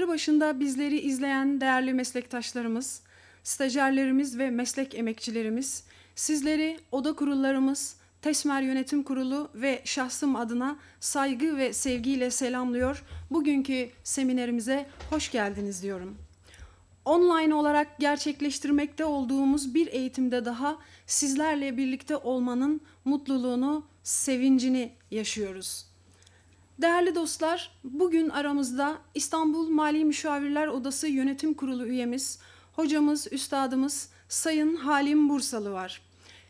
ekranları başında bizleri izleyen değerli meslektaşlarımız, stajyerlerimiz ve meslek emekçilerimiz, sizleri oda kurullarımız, Tesmer Yönetim Kurulu ve şahsım adına saygı ve sevgiyle selamlıyor. Bugünkü seminerimize hoş geldiniz diyorum. Online olarak gerçekleştirmekte olduğumuz bir eğitimde daha sizlerle birlikte olmanın mutluluğunu, sevincini yaşıyoruz. Değerli dostlar, bugün aramızda İstanbul Mali Müşavirler Odası Yönetim Kurulu üyemiz, hocamız, üstadımız Sayın Halim Bursalı var.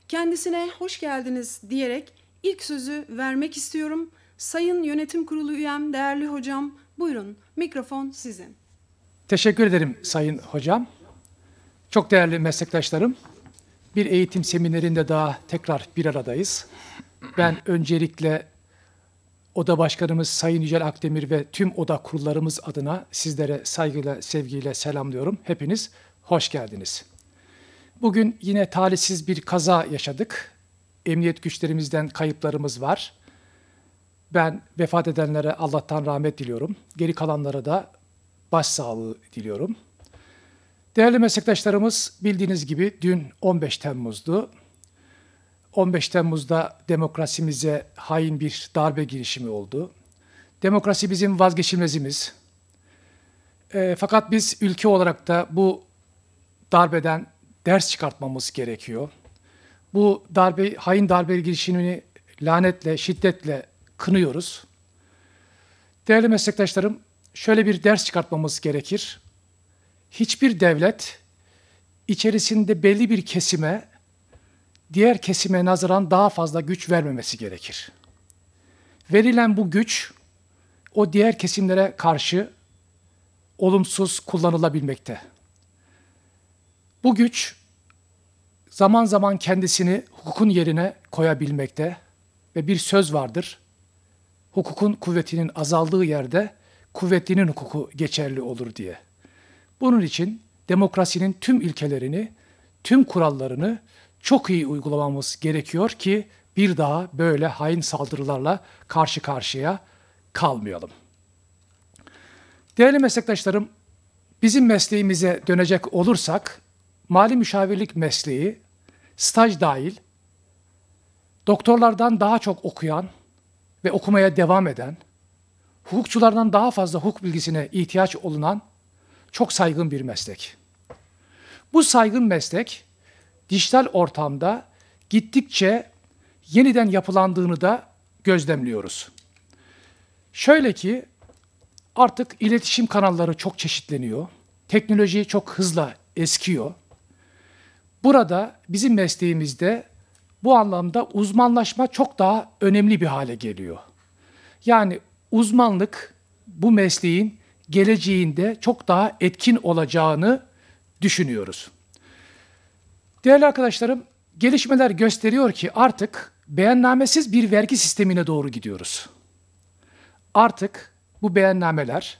Kendisine hoş geldiniz diyerek ilk sözü vermek istiyorum. Sayın Yönetim Kurulu üyem, değerli hocam, buyurun mikrofon sizin. Teşekkür ederim Sayın Hocam. Çok değerli meslektaşlarım, bir eğitim seminerinde daha tekrar bir aradayız. Ben öncelikle Oda Başkanımız Sayın Yücel Akdemir ve tüm oda kurullarımız adına sizlere saygıyla, sevgiyle selamlıyorum. Hepiniz hoş geldiniz. Bugün yine talihsiz bir kaza yaşadık. Emniyet güçlerimizden kayıplarımız var. Ben vefat edenlere Allah'tan rahmet diliyorum. Geri kalanlara da başsağlığı diliyorum. Değerli meslektaşlarımız bildiğiniz gibi dün 15 Temmuz'du. 15 Temmuz'da demokrasimize hain bir darbe girişimi oldu. Demokrasi bizim vazgeçilmezimiz. E, fakat biz ülke olarak da bu darbeden ders çıkartmamız gerekiyor. Bu darbe, hain darbe girişimini lanetle, şiddetle kınıyoruz. Değerli meslektaşlarım, şöyle bir ders çıkartmamız gerekir. Hiçbir devlet içerisinde belli bir kesime diğer kesime nazaran daha fazla güç vermemesi gerekir. Verilen bu güç o diğer kesimlere karşı olumsuz kullanılabilmekte. Bu güç zaman zaman kendisini hukukun yerine koyabilmekte ve bir söz vardır. Hukukun kuvvetinin azaldığı yerde kuvvetlinin hukuku geçerli olur diye. Bunun için demokrasinin tüm ilkelerini, tüm kurallarını, çok iyi uygulamamız gerekiyor ki bir daha böyle hain saldırılarla karşı karşıya kalmayalım. Değerli meslektaşlarım, bizim mesleğimize dönecek olursak, mali müşavirlik mesleği, staj dahil, doktorlardan daha çok okuyan ve okumaya devam eden, hukukçulardan daha fazla hukuk bilgisine ihtiyaç olunan çok saygın bir meslek. Bu saygın meslek dijital ortamda gittikçe yeniden yapılandığını da gözlemliyoruz. Şöyle ki artık iletişim kanalları çok çeşitleniyor. Teknoloji çok hızla eskiyor. Burada bizim mesleğimizde bu anlamda uzmanlaşma çok daha önemli bir hale geliyor. Yani uzmanlık bu mesleğin geleceğinde çok daha etkin olacağını düşünüyoruz. Değerli arkadaşlarım, gelişmeler gösteriyor ki artık beyannamesiz bir vergi sistemine doğru gidiyoruz. Artık bu beyannameler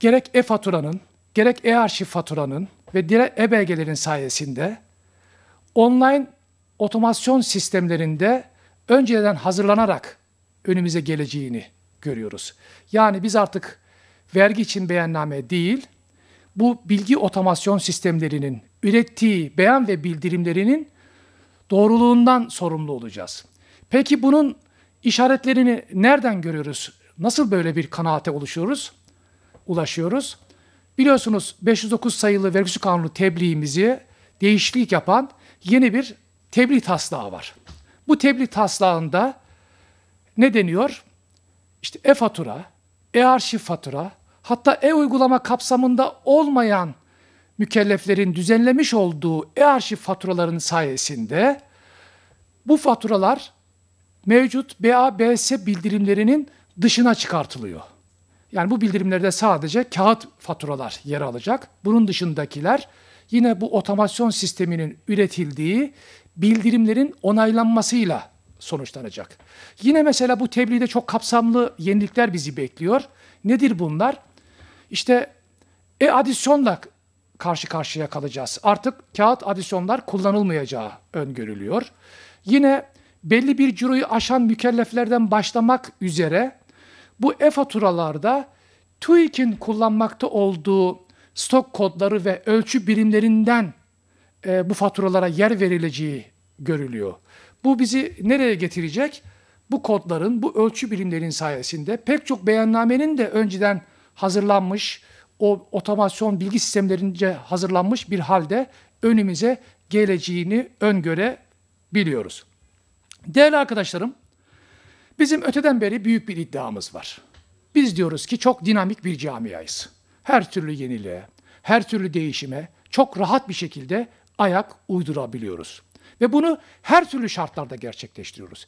gerek e-faturanın, gerek e-arşiv faturanın ve direkt e-belgelerin sayesinde online otomasyon sistemlerinde önceden hazırlanarak önümüze geleceğini görüyoruz. Yani biz artık vergi için beyanname değil, bu bilgi otomasyon sistemlerinin ürettiği beyan ve bildirimlerinin doğruluğundan sorumlu olacağız. Peki bunun işaretlerini nereden görüyoruz? Nasıl böyle bir kanaate oluşuyoruz? Ulaşıyoruz. Biliyorsunuz 509 sayılı vergisi kanunu tebliğimizi değişiklik yapan yeni bir tebliğ taslağı var. Bu tebliğ taslağında ne deniyor? İşte e-fatura, e-arşiv fatura, hatta e-uygulama kapsamında olmayan mükelleflerin düzenlemiş olduğu e-arşiv faturalarının sayesinde bu faturalar mevcut BABS bildirimlerinin dışına çıkartılıyor. Yani bu bildirimlerde sadece kağıt faturalar yer alacak. Bunun dışındakiler yine bu otomasyon sisteminin üretildiği bildirimlerin onaylanmasıyla sonuçlanacak. Yine mesela bu tebliğde çok kapsamlı yenilikler bizi bekliyor. Nedir bunlar? İşte e adisyonla karşı karşıya kalacağız. Artık kağıt adisyonlar kullanılmayacağı öngörülüyor. Yine belli bir ciroyu aşan mükelleflerden başlamak üzere bu e-faturalarda TÜİK'in kullanmakta olduğu stok kodları ve ölçü birimlerinden e, bu faturalara yer verileceği görülüyor. Bu bizi nereye getirecek? Bu kodların, bu ölçü birimlerin sayesinde pek çok beyannamenin de önceden hazırlanmış, o otomasyon bilgi sistemlerince hazırlanmış bir halde önümüze geleceğini öngörebiliyoruz. Değerli arkadaşlarım, bizim öteden beri büyük bir iddiamız var. Biz diyoruz ki çok dinamik bir camiayız. Her türlü yeniliğe, her türlü değişime çok rahat bir şekilde ayak uydurabiliyoruz. Ve bunu her türlü şartlarda gerçekleştiriyoruz.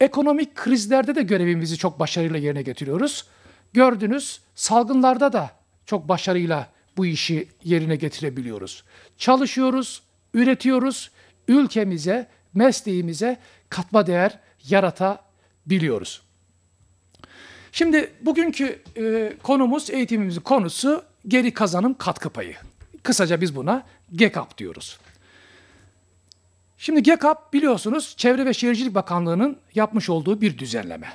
Ekonomik krizlerde de görevimizi çok başarıyla yerine getiriyoruz. Gördünüz salgınlarda da çok başarıyla bu işi yerine getirebiliyoruz. Çalışıyoruz, üretiyoruz, ülkemize, mesleğimize katma değer yaratabiliyoruz. Şimdi bugünkü e, konumuz, eğitimimizin konusu geri kazanım katkı payı. Kısaca biz buna GECAP diyoruz. Şimdi GECAP biliyorsunuz Çevre ve Şehircilik Bakanlığı'nın yapmış olduğu bir düzenleme.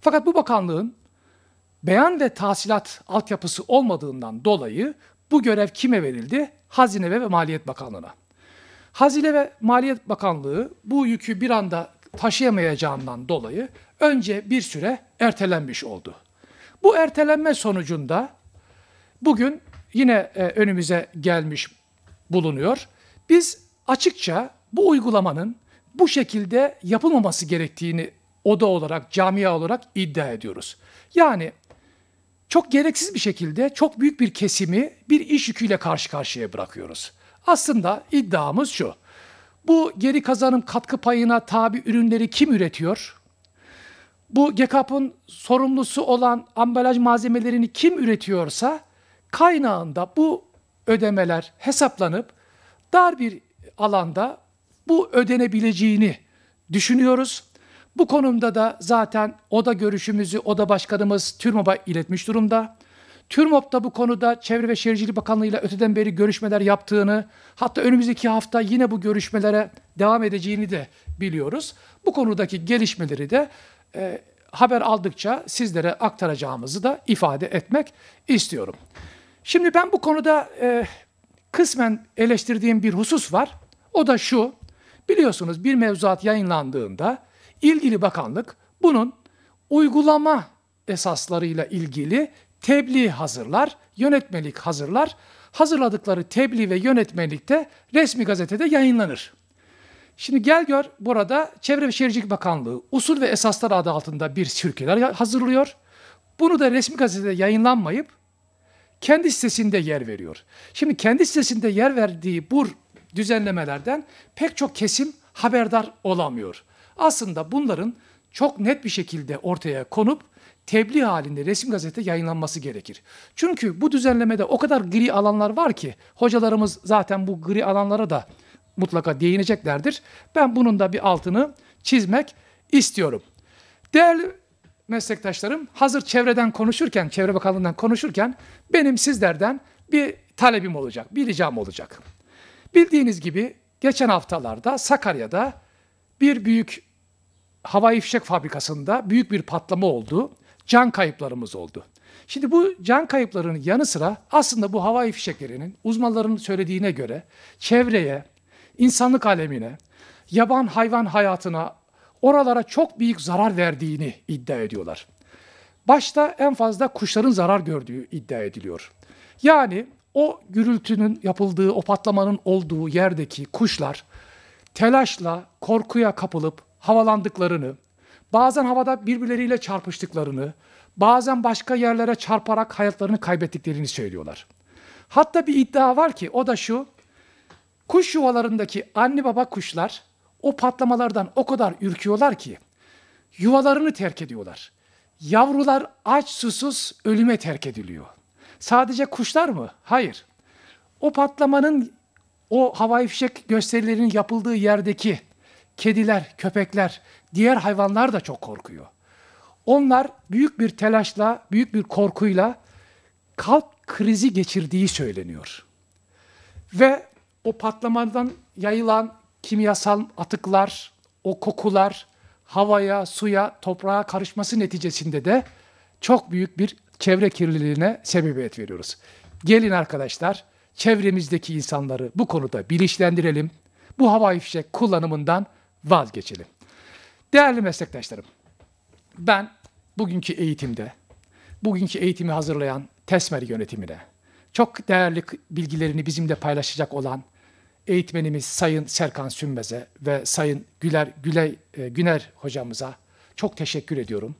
Fakat bu bakanlığın beyan ve tahsilat altyapısı olmadığından dolayı bu görev kime verildi? Hazine ve Maliyet Bakanlığı'na. Hazine ve Maliyet Bakanlığı bu yükü bir anda taşıyamayacağından dolayı önce bir süre ertelenmiş oldu. Bu ertelenme sonucunda bugün yine e, önümüze gelmiş bulunuyor. Biz açıkça bu uygulamanın bu şekilde yapılmaması gerektiğini oda olarak, camia olarak iddia ediyoruz. Yani çok gereksiz bir şekilde çok büyük bir kesimi bir iş yüküyle karşı karşıya bırakıyoruz. Aslında iddiamız şu. Bu geri kazanım katkı payına tabi ürünleri kim üretiyor? Bu GECAP'ın sorumlusu olan ambalaj malzemelerini kim üretiyorsa kaynağında bu ödemeler hesaplanıp dar bir alanda bu ödenebileceğini düşünüyoruz bu konumda da zaten oda görüşümüzü oda başkanımız TÜRMOB'a iletmiş durumda. TÜRMOB da bu konuda Çevre ve Şehircilik Bakanlığı ile öteden beri görüşmeler yaptığını, hatta önümüzdeki hafta yine bu görüşmelere devam edeceğini de biliyoruz. Bu konudaki gelişmeleri de e, haber aldıkça sizlere aktaracağımızı da ifade etmek istiyorum. Şimdi ben bu konuda e, kısmen eleştirdiğim bir husus var. O da şu, biliyorsunuz bir mevzuat yayınlandığında ilgili bakanlık bunun uygulama esaslarıyla ilgili tebliğ hazırlar, yönetmelik hazırlar. Hazırladıkları tebliğ ve yönetmelikte resmi gazetede yayınlanır. Şimdi gel gör burada Çevre ve Şehircilik Bakanlığı usul ve esaslar adı altında bir sirküler hazırlıyor. Bunu da resmi gazetede yayınlanmayıp kendi sitesinde yer veriyor. Şimdi kendi sitesinde yer verdiği bu düzenlemelerden pek çok kesim haberdar olamıyor. Aslında bunların çok net bir şekilde ortaya konup tebliğ halinde resim gazete yayınlanması gerekir. Çünkü bu düzenlemede o kadar gri alanlar var ki hocalarımız zaten bu gri alanlara da mutlaka değineceklerdir. Ben bunun da bir altını çizmek istiyorum. Değerli meslektaşlarım hazır çevreden konuşurken, Çevre Bakanlığı'ndan konuşurken benim sizlerden bir talebim olacak, bir ricam olacak. Bildiğiniz gibi geçen haftalarda Sakarya'da bir büyük havai fişek fabrikasında büyük bir patlama oldu. Can kayıplarımız oldu. Şimdi bu can kayıplarının yanı sıra aslında bu havai fişeklerinin uzmanların söylediğine göre çevreye, insanlık alemine, yaban hayvan hayatına, oralara çok büyük zarar verdiğini iddia ediyorlar. Başta en fazla kuşların zarar gördüğü iddia ediliyor. Yani o gürültünün yapıldığı, o patlamanın olduğu yerdeki kuşlar telaşla, korkuya kapılıp havalandıklarını, bazen havada birbirleriyle çarpıştıklarını, bazen başka yerlere çarparak hayatlarını kaybettiklerini söylüyorlar. Hatta bir iddia var ki o da şu, kuş yuvalarındaki anne baba kuşlar o patlamalardan o kadar ürküyorlar ki yuvalarını terk ediyorlar. Yavrular aç susuz ölüme terk ediliyor. Sadece kuşlar mı? Hayır. O patlamanın o havai fişek gösterilerinin yapıldığı yerdeki kediler, köpekler, diğer hayvanlar da çok korkuyor. Onlar büyük bir telaşla, büyük bir korkuyla kalp krizi geçirdiği söyleniyor. Ve o patlamadan yayılan kimyasal atıklar, o kokular havaya, suya, toprağa karışması neticesinde de çok büyük bir çevre kirliliğine sebebiyet veriyoruz. Gelin arkadaşlar çevremizdeki insanları bu konuda bilinçlendirelim. Bu havai fişek kullanımından vazgeçelim. Değerli meslektaşlarım, ben bugünkü eğitimde, bugünkü eğitimi hazırlayan TESMER yönetimine, çok değerli bilgilerini bizimle paylaşacak olan eğitmenimiz Sayın Serkan Sünmez'e ve Sayın Güler Güley e, Güner hocamıza çok teşekkür ediyorum.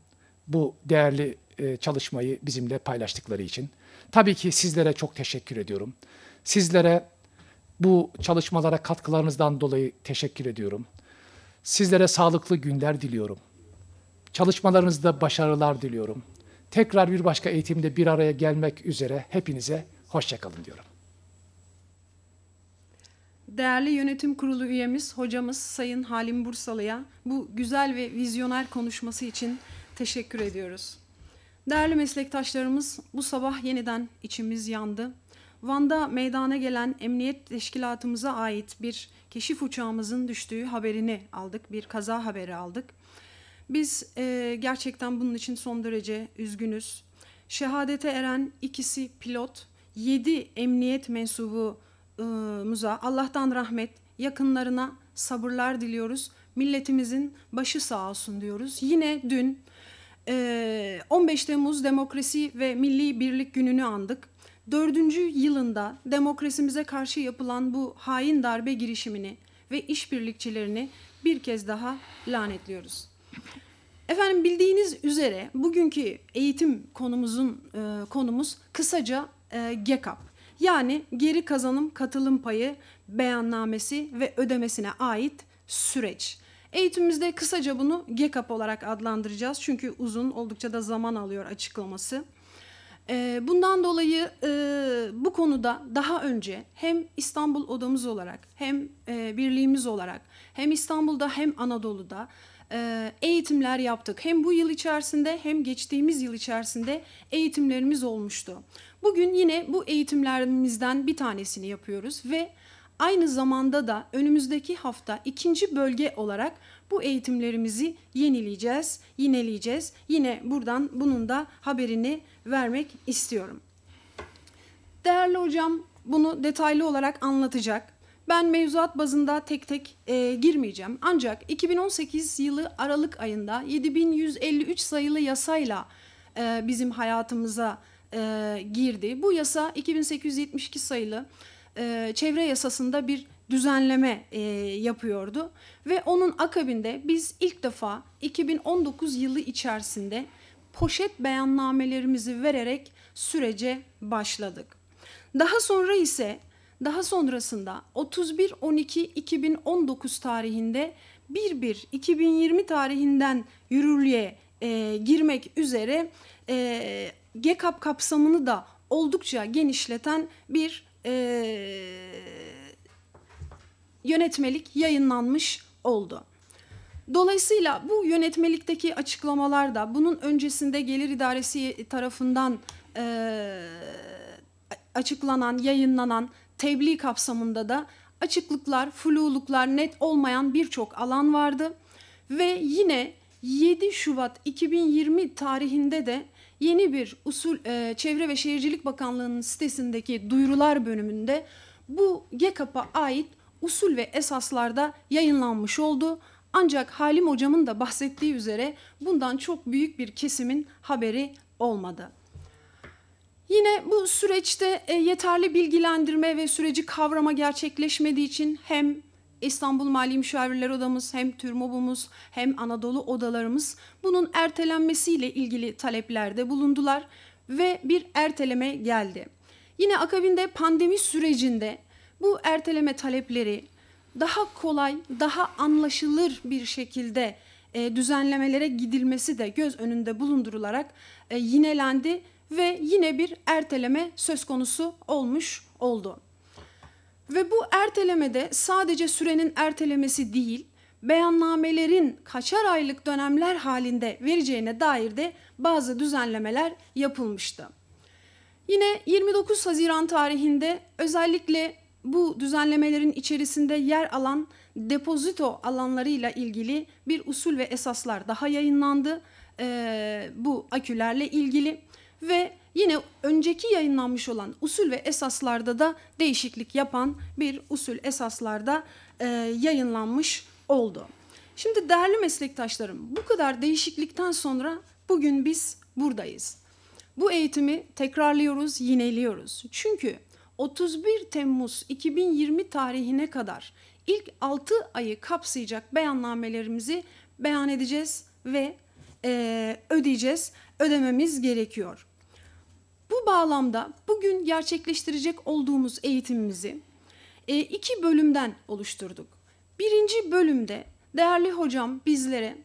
Bu değerli e, çalışmayı bizimle paylaştıkları için. Tabii ki sizlere çok teşekkür ediyorum. Sizlere bu çalışmalara katkılarınızdan dolayı teşekkür ediyorum. Sizlere sağlıklı günler diliyorum. Çalışmalarınızda başarılar diliyorum. Tekrar bir başka eğitimde bir araya gelmek üzere hepinize hoşçakalın diyorum. Değerli yönetim kurulu üyemiz, hocamız Sayın Halim Bursalı'ya bu güzel ve vizyoner konuşması için teşekkür ediyoruz. Değerli meslektaşlarımız bu sabah yeniden içimiz yandı. Van'da meydana gelen emniyet teşkilatımıza ait bir keşif uçağımızın düştüğü haberini aldık. Bir kaza haberi aldık. Biz e, gerçekten bunun için son derece üzgünüz. Şehadete eren ikisi pilot, yedi emniyet mensubumuza Allah'tan rahmet, yakınlarına sabırlar diliyoruz. Milletimizin başı sağ olsun diyoruz. Yine dün 15 e, Temmuz Demokrasi ve Milli Birlik Günü'nü andık. Dördüncü yılında demokrasimize karşı yapılan bu hain darbe girişimini ve işbirlikçilerini bir kez daha lanetliyoruz. Efendim bildiğiniz üzere bugünkü eğitim konumuzun e, konumuz kısaca e, GECAP. Yani geri kazanım katılım payı beyannamesi ve ödemesine ait süreç. Eğitimimizde kısaca bunu GECAP olarak adlandıracağız. Çünkü uzun oldukça da zaman alıyor açıklaması. Ee, bundan dolayı e, bu konuda daha önce hem İstanbul odamız olarak hem e, birliğimiz olarak hem İstanbul'da hem Anadolu'da e, eğitimler yaptık. Hem bu yıl içerisinde hem geçtiğimiz yıl içerisinde eğitimlerimiz olmuştu. Bugün yine bu eğitimlerimizden bir tanesini yapıyoruz ve aynı zamanda da önümüzdeki hafta ikinci bölge olarak bu eğitimlerimizi yenileyeceğiz, yineleyeceğiz. Yine buradan bunun da haberini vermek istiyorum. Değerli hocam bunu detaylı olarak anlatacak. Ben mevzuat bazında tek tek e, girmeyeceğim. Ancak 2018 yılı Aralık ayında 7153 sayılı yasayla e, bizim hayatımıza e, girdi. Bu yasa 2872 sayılı e, çevre yasasında bir düzenleme e, yapıyordu ve onun akabinde biz ilk defa 2019 yılı içerisinde poşet beyannamelerimizi vererek sürece başladık. Daha sonra ise daha sonrasında 31-12-2019 tarihinde 1-1-2020 tarihinden yürürlüğe e, girmek üzere e, GECAP kapsamını da oldukça genişleten bir e, yönetmelik yayınlanmış oldu. Dolayısıyla bu yönetmelikteki açıklamalarda bunun öncesinde Gelir İdaresi tarafından e, açıklanan, yayınlanan tebliğ kapsamında da açıklıklar, fluluklar net olmayan birçok alan vardı. Ve yine 7 Şubat 2020 tarihinde de yeni bir usul e, Çevre ve Şehircilik Bakanlığı'nın sitesindeki duyurular bölümünde bu GEKAP'a ait usul ve esaslarda yayınlanmış oldu. Ancak Halim hocamın da bahsettiği üzere bundan çok büyük bir kesimin haberi olmadı. Yine bu süreçte e, yeterli bilgilendirme ve süreci kavrama gerçekleşmediği için hem İstanbul Mali Müşavirler Odamız hem TÜRMOB'umuz hem Anadolu odalarımız bunun ertelenmesiyle ilgili taleplerde bulundular ve bir erteleme geldi. Yine akabinde pandemi sürecinde bu erteleme talepleri daha kolay, daha anlaşılır bir şekilde e, düzenlemelere gidilmesi de göz önünde bulundurularak e, yinelendi ve yine bir erteleme söz konusu olmuş oldu. Ve bu ertelemede sadece sürenin ertelemesi değil, beyannamelerin kaçar aylık dönemler halinde vereceğine dair de bazı düzenlemeler yapılmıştı. Yine 29 Haziran tarihinde özellikle bu düzenlemelerin içerisinde yer alan depozito alanlarıyla ilgili bir usul ve esaslar daha yayınlandı e, bu akülerle ilgili ve yine önceki yayınlanmış olan usul ve esaslarda da değişiklik yapan bir usul esaslarda e, yayınlanmış oldu. Şimdi değerli meslektaşlarım bu kadar değişiklikten sonra bugün biz buradayız. Bu eğitimi tekrarlıyoruz, yineliyoruz. Çünkü 31 Temmuz 2020 tarihine kadar ilk 6 ayı kapsayacak beyannamelerimizi beyan edeceğiz ve e, ödeyeceğiz, ödememiz gerekiyor. Bu bağlamda bugün gerçekleştirecek olduğumuz eğitimimizi e, iki bölümden oluşturduk. Birinci bölümde değerli hocam bizlere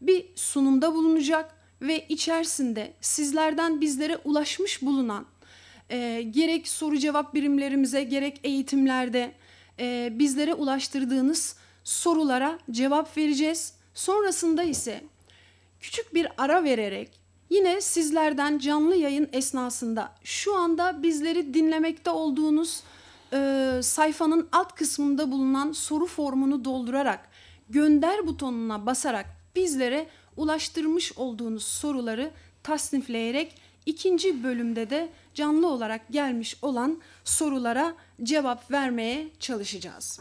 bir sunumda bulunacak ve içerisinde sizlerden bizlere ulaşmış bulunan e, gerek soru cevap birimlerimize gerek eğitimlerde e, bizlere ulaştırdığınız sorulara cevap vereceğiz. Sonrasında ise küçük bir ara vererek yine sizlerden canlı yayın esnasında şu anda bizleri dinlemekte olduğunuz e, sayfanın alt kısmında bulunan soru formunu doldurarak gönder butonuna basarak bizlere ulaştırmış olduğunuz soruları tasnifleyerek ikinci bölümde de canlı olarak gelmiş olan sorulara cevap vermeye çalışacağız.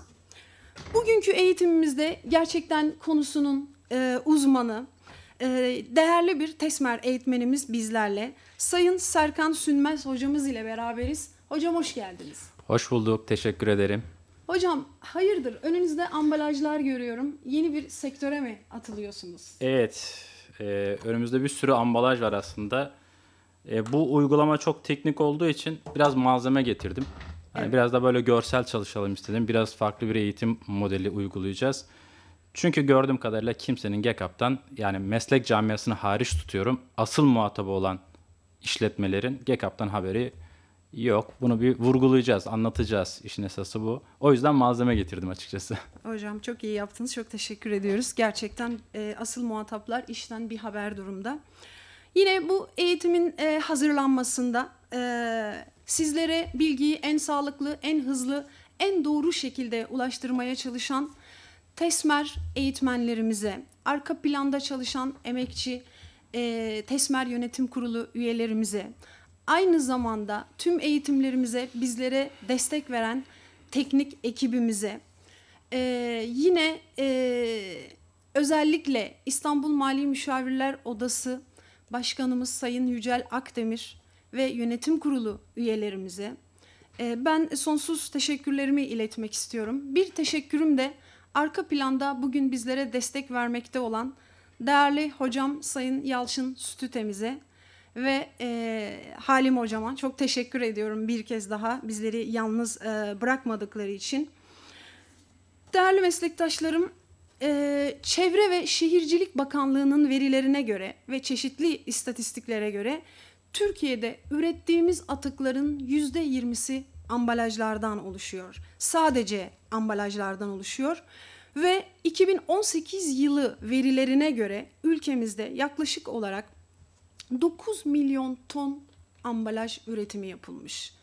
Bugünkü eğitimimizde gerçekten konusunun e, uzmanı, e, değerli bir TESMER eğitmenimiz bizlerle. Sayın Serkan Sünmez hocamız ile beraberiz. Hocam hoş geldiniz. Hoş bulduk, teşekkür ederim. Hocam hayırdır önünüzde ambalajlar görüyorum. Yeni bir sektöre mi atılıyorsunuz? Evet, e, önümüzde bir sürü ambalaj var aslında. E, bu uygulama çok teknik olduğu için biraz malzeme getirdim. Yani evet. biraz da böyle görsel çalışalım istedim. Biraz farklı bir eğitim modeli uygulayacağız. Çünkü gördüğüm kadarıyla kimsenin GECAP'tan yani meslek camiasını hariç tutuyorum. Asıl muhatabı olan işletmelerin GECAP'tan haberi yok. Bunu bir vurgulayacağız, anlatacağız. İşin esası bu. O yüzden malzeme getirdim açıkçası. Hocam çok iyi yaptınız. Çok teşekkür ediyoruz. Gerçekten e, asıl muhataplar işten bir haber durumda. Yine bu eğitimin e, hazırlanmasında e, sizlere bilgiyi en sağlıklı, en hızlı, en doğru şekilde ulaştırmaya çalışan TESMER eğitmenlerimize, arka planda çalışan emekçi e, TESMER yönetim kurulu üyelerimize, aynı zamanda tüm eğitimlerimize bizlere destek veren teknik ekibimize, e, yine e, özellikle İstanbul Mali Müşavirler Odası Başkanımız Sayın Yücel Akdemir ve yönetim kurulu üyelerimize e, ben sonsuz teşekkürlerimi iletmek istiyorum. Bir teşekkürüm de arka planda bugün bizlere destek vermekte olan değerli hocam Sayın Yalçın Sütütemiz'e ve e, Halim hocama çok teşekkür ediyorum bir kez daha bizleri yalnız e, bırakmadıkları için. Değerli meslektaşlarım ee, Çevre ve Şehircilik Bakanlığı'nın verilerine göre ve çeşitli istatistiklere göre Türkiye'de ürettiğimiz atıkların yüzde yirmisi ambalajlardan oluşuyor. Sadece ambalajlardan oluşuyor. Ve 2018 yılı verilerine göre ülkemizde yaklaşık olarak 9 milyon ton ambalaj üretimi yapılmış.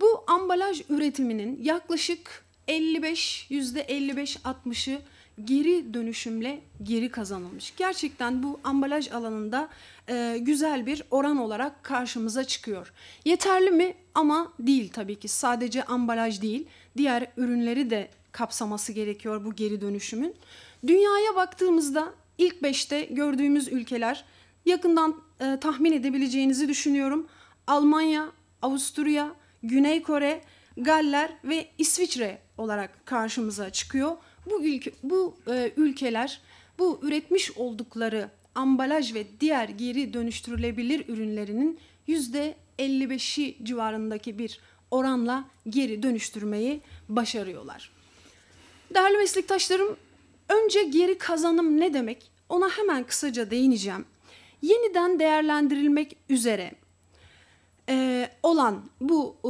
Bu ambalaj üretiminin yaklaşık 55 %55-60'ı geri dönüşümle geri kazanılmış. Gerçekten bu ambalaj alanında e, güzel bir oran olarak karşımıza çıkıyor. Yeterli mi? Ama değil tabii ki. Sadece ambalaj değil, diğer ürünleri de kapsaması gerekiyor bu geri dönüşümün. Dünyaya baktığımızda ilk beşte gördüğümüz ülkeler yakından e, tahmin edebileceğinizi düşünüyorum. Almanya, Avusturya, Güney Kore, Galler ve İsviçre olarak karşımıza çıkıyor bu ülke bu e, ülkeler bu üretmiş oldukları ambalaj ve diğer geri dönüştürülebilir ürünlerinin yüzde 55'i civarındaki bir oranla geri dönüştürmeyi başarıyorlar. Değerli meslektaşlarım, önce geri kazanım ne demek? Ona hemen kısaca değineceğim. Yeniden değerlendirilmek üzere e, olan bu e,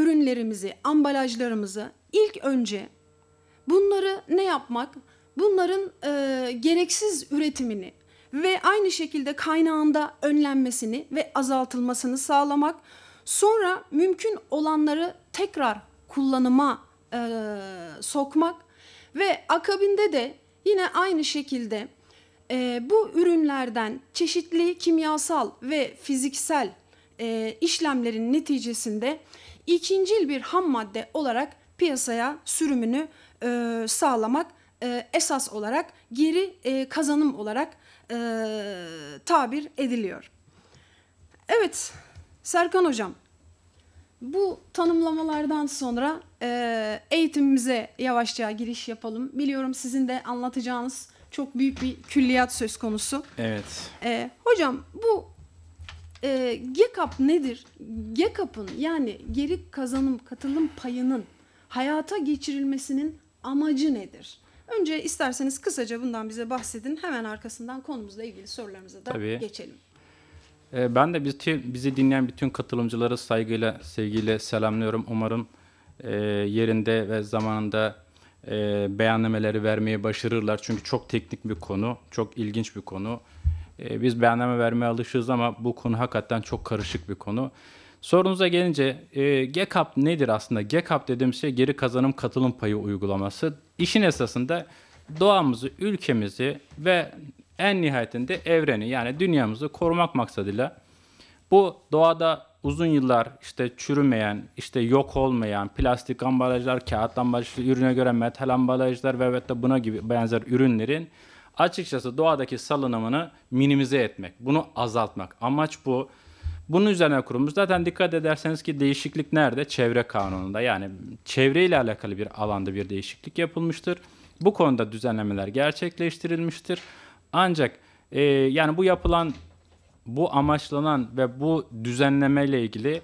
ürünlerimizi, ambalajlarımızı ilk önce Bunları ne yapmak? Bunların e, gereksiz üretimini ve aynı şekilde kaynağında önlenmesini ve azaltılmasını sağlamak. Sonra mümkün olanları tekrar kullanıma e, sokmak ve akabinde de yine aynı şekilde e, bu ürünlerden çeşitli kimyasal ve fiziksel e, işlemlerin neticesinde ikincil bir ham madde olarak piyasaya sürümünü e, sağlamak e, esas olarak geri e, kazanım olarak e, tabir ediliyor. Evet Serkan Hocam bu tanımlamalardan sonra e, eğitimimize yavaşça giriş yapalım. Biliyorum sizin de anlatacağınız çok büyük bir külliyat söz konusu. Evet. E, hocam bu e, GECAP nedir? GECAP'ın yani geri kazanım katılım payının hayata geçirilmesinin amacı nedir? Önce isterseniz kısaca bundan bize bahsedin. Hemen arkasından konumuzla ilgili sorularımıza da Tabii. geçelim. Ee, ben de bütün bizi dinleyen bütün katılımcıları saygıyla, sevgiyle selamlıyorum. Umarım e, yerinde ve zamanında e, beyannameleri vermeye başarırlar. Çünkü çok teknik bir konu, çok ilginç bir konu. E, biz beyanname vermeye alışığız ama bu konu hakikaten çok karışık bir konu. Sorunuza gelince e, GECAP nedir aslında? GECAP dediğim şey geri kazanım katılım payı uygulaması. İşin esasında doğamızı, ülkemizi ve en nihayetinde evreni yani dünyamızı korumak maksadıyla bu doğada uzun yıllar işte çürümeyen, işte yok olmayan plastik ambalajlar, kağıt ambalajlı ürüne göre metal ambalajlar ve evet de buna gibi benzer ürünlerin açıkçası doğadaki salınımını minimize etmek, bunu azaltmak. Amaç bu. Bunun üzerine kurulmuş. Zaten dikkat ederseniz ki değişiklik nerede? Çevre kanununda yani çevre ile alakalı bir alanda bir değişiklik yapılmıştır. Bu konuda düzenlemeler gerçekleştirilmiştir. Ancak e, yani bu yapılan, bu amaçlanan ve bu düzenlemeyle ilgili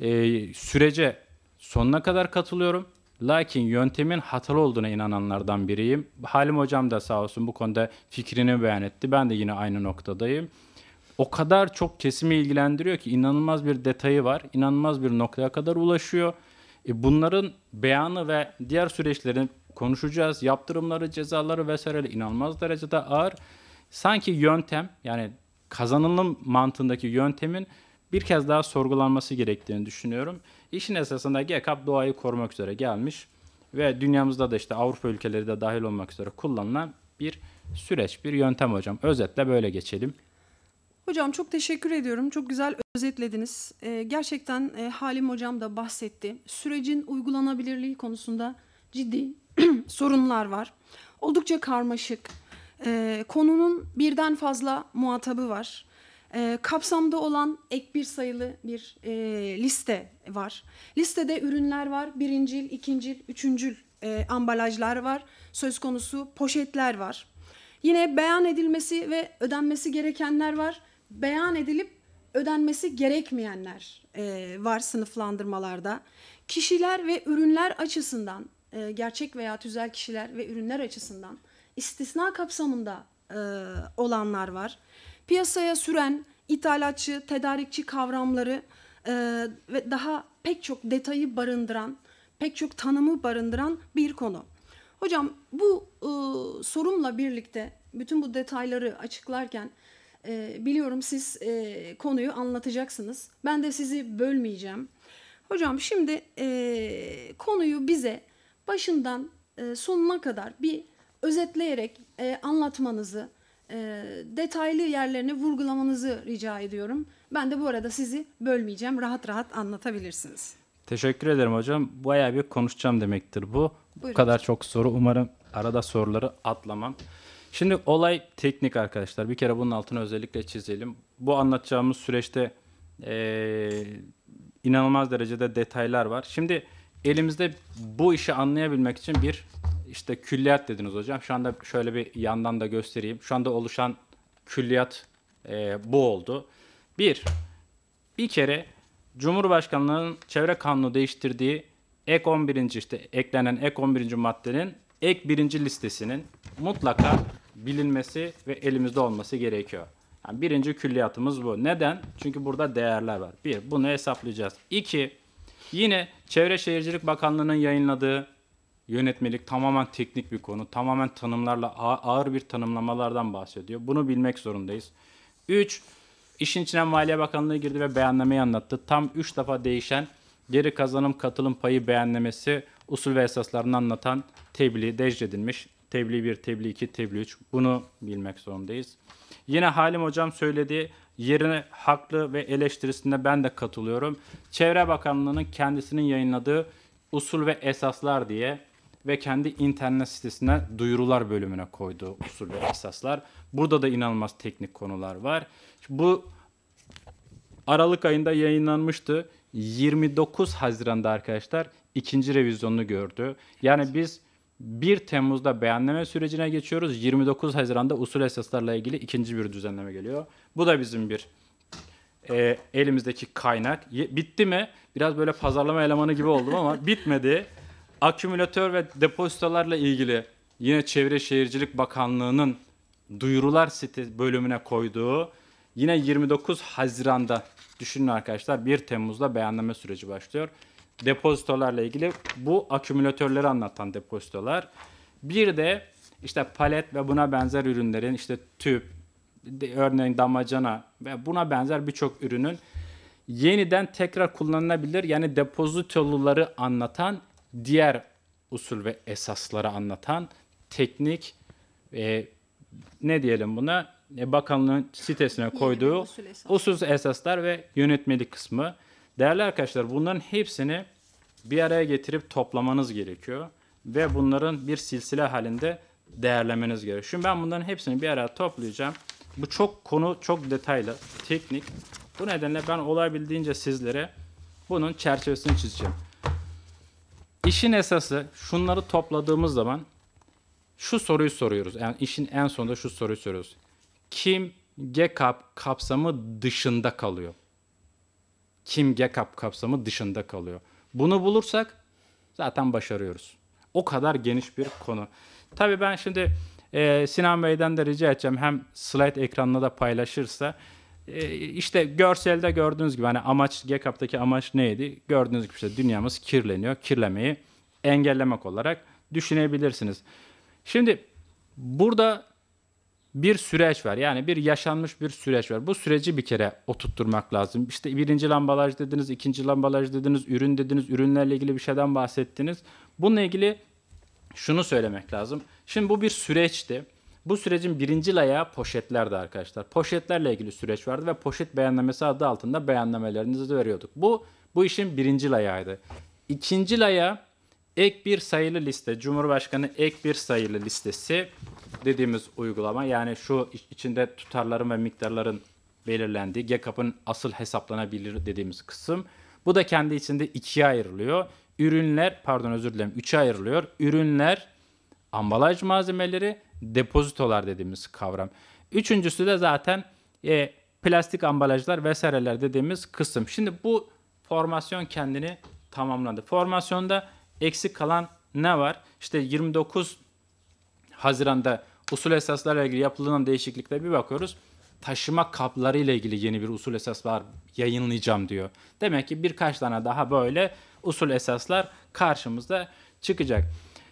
e, sürece sonuna kadar katılıyorum. Lakin yöntemin hatalı olduğuna inananlardan biriyim. Halim hocam da sağ olsun bu konuda fikrini beyan etti. Ben de yine aynı noktadayım o kadar çok kesimi ilgilendiriyor ki inanılmaz bir detayı var. inanılmaz bir noktaya kadar ulaşıyor. E bunların beyanı ve diğer süreçlerini konuşacağız. Yaptırımları, cezaları vesaire inanılmaz derecede ağır. Sanki yöntem yani kazanılım mantığındaki yöntemin bir kez daha sorgulanması gerektiğini düşünüyorum. İşin esasında GKAP doğayı korumak üzere gelmiş ve dünyamızda da işte Avrupa ülkeleri de dahil olmak üzere kullanılan bir süreç, bir yöntem hocam. Özetle böyle geçelim. Hocam çok teşekkür ediyorum. Çok güzel özetlediniz. E, gerçekten e, Halim hocam da bahsetti. Sürecin uygulanabilirliği konusunda ciddi sorunlar var. Oldukça karmaşık. E, konunun birden fazla muhatabı var. E, kapsamda olan ek bir sayılı bir e, liste var. Listede ürünler var. Birincil, ikincil, üçüncül e, ambalajlar var. Söz konusu poşetler var. Yine beyan edilmesi ve ödenmesi gerekenler var beyan edilip ödenmesi gerekmeyenler e, var sınıflandırmalarda. Kişiler ve ürünler açısından, e, gerçek veya tüzel kişiler ve ürünler açısından istisna kapsamında e, olanlar var. Piyasaya süren ithalatçı, tedarikçi kavramları e, ve daha pek çok detayı barındıran, pek çok tanımı barındıran bir konu. Hocam bu e, sorumla birlikte bütün bu detayları açıklarken e, biliyorum siz e, konuyu anlatacaksınız. Ben de sizi bölmeyeceğim. Hocam şimdi e, konuyu bize başından e, sonuna kadar bir özetleyerek e, anlatmanızı, e, detaylı yerlerini vurgulamanızı rica ediyorum. Ben de bu arada sizi bölmeyeceğim. Rahat rahat anlatabilirsiniz. Teşekkür ederim hocam. Bayağı bir konuşacağım demektir bu. Buyurun. Bu kadar çok soru. Umarım arada soruları atlamam. Şimdi olay teknik arkadaşlar. Bir kere bunun altını özellikle çizelim. Bu anlatacağımız süreçte e, inanılmaz derecede detaylar var. Şimdi elimizde bu işi anlayabilmek için bir işte külliyat dediniz hocam. Şu anda şöyle bir yandan da göstereyim. Şu anda oluşan külliyat e, bu oldu. Bir, bir kere Cumhurbaşkanlığının çevre kanunu değiştirdiği ek 11. işte eklenen ek 11. maddenin ek birinci listesinin mutlaka bilinmesi ve elimizde olması gerekiyor. Yani birinci külliyatımız bu. Neden? Çünkü burada değerler var. Bir, bunu hesaplayacağız. İki, yine Çevre Şehircilik Bakanlığı'nın yayınladığı yönetmelik tamamen teknik bir konu. Tamamen tanımlarla ağır bir tanımlamalardan bahsediyor. Bunu bilmek zorundayız. Üç, işin içine Maliye Bakanlığı girdi ve beyannameyi anlattı. Tam üç defa değişen geri kazanım katılım payı beğenlemesi usul ve esaslarını anlatan tebliğ decredilmiş. Tebliğ 1, tebliğ 2, tebliğ 3 bunu bilmek zorundayız. Yine Halim Hocam söylediği yerine haklı ve eleştirisinde ben de katılıyorum. Çevre Bakanlığı'nın kendisinin yayınladığı usul ve esaslar diye ve kendi internet sitesine duyurular bölümüne koyduğu usul ve esaslar. Burada da inanılmaz teknik konular var. Bu Aralık ayında yayınlanmıştı. 29 Haziran'da arkadaşlar ikinci revizyonunu gördü. Yani biz 1 Temmuz'da beyanleme sürecine geçiyoruz. 29 Haziran'da usul esaslarla ilgili ikinci bir düzenleme geliyor. Bu da bizim bir e, elimizdeki kaynak. Ye, bitti mi? Biraz böyle pazarlama elemanı gibi oldum ama bitmedi. Akümülatör ve depozitolarla ilgili yine Çevre Şehircilik Bakanlığı'nın duyurular site bölümüne koyduğu yine 29 Haziran'da düşünün arkadaşlar 1 Temmuz'da beyanlama süreci başlıyor. Depozitolarla ilgili bu akümülatörleri anlatan depozitolar. Bir de işte palet ve buna benzer ürünlerin işte tüp, örneğin damacana ve buna benzer birçok ürünün yeniden tekrar kullanılabilir yani depozitoluları anlatan diğer usul ve esasları anlatan teknik e, ne diyelim buna e, bakanlığın sitesine koyduğu usul esaslar ve yönetmelik kısmı. Değerli arkadaşlar bunların hepsini bir araya getirip toplamanız gerekiyor ve bunların bir silsile halinde değerlemeniz gerekiyor. Şimdi ben bunların hepsini bir araya toplayacağım. Bu çok konu, çok detaylı, teknik. Bu nedenle ben olabildiğince sizlere bunun çerçevesini çizeceğim. İşin esası şunları topladığımız zaman şu soruyu soruyoruz. Yani işin en sonunda şu soruyu soruyoruz. Kim GECAP kapsamı dışında kalıyor. Kim GECAP kapsamı dışında kalıyor. Bunu bulursak zaten başarıyoruz. O kadar geniş bir konu. Tabii ben şimdi e, Sinan Bey'den de rica edeceğim hem slide ekranına da paylaşırsa e, işte görselde gördüğünüz gibi hani amaç GECAP'taki amaç neydi? Gördüğünüz gibi işte dünyamız kirleniyor. Kirlemeyi engellemek olarak düşünebilirsiniz. Şimdi burada bir süreç var. Yani bir yaşanmış bir süreç var. Bu süreci bir kere oturtturmak lazım. İşte birinci ambalaj dediniz, ikinci ambalaj dediniz, ürün dediniz, ürünlerle ilgili bir şeyden bahsettiniz. Bununla ilgili şunu söylemek lazım. Şimdi bu bir süreçti. Bu sürecin birinci ayağı poşetlerdi arkadaşlar. Poşetlerle ilgili süreç vardı ve poşet beğenlemesi adı altında beğenlemelerinizi de veriyorduk. Bu bu işin birinci ayağıydı. İkinci ayağı Ek bir sayılı liste, Cumhurbaşkanı ek bir sayılı listesi dediğimiz uygulama yani şu içinde tutarların ve miktarların belirlendiği GKAP'ın asıl hesaplanabilir dediğimiz kısım. Bu da kendi içinde ikiye ayrılıyor. Ürünler, pardon özür dilerim, üçe ayrılıyor. Ürünler, ambalaj malzemeleri, depozitolar dediğimiz kavram. Üçüncüsü de zaten e, plastik ambalajlar vesaireler dediğimiz kısım. Şimdi bu formasyon kendini tamamladı. Formasyonda Eksik kalan ne var? İşte 29 Haziran'da usul esaslarla ilgili yapılan değişiklikte bir bakıyoruz. Taşıma kapları ile ilgili yeni bir usul esas var yayınlayacağım diyor. Demek ki birkaç tane daha böyle usul esaslar karşımızda çıkacak.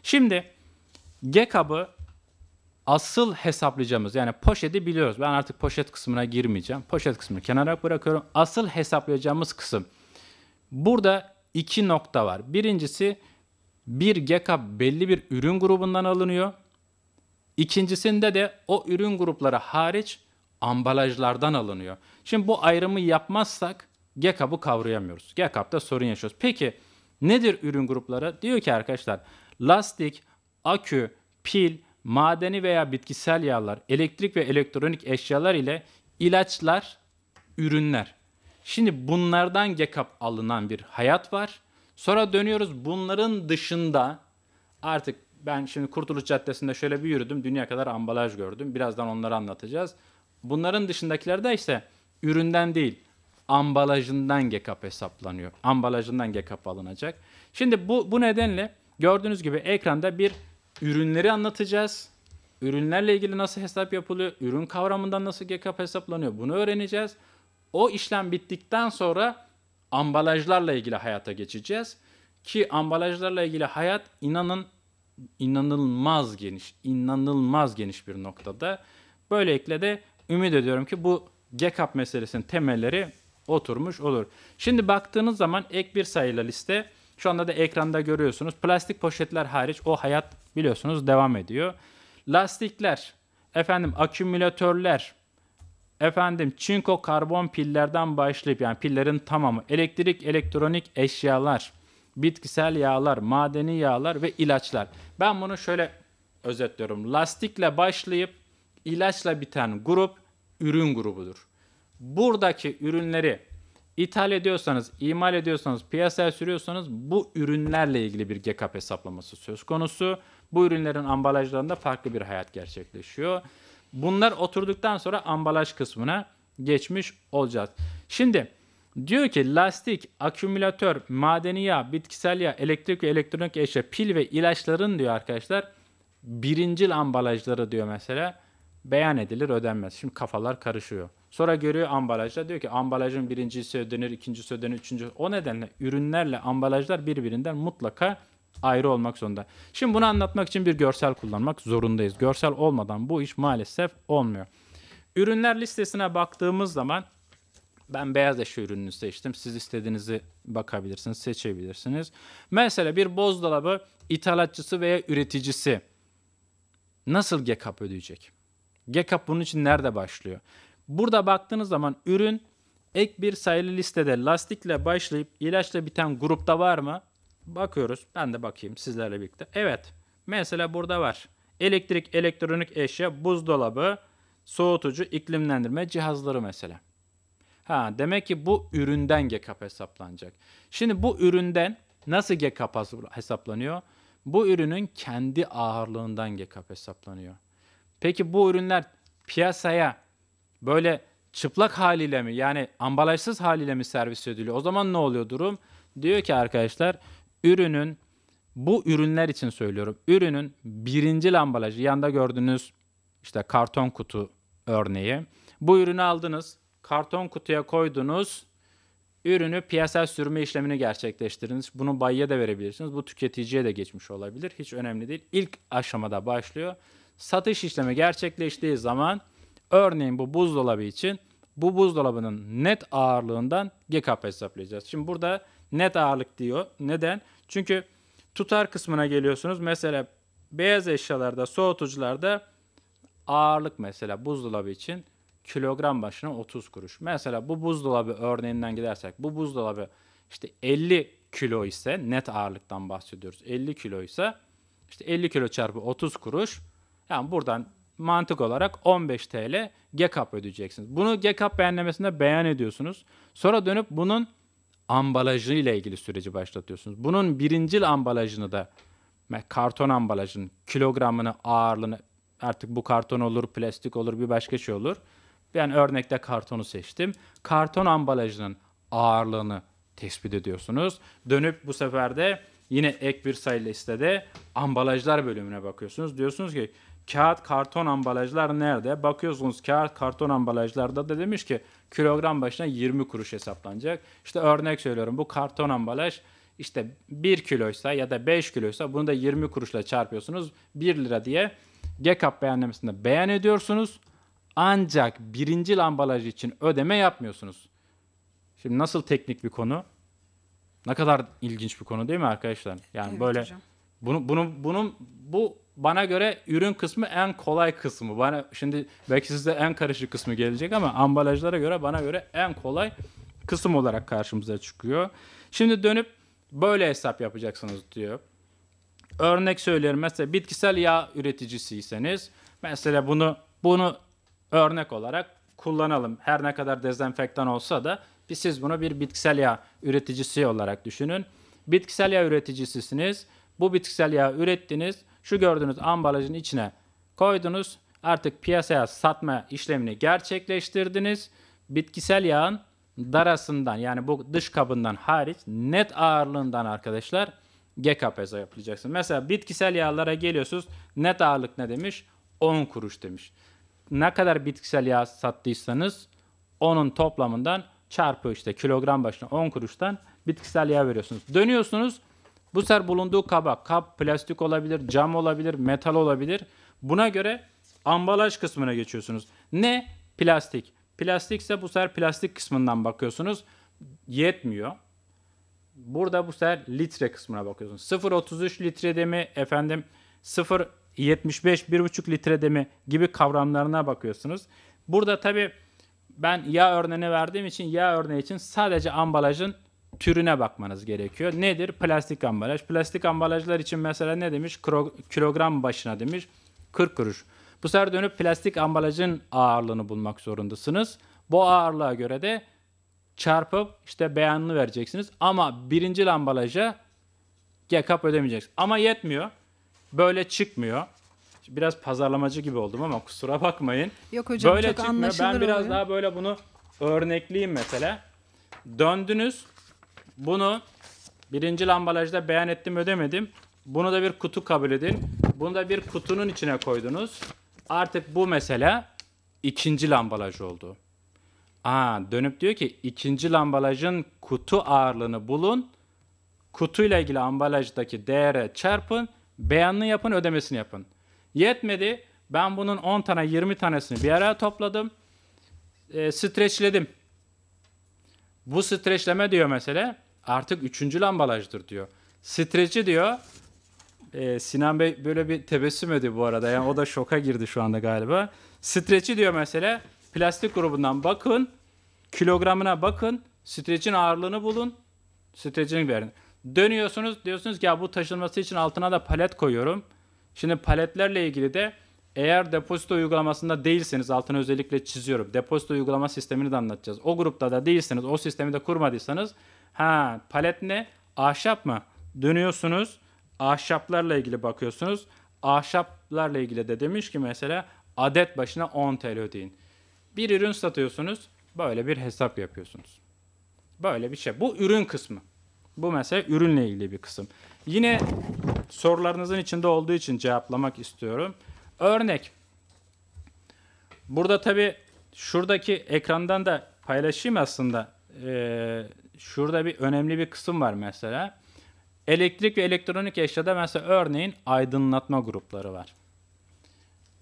Şimdi G kabı asıl hesaplayacağımız yani poşeti biliyoruz. Ben artık poşet kısmına girmeyeceğim. Poşet kısmını kenara bırakıyorum. Asıl hesaplayacağımız kısım. Burada iki nokta var. Birincisi bir GECA belli bir ürün grubundan alınıyor. İkincisinde de o ürün grupları hariç ambalajlardan alınıyor. Şimdi bu ayrımı yapmazsak GECAP'ı kavrayamıyoruz. GECAP'ta sorun yaşıyoruz. Peki nedir ürün grupları? Diyor ki arkadaşlar lastik, akü, pil, madeni veya bitkisel yağlar, elektrik ve elektronik eşyalar ile ilaçlar, ürünler. Şimdi bunlardan GECAP alınan bir hayat var. Sonra dönüyoruz bunların dışında artık ben şimdi Kurtuluş Caddesi'nde şöyle bir yürüdüm. Dünya kadar ambalaj gördüm. Birazdan onları anlatacağız. Bunların dışındakilerde ise üründen değil ambalajından GKAP hesaplanıyor. Ambalajından GKAP alınacak. Şimdi bu, bu nedenle gördüğünüz gibi ekranda bir ürünleri anlatacağız. Ürünlerle ilgili nasıl hesap yapılıyor? Ürün kavramından nasıl GKAP hesaplanıyor? Bunu öğreneceğiz. O işlem bittikten sonra ambalajlarla ilgili hayata geçeceğiz. Ki ambalajlarla ilgili hayat inanın inanılmaz geniş, inanılmaz geniş bir noktada. Böylelikle de ümit ediyorum ki bu GECAP meselesinin temelleri oturmuş olur. Şimdi baktığınız zaman ek bir sayılı liste şu anda da ekranda görüyorsunuz. Plastik poşetler hariç o hayat biliyorsunuz devam ediyor. Lastikler, efendim akümülatörler, Efendim çinko karbon pillerden başlayıp yani pillerin tamamı elektrik, elektronik eşyalar, bitkisel yağlar, madeni yağlar ve ilaçlar. Ben bunu şöyle özetliyorum. Lastikle başlayıp ilaçla biten grup ürün grubudur. Buradaki ürünleri ithal ediyorsanız, imal ediyorsanız, piyasaya sürüyorsanız bu ürünlerle ilgili bir GKP hesaplaması söz konusu. Bu ürünlerin ambalajlarında farklı bir hayat gerçekleşiyor. Bunlar oturduktan sonra ambalaj kısmına geçmiş olacağız. Şimdi diyor ki lastik, akümülatör, madeni yağ, bitkisel yağ, elektrik ve elektronik eşya, pil ve ilaçların diyor arkadaşlar birincil ambalajları diyor mesela beyan edilir ödenmez. Şimdi kafalar karışıyor. Sonra görüyor ambalajda diyor ki ambalajın birincisi ödenir, ikincisi ödenir, üçüncü. O nedenle ürünlerle ambalajlar birbirinden mutlaka ayrı olmak zorunda. Şimdi bunu anlatmak için bir görsel kullanmak zorundayız. Görsel olmadan bu iş maalesef olmuyor. Ürünler listesine baktığımız zaman ben beyaz eşya ürününü seçtim. Siz istediğinizi bakabilirsiniz, seçebilirsiniz. Mesela bir buzdolabı ithalatçısı veya üreticisi nasıl GECAP ödeyecek? GECAP bunun için nerede başlıyor? Burada baktığınız zaman ürün ek bir sayılı listede lastikle başlayıp ilaçla biten grupta var mı? Bakıyoruz. Ben de bakayım sizlerle birlikte. Evet. Mesela burada var. Elektrik, elektronik eşya, buzdolabı, soğutucu, iklimlendirme cihazları mesela. Ha demek ki bu üründen GKP hesaplanacak. Şimdi bu üründen nasıl GKP hesaplanıyor? Bu ürünün kendi ağırlığından GKP hesaplanıyor. Peki bu ürünler piyasaya böyle çıplak haliyle mi yani ambalajsız haliyle mi servis ediliyor? O zaman ne oluyor durum? Diyor ki arkadaşlar ürünün bu ürünler için söylüyorum. Ürünün birinci ambalajı yanda gördüğünüz işte karton kutu örneği. Bu ürünü aldınız, karton kutuya koydunuz, ürünü piyasaya sürme işlemini gerçekleştirdiniz Bunu bayiye de verebilirsiniz. Bu tüketiciye de geçmiş olabilir. Hiç önemli değil. İlk aşamada başlıyor. Satış işlemi gerçekleştiği zaman örneğin bu buzdolabı için bu buzdolabının net ağırlığından GKP hesaplayacağız. Şimdi burada net ağırlık diyor. Neden? Çünkü tutar kısmına geliyorsunuz. Mesela beyaz eşyalarda, soğutucularda ağırlık mesela buzdolabı için kilogram başına 30 kuruş. Mesela bu buzdolabı örneğinden gidersek bu buzdolabı işte 50 kilo ise net ağırlıktan bahsediyoruz. 50 kilo ise işte 50 kilo çarpı 30 kuruş. Yani buradan mantık olarak 15 TL GECAP ödeyeceksiniz. Bunu GECAP beğenlemesinde beyan ediyorsunuz. Sonra dönüp bunun ambalajı ile ilgili süreci başlatıyorsunuz. Bunun birincil ambalajını da karton ambalajın kilogramını, ağırlığını artık bu karton olur, plastik olur, bir başka şey olur. Ben örnekte kartonu seçtim. Karton ambalajının ağırlığını tespit ediyorsunuz. Dönüp bu sefer de yine ek bir sayı listede ambalajlar bölümüne bakıyorsunuz. Diyorsunuz ki kağıt karton ambalajlar nerede? Bakıyorsunuz kağıt karton ambalajlarda da demiş ki kilogram başına 20 kuruş hesaplanacak. İşte örnek söylüyorum bu karton ambalaj işte 1 kiloysa ya da 5 kiloysa bunu da 20 kuruşla çarpıyorsunuz. 1 lira diye GKAP beğenlemesinde beyan ediyorsunuz. Ancak birinci ambalaj için ödeme yapmıyorsunuz. Şimdi nasıl teknik bir konu? Ne kadar ilginç bir konu değil mi arkadaşlar? Yani evet, böyle hocam. bunu bunu bunun bu bana göre ürün kısmı en kolay kısmı. Bana şimdi belki sizde en karışık kısmı gelecek ama ambalajlara göre bana göre en kolay kısım olarak karşımıza çıkıyor. Şimdi dönüp böyle hesap yapacaksınız diyor. Örnek söylerim mesela bitkisel yağ üreticisiyseniz mesela bunu bunu örnek olarak kullanalım. Her ne kadar dezenfektan olsa da siz bunu bir bitkisel yağ üreticisi olarak düşünün. Bitkisel yağ üreticisisiniz bu bitkisel yağı ürettiniz. Şu gördüğünüz ambalajın içine koydunuz. Artık piyasaya satma işlemini gerçekleştirdiniz. Bitkisel yağın darasından yani bu dış kabından hariç net ağırlığından arkadaşlar GKP'za yapacaksın. Mesela bitkisel yağlara geliyorsunuz. Net ağırlık ne demiş? 10 kuruş demiş. Ne kadar bitkisel yağ sattıysanız onun toplamından çarpı işte kilogram başına 10 kuruştan bitkisel yağ veriyorsunuz. Dönüyorsunuz bu sefer bulunduğu kaba, kap plastik olabilir, cam olabilir, metal olabilir. Buna göre ambalaj kısmına geçiyorsunuz. Ne? Plastik. Plastikse bu sefer plastik kısmından bakıyorsunuz. Yetmiyor. Burada bu sefer litre kısmına bakıyorsunuz. 0.33 litre demi efendim 0.75 1.5 litre demi gibi kavramlarına bakıyorsunuz. Burada tabi ben yağ örneğini verdiğim için yağ örneği için sadece ambalajın türüne bakmanız gerekiyor. Nedir? Plastik ambalaj. Plastik ambalajlar için mesela ne demiş? Kro kilogram başına demiş 40 kuruş. Bu sefer dönüp plastik ambalajın ağırlığını bulmak zorundasınız. Bu ağırlığa göre de çarpıp işte beyanını vereceksiniz. Ama birinci ambalaja GKAP ödemeyeceksiniz. Ama yetmiyor. Böyle çıkmıyor. Biraz pazarlamacı gibi oldum ama kusura bakmayın. Yok hocam böyle çok çıkmıyor. anlaşılır Ben biraz oluyor. daha böyle bunu örnekleyeyim mesela. Döndünüz bunu birinci ambalajda beyan ettim ödemedim. Bunu da bir kutu kabul edin. Bunu da bir kutunun içine koydunuz. Artık bu mesele ikinci ambalaj oldu. Aa, dönüp diyor ki ikinci ambalajın kutu ağırlığını bulun. Kutuyla ilgili ambalajdaki değere çarpın. Beyanını yapın, ödemesini yapın. Yetmedi. Ben bunun 10 tane 20 tanesini bir araya topladım. E, streçledim. Bu streçleme diyor mesela artık üçüncü ambalajdır diyor. Streci diyor. E, Sinan Bey böyle bir tebessüm ediyor bu arada. Yani o da şoka girdi şu anda galiba. Streci diyor mesela. Plastik grubundan bakın. Kilogramına bakın. Streçin ağırlığını bulun. Streçini verin. Dönüyorsunuz diyorsunuz ki ya bu taşınması için altına da palet koyuyorum. Şimdi paletlerle ilgili de eğer depozito uygulamasında değilseniz altına özellikle çiziyorum. Depozito uygulama sistemini de anlatacağız. O grupta da değilseniz, o sistemi de kurmadıysanız Ha palet ne? Ahşap mı? Dönüyorsunuz. Ahşaplarla ilgili bakıyorsunuz. Ahşaplarla ilgili de demiş ki mesela adet başına 10 TL ödeyin. Bir ürün satıyorsunuz. Böyle bir hesap yapıyorsunuz. Böyle bir şey. Bu ürün kısmı. Bu mesela ürünle ilgili bir kısım. Yine sorularınızın içinde olduğu için cevaplamak istiyorum. Örnek. Burada tabii şuradaki ekrandan da paylaşayım aslında. Ee, şurada bir önemli bir kısım var mesela. Elektrik ve elektronik eşyada mesela örneğin aydınlatma grupları var.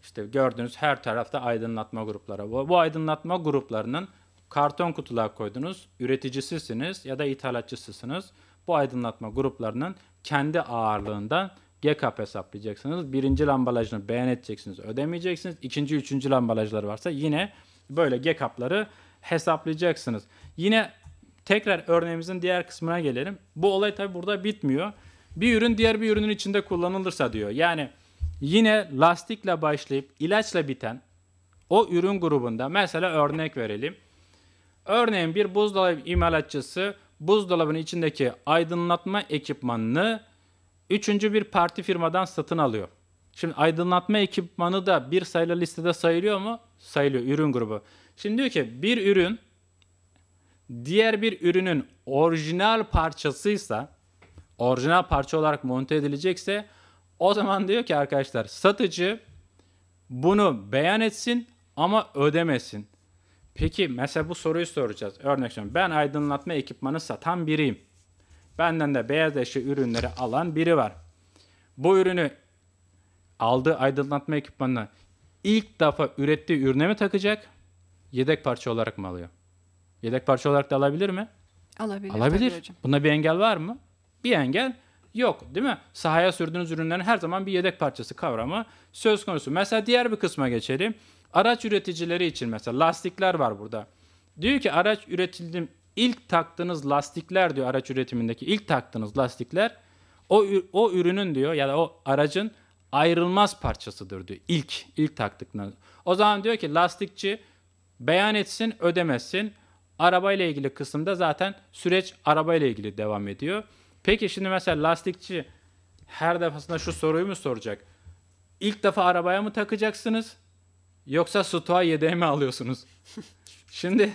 İşte gördüğünüz her tarafta aydınlatma grupları. Bu, bu aydınlatma gruplarının karton kutular koydunuz, üreticisisiniz ya da ithalatçısısınız. Bu aydınlatma gruplarının kendi ağırlığından GKP hesaplayacaksınız. Birinci ambalajını beğen edeceksiniz, ödemeyeceksiniz. İkinci, üçüncü ambalajları varsa yine böyle GKP'ları hesaplayacaksınız. Yine Tekrar örneğimizin diğer kısmına gelelim. Bu olay tabi burada bitmiyor. Bir ürün diğer bir ürünün içinde kullanılırsa diyor. Yani yine lastikle başlayıp ilaçla biten o ürün grubunda mesela örnek verelim. Örneğin bir buzdolabı imalatçısı buzdolabının içindeki aydınlatma ekipmanını üçüncü bir parti firmadan satın alıyor. Şimdi aydınlatma ekipmanı da bir sayılı listede sayılıyor mu? Sayılıyor ürün grubu. Şimdi diyor ki bir ürün diğer bir ürünün orijinal parçasıysa, orijinal parça olarak monte edilecekse o zaman diyor ki arkadaşlar satıcı bunu beyan etsin ama ödemesin. Peki mesela bu soruyu soracağız. Örnek veriyorum ben aydınlatma ekipmanı satan biriyim. Benden de beyaz eşya ürünleri alan biri var. Bu ürünü aldığı aydınlatma ekipmanını ilk defa ürettiği ürüne mi takacak? Yedek parça olarak mı alıyor? Yedek parça olarak da alabilir mi? Alabilir. Alabilir. Buna bir engel var mı? Bir engel yok değil mi? Sahaya sürdüğünüz ürünlerin her zaman bir yedek parçası kavramı söz konusu. Mesela diğer bir kısma geçelim. Araç üreticileri için mesela lastikler var burada. Diyor ki araç üretildim ilk taktığınız lastikler diyor araç üretimindeki ilk taktığınız lastikler o o ürünün diyor ya da o aracın ayrılmaz parçasıdır diyor. İlk ilk taktıklarınız. O zaman diyor ki lastikçi beyan etsin, ödemesin. Arabayla ilgili kısımda zaten süreç arabayla ilgili devam ediyor. Peki şimdi mesela lastikçi her defasında şu soruyu mu soracak? İlk defa arabaya mı takacaksınız? Yoksa stoğa yedeğe mi alıyorsunuz? şimdi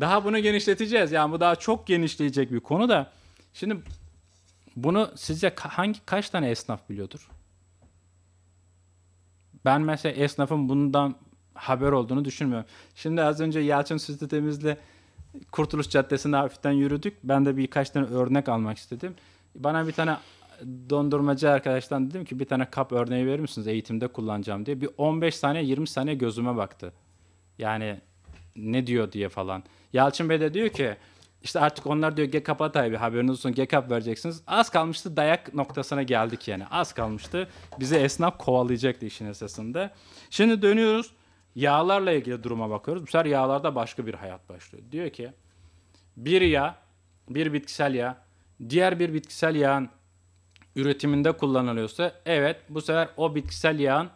daha bunu genişleteceğiz. Yani bu daha çok genişleyecek bir konu da. Şimdi bunu sizce hangi kaç tane esnaf biliyordur? Ben mesela esnafın bundan haber olduğunu düşünmüyorum. Şimdi az önce Yalçın Sütü Temiz'le Kurtuluş Caddesi'nde hafiften yürüdük. Ben de birkaç tane örnek almak istedim. Bana bir tane dondurmacı arkadaştan dedim ki bir tane kap örneği verir misiniz eğitimde kullanacağım diye. Bir 15 saniye 20 saniye gözüme baktı. Yani ne diyor diye falan. Yalçın Bey de diyor ki işte artık onlar diyor GKAP Atay haberiniz olsun GKAP vereceksiniz. Az kalmıştı dayak noktasına geldik yani. Az kalmıştı. Bizi esnaf kovalayacaktı işin esasında. Şimdi dönüyoruz. Yağlarla ilgili duruma bakıyoruz. Bu sefer yağlarda başka bir hayat başlıyor. Diyor ki bir yağ, bir bitkisel yağ, diğer bir bitkisel yağın üretiminde kullanılıyorsa evet bu sefer o bitkisel yağın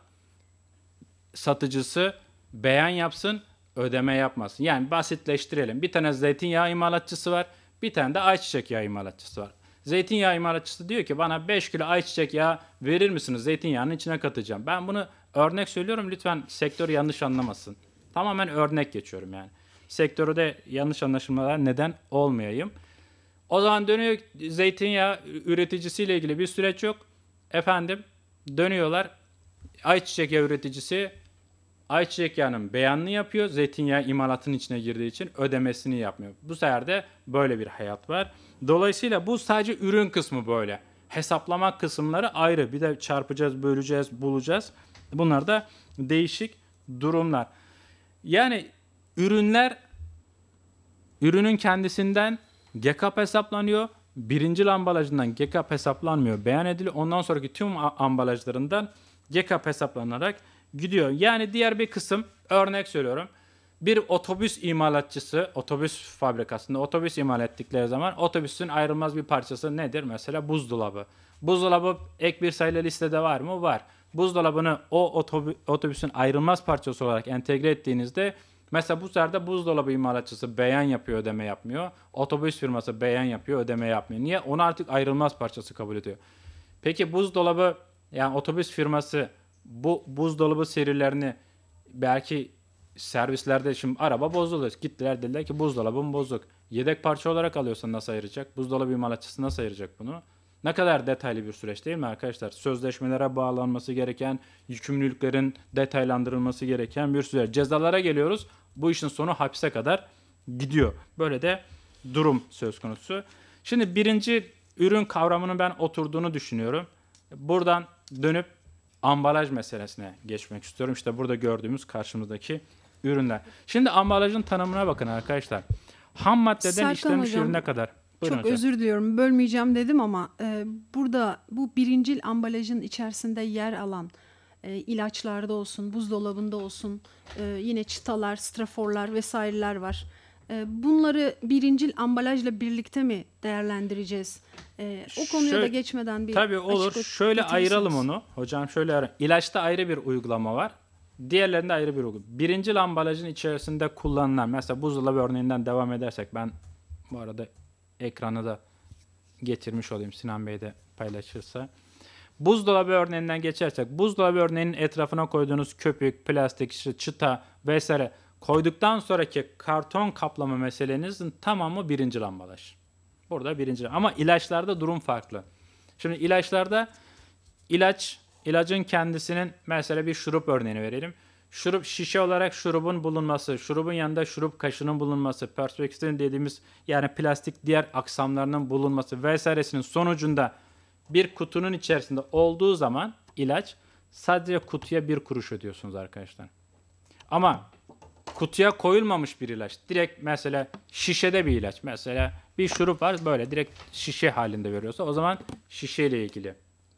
satıcısı beyan yapsın, ödeme yapmasın. Yani basitleştirelim. Bir tane zeytinyağı imalatçısı var, bir tane de ayçiçek yağı imalatçısı var. Zeytinyağı imalatçısı diyor ki bana 5 kilo ayçiçek yağı verir misiniz? Zeytinyağının içine katacağım. Ben bunu Örnek söylüyorum lütfen sektör yanlış anlamasın. Tamamen örnek geçiyorum yani. Sektörde yanlış anlaşılmalar neden olmayayım. O zaman dönüyor zeytinyağı üreticisiyle ilgili bir süreç yok. Efendim dönüyorlar ayçiçek yağı üreticisi ayçiçek yağının beyanını yapıyor. Zeytinyağı imalatın içine girdiği için ödemesini yapmıyor. Bu sefer de böyle bir hayat var. Dolayısıyla bu sadece ürün kısmı böyle. Hesaplama kısımları ayrı. Bir de çarpacağız, böleceğiz, bulacağız. Bunlar da değişik durumlar. Yani ürünler ürünün kendisinden GKP hesaplanıyor. Birinci ambalajından GKP hesaplanmıyor. Beyan ediliyor. Ondan sonraki tüm ambalajlarından GKP hesaplanarak gidiyor. Yani diğer bir kısım örnek söylüyorum. Bir otobüs imalatçısı otobüs fabrikasında otobüs imal ettikleri zaman otobüsün ayrılmaz bir parçası nedir? Mesela buzdolabı. Buzdolabı ek bir sayılı listede var mı? Var buzdolabını o otobüsün ayrılmaz parçası olarak entegre ettiğinizde mesela bu sefer de buzdolabı imalatçısı beyan yapıyor ödeme yapmıyor. Otobüs firması beyan yapıyor ödeme yapmıyor. Niye? Onu artık ayrılmaz parçası kabul ediyor. Peki buzdolabı yani otobüs firması bu buzdolabı serilerini belki servislerde şimdi araba bozuluyor. Gittiler dediler ki buzdolabım bozuk. Yedek parça olarak alıyorsan nasıl ayıracak? Buzdolabı imalatçısı nasıl ayıracak bunu? Ne kadar detaylı bir süreç değil mi arkadaşlar? Sözleşmelere bağlanması gereken, yükümlülüklerin detaylandırılması gereken bir süreç. Cezalara geliyoruz. Bu işin sonu hapse kadar gidiyor. Böyle de durum söz konusu. Şimdi birinci ürün kavramının ben oturduğunu düşünüyorum. Buradan dönüp ambalaj meselesine geçmek istiyorum. İşte burada gördüğümüz karşımızdaki ürünler. Şimdi ambalajın tanımına bakın arkadaşlar. Ham maddeden Serkan işlenmiş hocam, ürüne kadar. Buyurun Çok hocam. özür diliyorum bölmeyeceğim dedim ama e, burada bu birincil ambalajın içerisinde yer alan e, ilaçlarda olsun, buzdolabında olsun, e, yine çıtalar, straforlar vesaireler var. E, bunları birincil ambalajla birlikte mi değerlendireceğiz? E, o konuya şöyle, da geçmeden bir Tabii olur. Şöyle ayıralım onu. Hocam şöyle ayıralım. İlaçta ayrı bir uygulama var. Diğerlerinde ayrı bir uygulama. Birinci ambalajın içerisinde kullanılan mesela buzdolabı örneğinden devam edersek ben bu arada ekrana da getirmiş olayım Sinan Bey de paylaşırsa. Buzdolabı örneğinden geçersek buzdolabı örneğinin etrafına koyduğunuz köpük, plastik, işte çıta vesaire koyduktan sonraki karton kaplama meselenizin tamamı birinci ambalaj. Burada birinci ama ilaçlarda durum farklı. Şimdi ilaçlarda ilaç ilacın kendisinin mesela bir şurup örneğini verelim. Şurup şişe olarak şurubun bulunması, şurubun yanında şurup kaşının bulunması, perspektifin dediğimiz yani plastik diğer aksamlarının bulunması vesairesinin sonucunda bir kutunun içerisinde olduğu zaman ilaç sadece kutuya bir kuruş ödüyorsunuz arkadaşlar. Ama kutuya koyulmamış bir ilaç. Direkt mesela şişede bir ilaç. Mesela bir şurup var böyle direkt şişe halinde veriyorsa o zaman şişeyle ilgili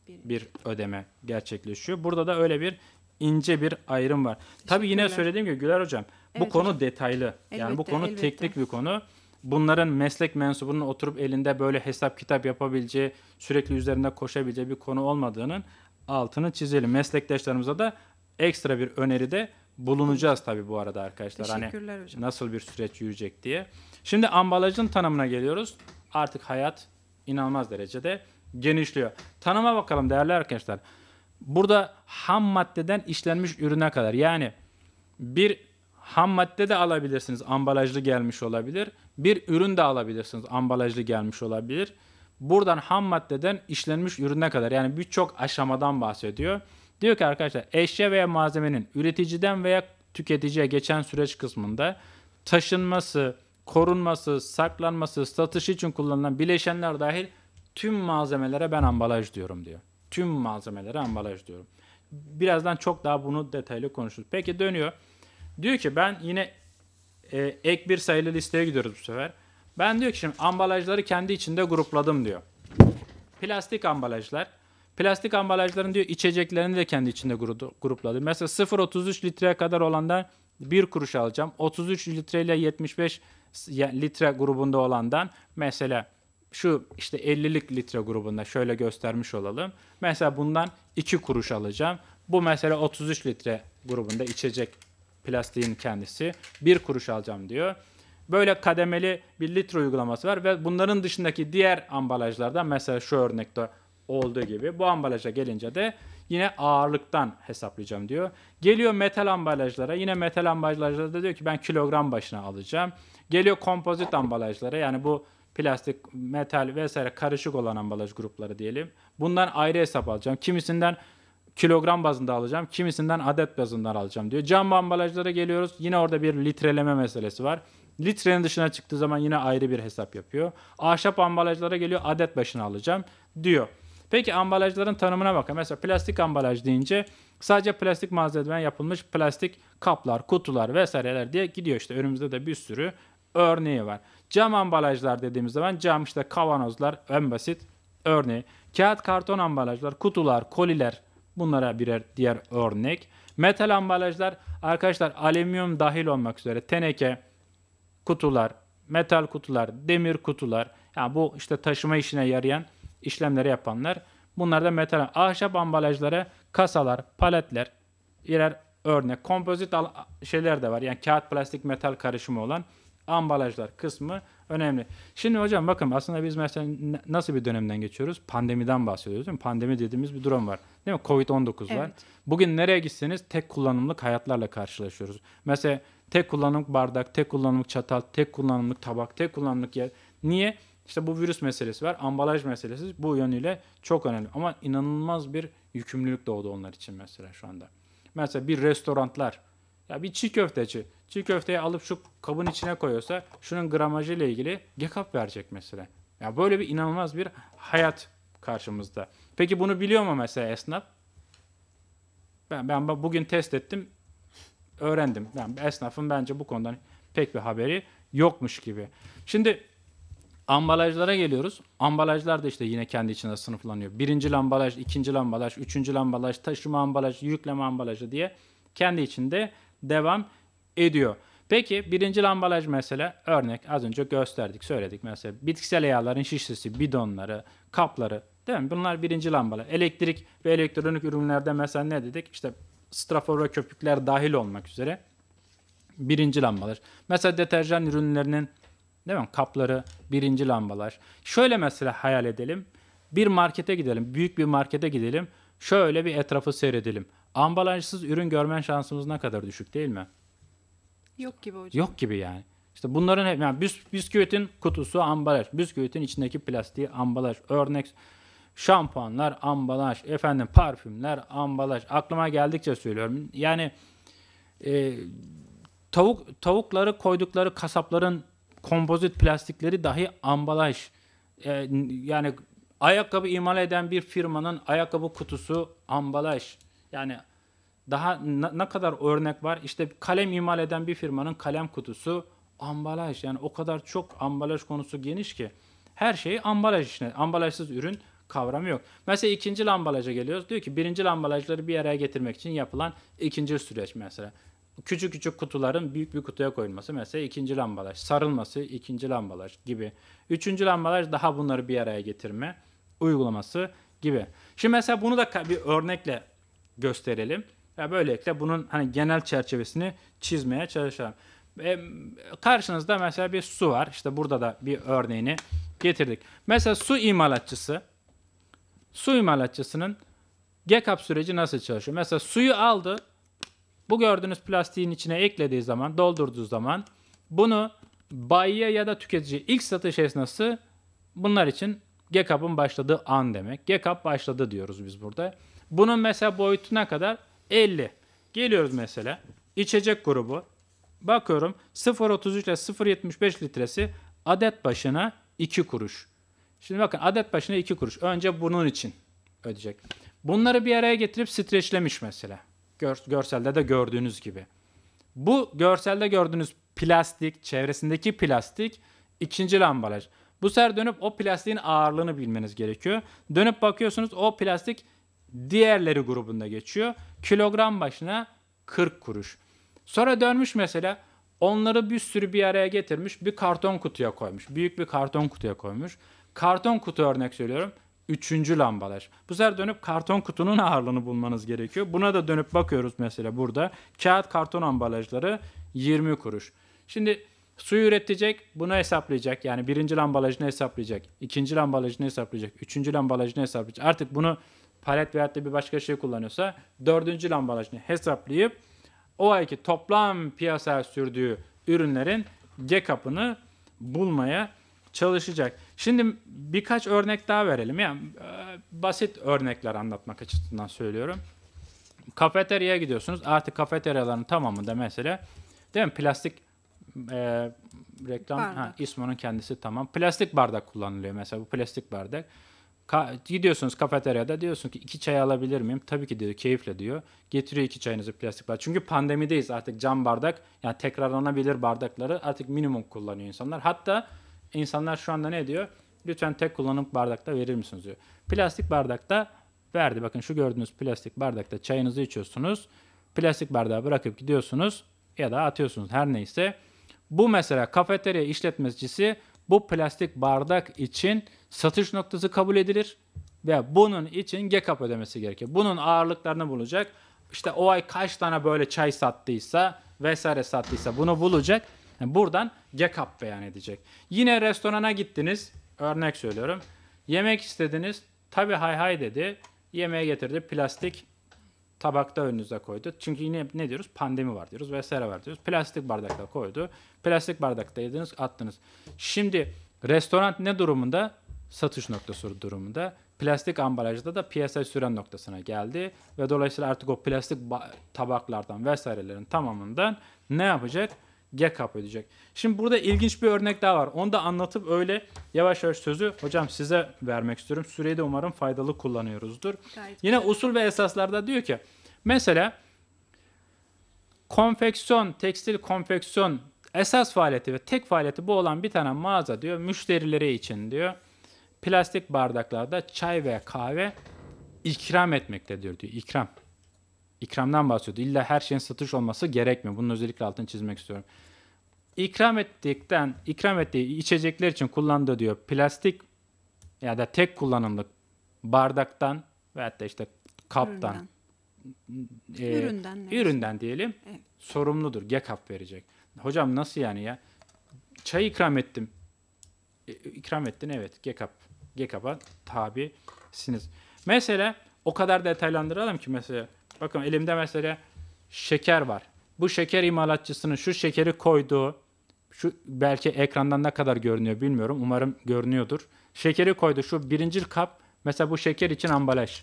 bir ödeme gerçekleşiyor. Burada da öyle bir ince bir ayrım var. Tabii yine söylediğim gibi Güler Hocam evet, bu konu hocam. detaylı. Elbette, yani bu konu elbette. teknik bir konu. Bunların meslek mensubunun oturup elinde böyle hesap kitap yapabileceği, sürekli üzerinde koşabileceği bir konu olmadığının altını çizelim. Meslektaşlarımıza da ekstra bir öneride bulunacağız tabii bu arada arkadaşlar. Hani hocam. nasıl bir süreç yürüyecek diye. Şimdi ambalajın tanımına geliyoruz. Artık hayat inanılmaz derecede genişliyor. Tanıma bakalım değerli arkadaşlar. Burada ham maddeden işlenmiş ürüne kadar yani bir ham madde de alabilirsiniz ambalajlı gelmiş olabilir. Bir ürün de alabilirsiniz ambalajlı gelmiş olabilir. Buradan ham maddeden işlenmiş ürüne kadar yani birçok aşamadan bahsediyor. Diyor ki arkadaşlar eşya veya malzemenin üreticiden veya tüketiciye geçen süreç kısmında taşınması, korunması, saklanması, satışı için kullanılan bileşenler dahil tüm malzemelere ben ambalaj diyorum diyor tüm malzemeleri ambalaj diyorum. Birazdan çok daha bunu detaylı konuşuruz. Peki dönüyor. Diyor ki ben yine e, ek bir sayılı listeye gidiyoruz bu sefer. Ben diyor ki şimdi ambalajları kendi içinde grupladım diyor. Plastik ambalajlar. Plastik ambalajların diyor içeceklerini de kendi içinde grupladım. Mesela 0.33 litreye kadar olandan 1 kuruş alacağım. 33 litre ile 75 litre grubunda olandan mesela şu işte 50'lik litre grubunda şöyle göstermiş olalım. Mesela bundan 2 kuruş alacağım. Bu mesela 33 litre grubunda içecek plastiğin kendisi. 1 kuruş alacağım diyor. Böyle kademeli bir litre uygulaması var ve bunların dışındaki diğer ambalajlarda mesela şu örnekte olduğu gibi bu ambalaja gelince de yine ağırlıktan hesaplayacağım diyor. Geliyor metal ambalajlara yine metal ambalajlarda diyor ki ben kilogram başına alacağım. Geliyor kompozit ambalajlara yani bu plastik, metal vesaire karışık olan ambalaj grupları diyelim. Bundan ayrı hesap alacağım. Kimisinden kilogram bazında alacağım, kimisinden adet bazında alacağım diyor. Cam ambalajlara geliyoruz. Yine orada bir litreleme meselesi var. Litrenin dışına çıktığı zaman yine ayrı bir hesap yapıyor. Ahşap ambalajlara geliyor adet başına alacağım diyor. Peki ambalajların tanımına bakın. Mesela plastik ambalaj deyince sadece plastik malzemeden yapılmış plastik kaplar, kutular vesaireler diye gidiyor işte. Önümüzde de bir sürü örneği var. Cam ambalajlar dediğimiz zaman cam işte kavanozlar en basit örneği. Kağıt karton ambalajlar, kutular, koliler bunlara birer diğer örnek. Metal ambalajlar arkadaşlar alüminyum dahil olmak üzere teneke, kutular, metal kutular, demir kutular. Yani bu işte taşıma işine yarayan işlemleri yapanlar. Bunlar da metal ahşap ambalajlara kasalar, paletler birer örnek. Kompozit şeyler de var. Yani kağıt, plastik, metal karışımı olan ambalajlar kısmı önemli. Şimdi hocam bakın aslında biz mesela nasıl bir dönemden geçiyoruz? Pandemiden bahsediyoruz değil mi? Pandemi dediğimiz bir durum var. Değil mi? Covid-19 evet. var. Bugün nereye gitseniz tek kullanımlık hayatlarla karşılaşıyoruz. Mesela tek kullanımlık bardak, tek kullanımlık çatal, tek kullanımlık tabak, tek kullanımlık yer. Niye? İşte bu virüs meselesi var, ambalaj meselesi bu yönüyle çok önemli. Ama inanılmaz bir yükümlülük doğdu onlar için mesela şu anda. Mesela bir restoranlar, ya bir çiğ köfteci çiğ köfteyi alıp şu kabın içine koyuyorsa şunun gramajı ile ilgili gekap verecek mesela. Ya böyle bir inanılmaz bir hayat karşımızda. Peki bunu biliyor mu mesela esnaf? Ben, ben bugün test ettim, öğrendim. Ben esnafın bence bu konudan pek bir haberi yokmuş gibi. Şimdi ambalajlara geliyoruz. Ambalajlar da işte yine kendi içinde sınıflanıyor. Birinci ambalaj, ikinci ambalaj, üçüncü ambalaj, taşıma ambalajı, yükleme ambalajı diye kendi içinde devam ediyor. Peki birinci ambalaj mesele örnek az önce gösterdik söyledik mesela bitkisel yağların şişesi bidonları kapları değil mi bunlar birinci ambalaj elektrik ve elektronik ürünlerde mesela ne dedik İşte strafora köpükler dahil olmak üzere birinci ambalaj mesela deterjan ürünlerinin değil mi kapları birinci ambalaj şöyle mesela hayal edelim bir markete gidelim büyük bir markete gidelim şöyle bir etrafı seyredelim ambalajsız ürün görmen şansımız ne kadar düşük değil mi? Yok gibi hocam. Yok gibi yani. İşte bunların hep yani bis, bisküvitin kutusu ambalaj, bisküvitin içindeki plastiği ambalaj, örnek şampuanlar ambalaj, efendim parfümler ambalaj. Aklıma geldikçe söylüyorum. Yani e, tavuk tavukları koydukları kasapların kompozit plastikleri dahi ambalaj. E, yani ayakkabı imal eden bir firmanın ayakkabı kutusu ambalaj. Yani daha ne kadar örnek var? İşte kalem imal eden bir firmanın kalem kutusu ambalaj. Yani o kadar çok ambalaj konusu geniş ki her şeyi ambalaj içine. Ambalajsız ürün kavramı yok. Mesela ikinci ambalaja geliyoruz. Diyor ki birinci ambalajları bir araya getirmek için yapılan ikinci süreç mesela. Küçük küçük kutuların büyük bir kutuya koyulması mesela ikinci ambalaj. Sarılması ikinci ambalaj gibi. Üçüncü ambalaj daha bunları bir araya getirme uygulaması gibi. Şimdi mesela bunu da bir örnekle gösterelim. Ve böylelikle bunun hani genel çerçevesini çizmeye çalışalım. E, karşınızda mesela bir su var. İşte burada da bir örneğini getirdik. Mesela su imalatçısı su imalatçısının GECAP süreci nasıl çalışıyor? Mesela suyu aldı. Bu gördüğünüz plastiğin içine eklediği zaman, doldurduğu zaman bunu bayiye ya da tüketici ilk satış esnası bunlar için GECAP'ın başladığı an demek. GECAP başladı diyoruz biz burada. Bunun mesela boyutuna kadar 50. Geliyoruz mesela içecek grubu. Bakıyorum 0.33 ile 0.75 litresi adet başına 2 kuruş. Şimdi bakın adet başına 2 kuruş. Önce bunun için ödeyecek. Bunları bir araya getirip streçlemiş mesela. Gör, görselde de gördüğünüz gibi. Bu görselde gördüğünüz plastik, çevresindeki plastik ikinci ambalaj. Bu sefer dönüp o plastiğin ağırlığını bilmeniz gerekiyor. Dönüp bakıyorsunuz o plastik Diğerleri grubunda geçiyor. Kilogram başına 40 kuruş. Sonra dönmüş mesela onları bir sürü bir araya getirmiş bir karton kutuya koymuş. Büyük bir karton kutuya koymuş. Karton kutu örnek söylüyorum. Üçüncü lambalaj. Bu sefer dönüp karton kutunun ağırlığını bulmanız gerekiyor. Buna da dönüp bakıyoruz mesela burada. Kağıt karton ambalajları 20 kuruş. Şimdi suyu üretecek, bunu hesaplayacak. Yani birinci ambalajını hesaplayacak, ikinci ambalajını hesaplayacak, üçüncü ambalajını hesaplayacak. Artık bunu palet veyahut da bir başka şey kullanıyorsa dördüncü ambalajını hesaplayıp o ayki toplam piyasaya sürdüğü ürünlerin GECAP'ını bulmaya çalışacak. Şimdi birkaç örnek daha verelim. Yani e, basit örnekler anlatmak açısından söylüyorum. Kafeteryaya gidiyorsunuz. Artık kafeteryaların tamamında mesela değil mi? Plastik e, reklam bardak. ha, İsmo'nun kendisi tamam. Plastik bardak kullanılıyor mesela bu plastik bardak. Ka- gidiyorsunuz kafeteryada diyorsun ki iki çay alabilir miyim? Tabii ki diyor keyifle diyor. Getiriyor iki çayınızı plastik bardak. Çünkü pandemideyiz artık cam bardak yani tekrarlanabilir bardakları artık minimum kullanıyor insanlar. Hatta insanlar şu anda ne diyor? Lütfen tek kullanımlık bardakta verir misiniz diyor. Plastik bardakta verdi. Bakın şu gördüğünüz plastik bardakta çayınızı içiyorsunuz. Plastik bardağı bırakıp gidiyorsunuz ya da atıyorsunuz her neyse. Bu mesela kafeterya işletmecisi bu plastik bardak için satış noktası kabul edilir ve bunun için GECAP ödemesi gerekir. Bunun ağırlıklarını bulacak. İşte o ay kaç tane böyle çay sattıysa vesaire sattıysa bunu bulacak. Yani buradan GECAP beyan edecek. Yine restorana gittiniz. Örnek söylüyorum. Yemek istediniz. Tabi hay hay dedi. Yemeğe getirdi. Plastik tabakta önünüze koydu. Çünkü yine ne diyoruz? Pandemi var diyoruz vesaire var diyoruz. Plastik bardakta koydu. Plastik bardakta yediniz attınız. Şimdi restoran ne durumunda? satış noktası durumunda. Plastik ambalajda da piyasaya süren noktasına geldi ve dolayısıyla artık o plastik tabaklardan vesairelerin tamamından ne yapacak? GECAP ödeyecek. Şimdi burada ilginç bir örnek daha var. Onu da anlatıp öyle yavaş yavaş sözü hocam size vermek istiyorum. Süreyi de umarım faydalı kullanıyoruzdur. Gayet Yine güzel. usul ve esaslarda diyor ki mesela konfeksiyon, tekstil konfeksiyon esas faaliyeti ve tek faaliyeti bu olan bir tane mağaza diyor müşterileri için diyor plastik bardaklarda çay ve kahve ikram etmektedir diyor. İkram. İkramdan bahsediyor. İlla her şeyin satış olması gerekmiyor. Bunun özellikle altını çizmek istiyorum. İkram ettikten, ikram ettiği içecekler için kullandığı diyor plastik ya da tek kullanımlık bardaktan veya da işte kaptan üründen, e, üründen, evet. üründen diyelim evet. sorumludur. Gekap verecek. Hocam nasıl yani ya? Çay ikram ettim. E, ikram ettin evet. Gekap GKP'a tabisiniz. Mesela o kadar detaylandıralım ki mesela bakın elimde mesela şeker var. Bu şeker imalatçısının şu şekeri koyduğu şu belki ekrandan ne kadar görünüyor bilmiyorum. Umarım görünüyordur. Şekeri koydu. Şu birinci kap mesela bu şeker için ambalaj.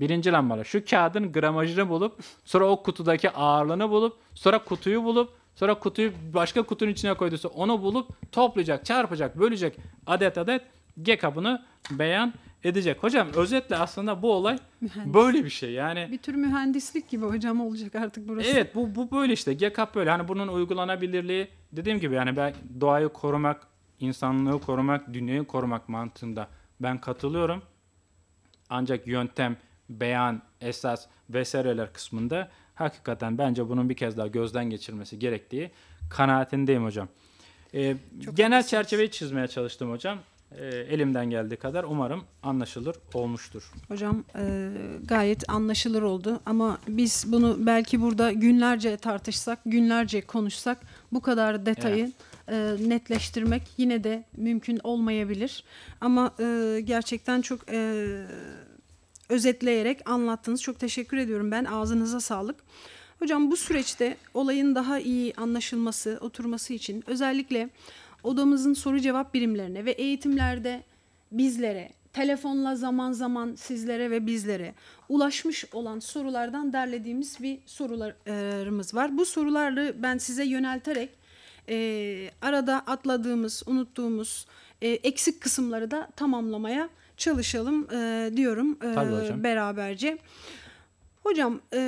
Birinci ambalaj. Şu kağıdın gramajını bulup sonra o kutudaki ağırlığını bulup sonra kutuyu bulup sonra kutuyu başka kutunun içine koyduysa onu bulup toplayacak, çarpacak, bölecek adet adet GECAB'ını beyan edecek. Hocam özetle aslında bu olay Mühendis. böyle bir şey. Yani bir tür mühendislik gibi hocam olacak artık burası. Evet bu bu böyle işte GECAP böyle. Hani bunun uygulanabilirliği dediğim gibi yani ben doğayı korumak, insanlığı korumak, dünyayı korumak mantığında ben katılıyorum. Ancak yöntem, beyan, esas vesaireler kısmında hakikaten bence bunun bir kez daha gözden geçirmesi gerektiği kanaatindeyim hocam. Ee, genel haklısınız. çerçeveyi çizmeye çalıştım hocam. Ee, elimden geldiği kadar umarım anlaşılır olmuştur. Hocam e, gayet anlaşılır oldu ama biz bunu belki burada günlerce tartışsak, günlerce konuşsak bu kadar detayı evet e, netleştirmek yine de mümkün olmayabilir. Ama e, gerçekten çok e, özetleyerek anlattınız. Çok teşekkür ediyorum ben. Ağzınıza sağlık. Hocam bu süreçte olayın daha iyi anlaşılması, oturması için özellikle odamızın soru cevap birimlerine ve eğitimlerde bizlere, telefonla zaman zaman sizlere ve bizlere ulaşmış olan sorulardan derlediğimiz bir sorularımız var. Bu soruları ben size yönelterek e, arada atladığımız, unuttuğumuz e, eksik kısımları da tamamlamaya çalışalım e, diyorum e, hocam. beraberce. Hocam e,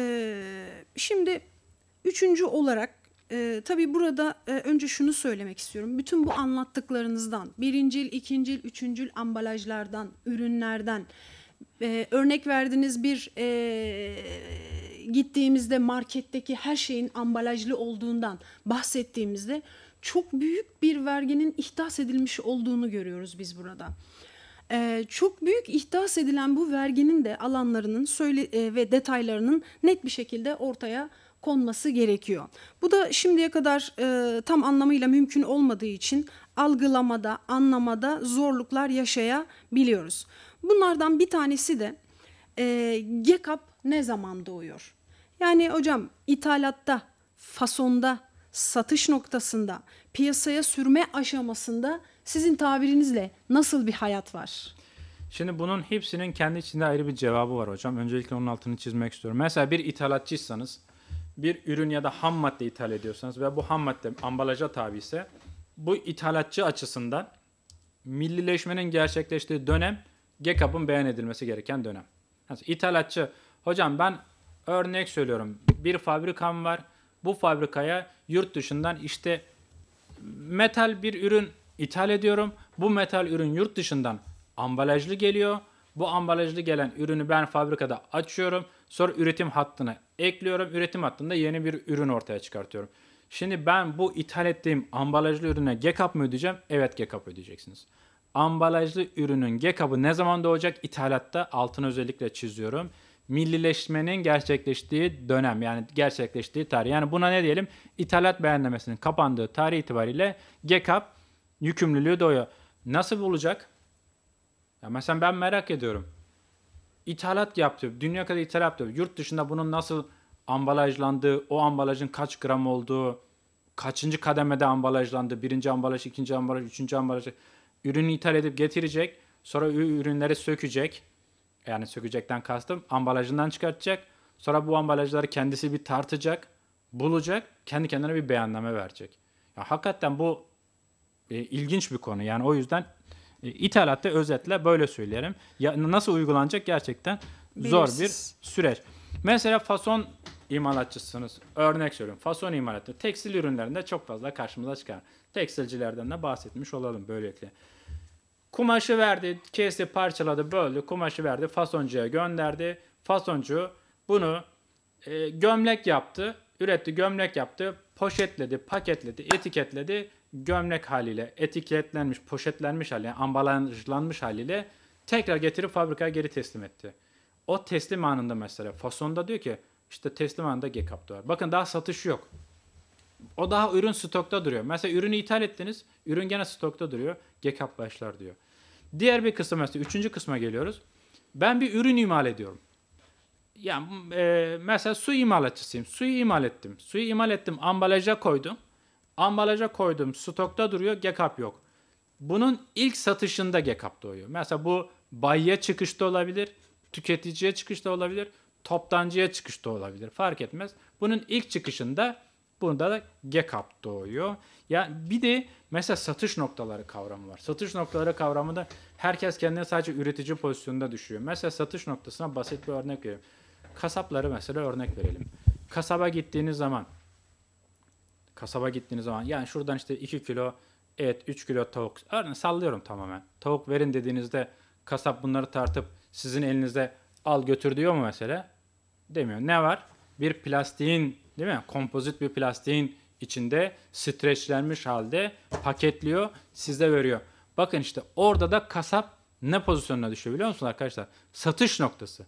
şimdi üçüncü olarak e, tabii burada e, önce şunu söylemek istiyorum. Bütün bu anlattıklarınızdan, birincil, ikincil, üçüncül ambalajlardan, ürünlerden, e, örnek verdiğiniz bir e, gittiğimizde marketteki her şeyin ambalajlı olduğundan bahsettiğimizde çok büyük bir verginin ihdas edilmiş olduğunu görüyoruz biz burada. Ee, çok büyük ihdas edilen bu verginin de alanlarının söyle e, ve detaylarının net bir şekilde ortaya konması gerekiyor. Bu da şimdiye kadar e, tam anlamıyla mümkün olmadığı için algılamada, anlamada zorluklar yaşayabiliyoruz. Bunlardan bir tanesi de e, GECAP ne zaman doğuyor? Yani hocam ithalatta, fasonda, satış noktasında, piyasaya sürme aşamasında sizin tabirinizle nasıl bir hayat var? Şimdi bunun hepsinin kendi içinde ayrı bir cevabı var hocam. Öncelikle onun altını çizmek istiyorum. Mesela bir ithalatçıysanız bir ürün ya da ham madde ithal ediyorsanız ve bu ham madde ambalaja tabi ise bu ithalatçı açısından millileşmenin gerçekleştiği dönem GECAP'ın beyan edilmesi gereken dönem. Yani ithalatçı, hocam ben örnek söylüyorum bir fabrikam var. Bu fabrikaya yurt dışından işte metal bir ürün ithal ediyorum. Bu metal ürün yurt dışından ambalajlı geliyor. Bu ambalajlı gelen ürünü ben fabrikada açıyorum Sonra üretim hattına ekliyorum. Üretim hattında yeni bir ürün ortaya çıkartıyorum. Şimdi ben bu ithal ettiğim ambalajlı ürüne GECAP mı ödeyeceğim? Evet GECAP ödeyeceksiniz. Ambalajlı ürünün GECAP'ı ne zaman doğacak? İthalatta altını özellikle çiziyorum. Millileşmenin gerçekleştiği dönem yani gerçekleştiği tarih. Yani buna ne diyelim? İthalat beğenlemesinin kapandığı tarih itibariyle GECAP yükümlülüğü doğuyor. Nasıl bulacak? Ya mesela ben merak ediyorum ithalat yaptı. Dünya kadar ithalat yaptı. Yurt dışında bunun nasıl ambalajlandığı, o ambalajın kaç gram olduğu, kaçıncı kademede ambalajlandı, birinci ambalaj, ikinci ambalaj, üçüncü ambalaj. Ürünü ithal edip getirecek. Sonra ürünleri sökecek. Yani sökecekten kastım ambalajından çıkartacak. Sonra bu ambalajları kendisi bir tartacak, bulacak, kendi kendine bir beyanname verecek. Ya hakikaten bu e, ilginç bir konu. Yani o yüzden e, İthalatta özetle böyle söylerim. Ya, nasıl uygulanacak gerçekten zor bir süreç. Mesela fason imalatçısınız. Örnek söylüyorum. Fason imalatı. Tekstil ürünlerinde çok fazla karşımıza çıkar. Tekstilcilerden de bahsetmiş olalım böylelikle. Kumaşı verdi, kesti, parçaladı, böldü. Kumaşı verdi, fasoncuya gönderdi. Fasoncu bunu e, gömlek yaptı, üretti, gömlek yaptı, poşetledi, paketledi, etiketledi gömlek haliyle, etiketlenmiş, poşetlenmiş haliyle, ambalajlanmış haliyle tekrar getirip fabrikaya geri teslim etti. O teslim anında mesela fasonda diyor ki işte teslim anında GKAP'ta var. Bakın daha satış yok. O daha ürün stokta duruyor. Mesela ürünü ithal ettiniz. Ürün gene stokta duruyor. gekap başlar diyor. Diğer bir kısım mesela üçüncü kısma geliyoruz. Ben bir ürün imal ediyorum. Yani e, mesela su imalatçısıyım. Suyu imal ettim. Suyu imal ettim. Ambalaja koydum. Ambalaja koydum. Stokta duruyor. Gekap yok. Bunun ilk satışında Gekap doğuyor. Mesela bu bayiye çıkışta olabilir. Tüketiciye çıkışta olabilir. Toptancıya çıkışta olabilir. Fark etmez. Bunun ilk çıkışında bunda da Gekap doğuyor. Yani bir de mesela satış noktaları kavramı var. Satış noktaları kavramında herkes kendine sadece üretici pozisyonunda düşüyor. Mesela satış noktasına basit bir örnek veriyorum. Kasapları mesela örnek verelim. Kasaba gittiğiniz zaman kasaba gittiğiniz zaman yani şuradan işte 2 kilo et, 3 kilo tavuk. Örneğin sallıyorum tamamen. Tavuk verin dediğinizde kasap bunları tartıp sizin elinizde al götür diyor mu mesela? Demiyor. Ne var? Bir plastiğin değil mi? Kompozit bir plastiğin içinde streçlenmiş halde paketliyor, size veriyor. Bakın işte orada da kasap ne pozisyonuna düşüyor biliyor musunuz arkadaşlar? Satış noktası.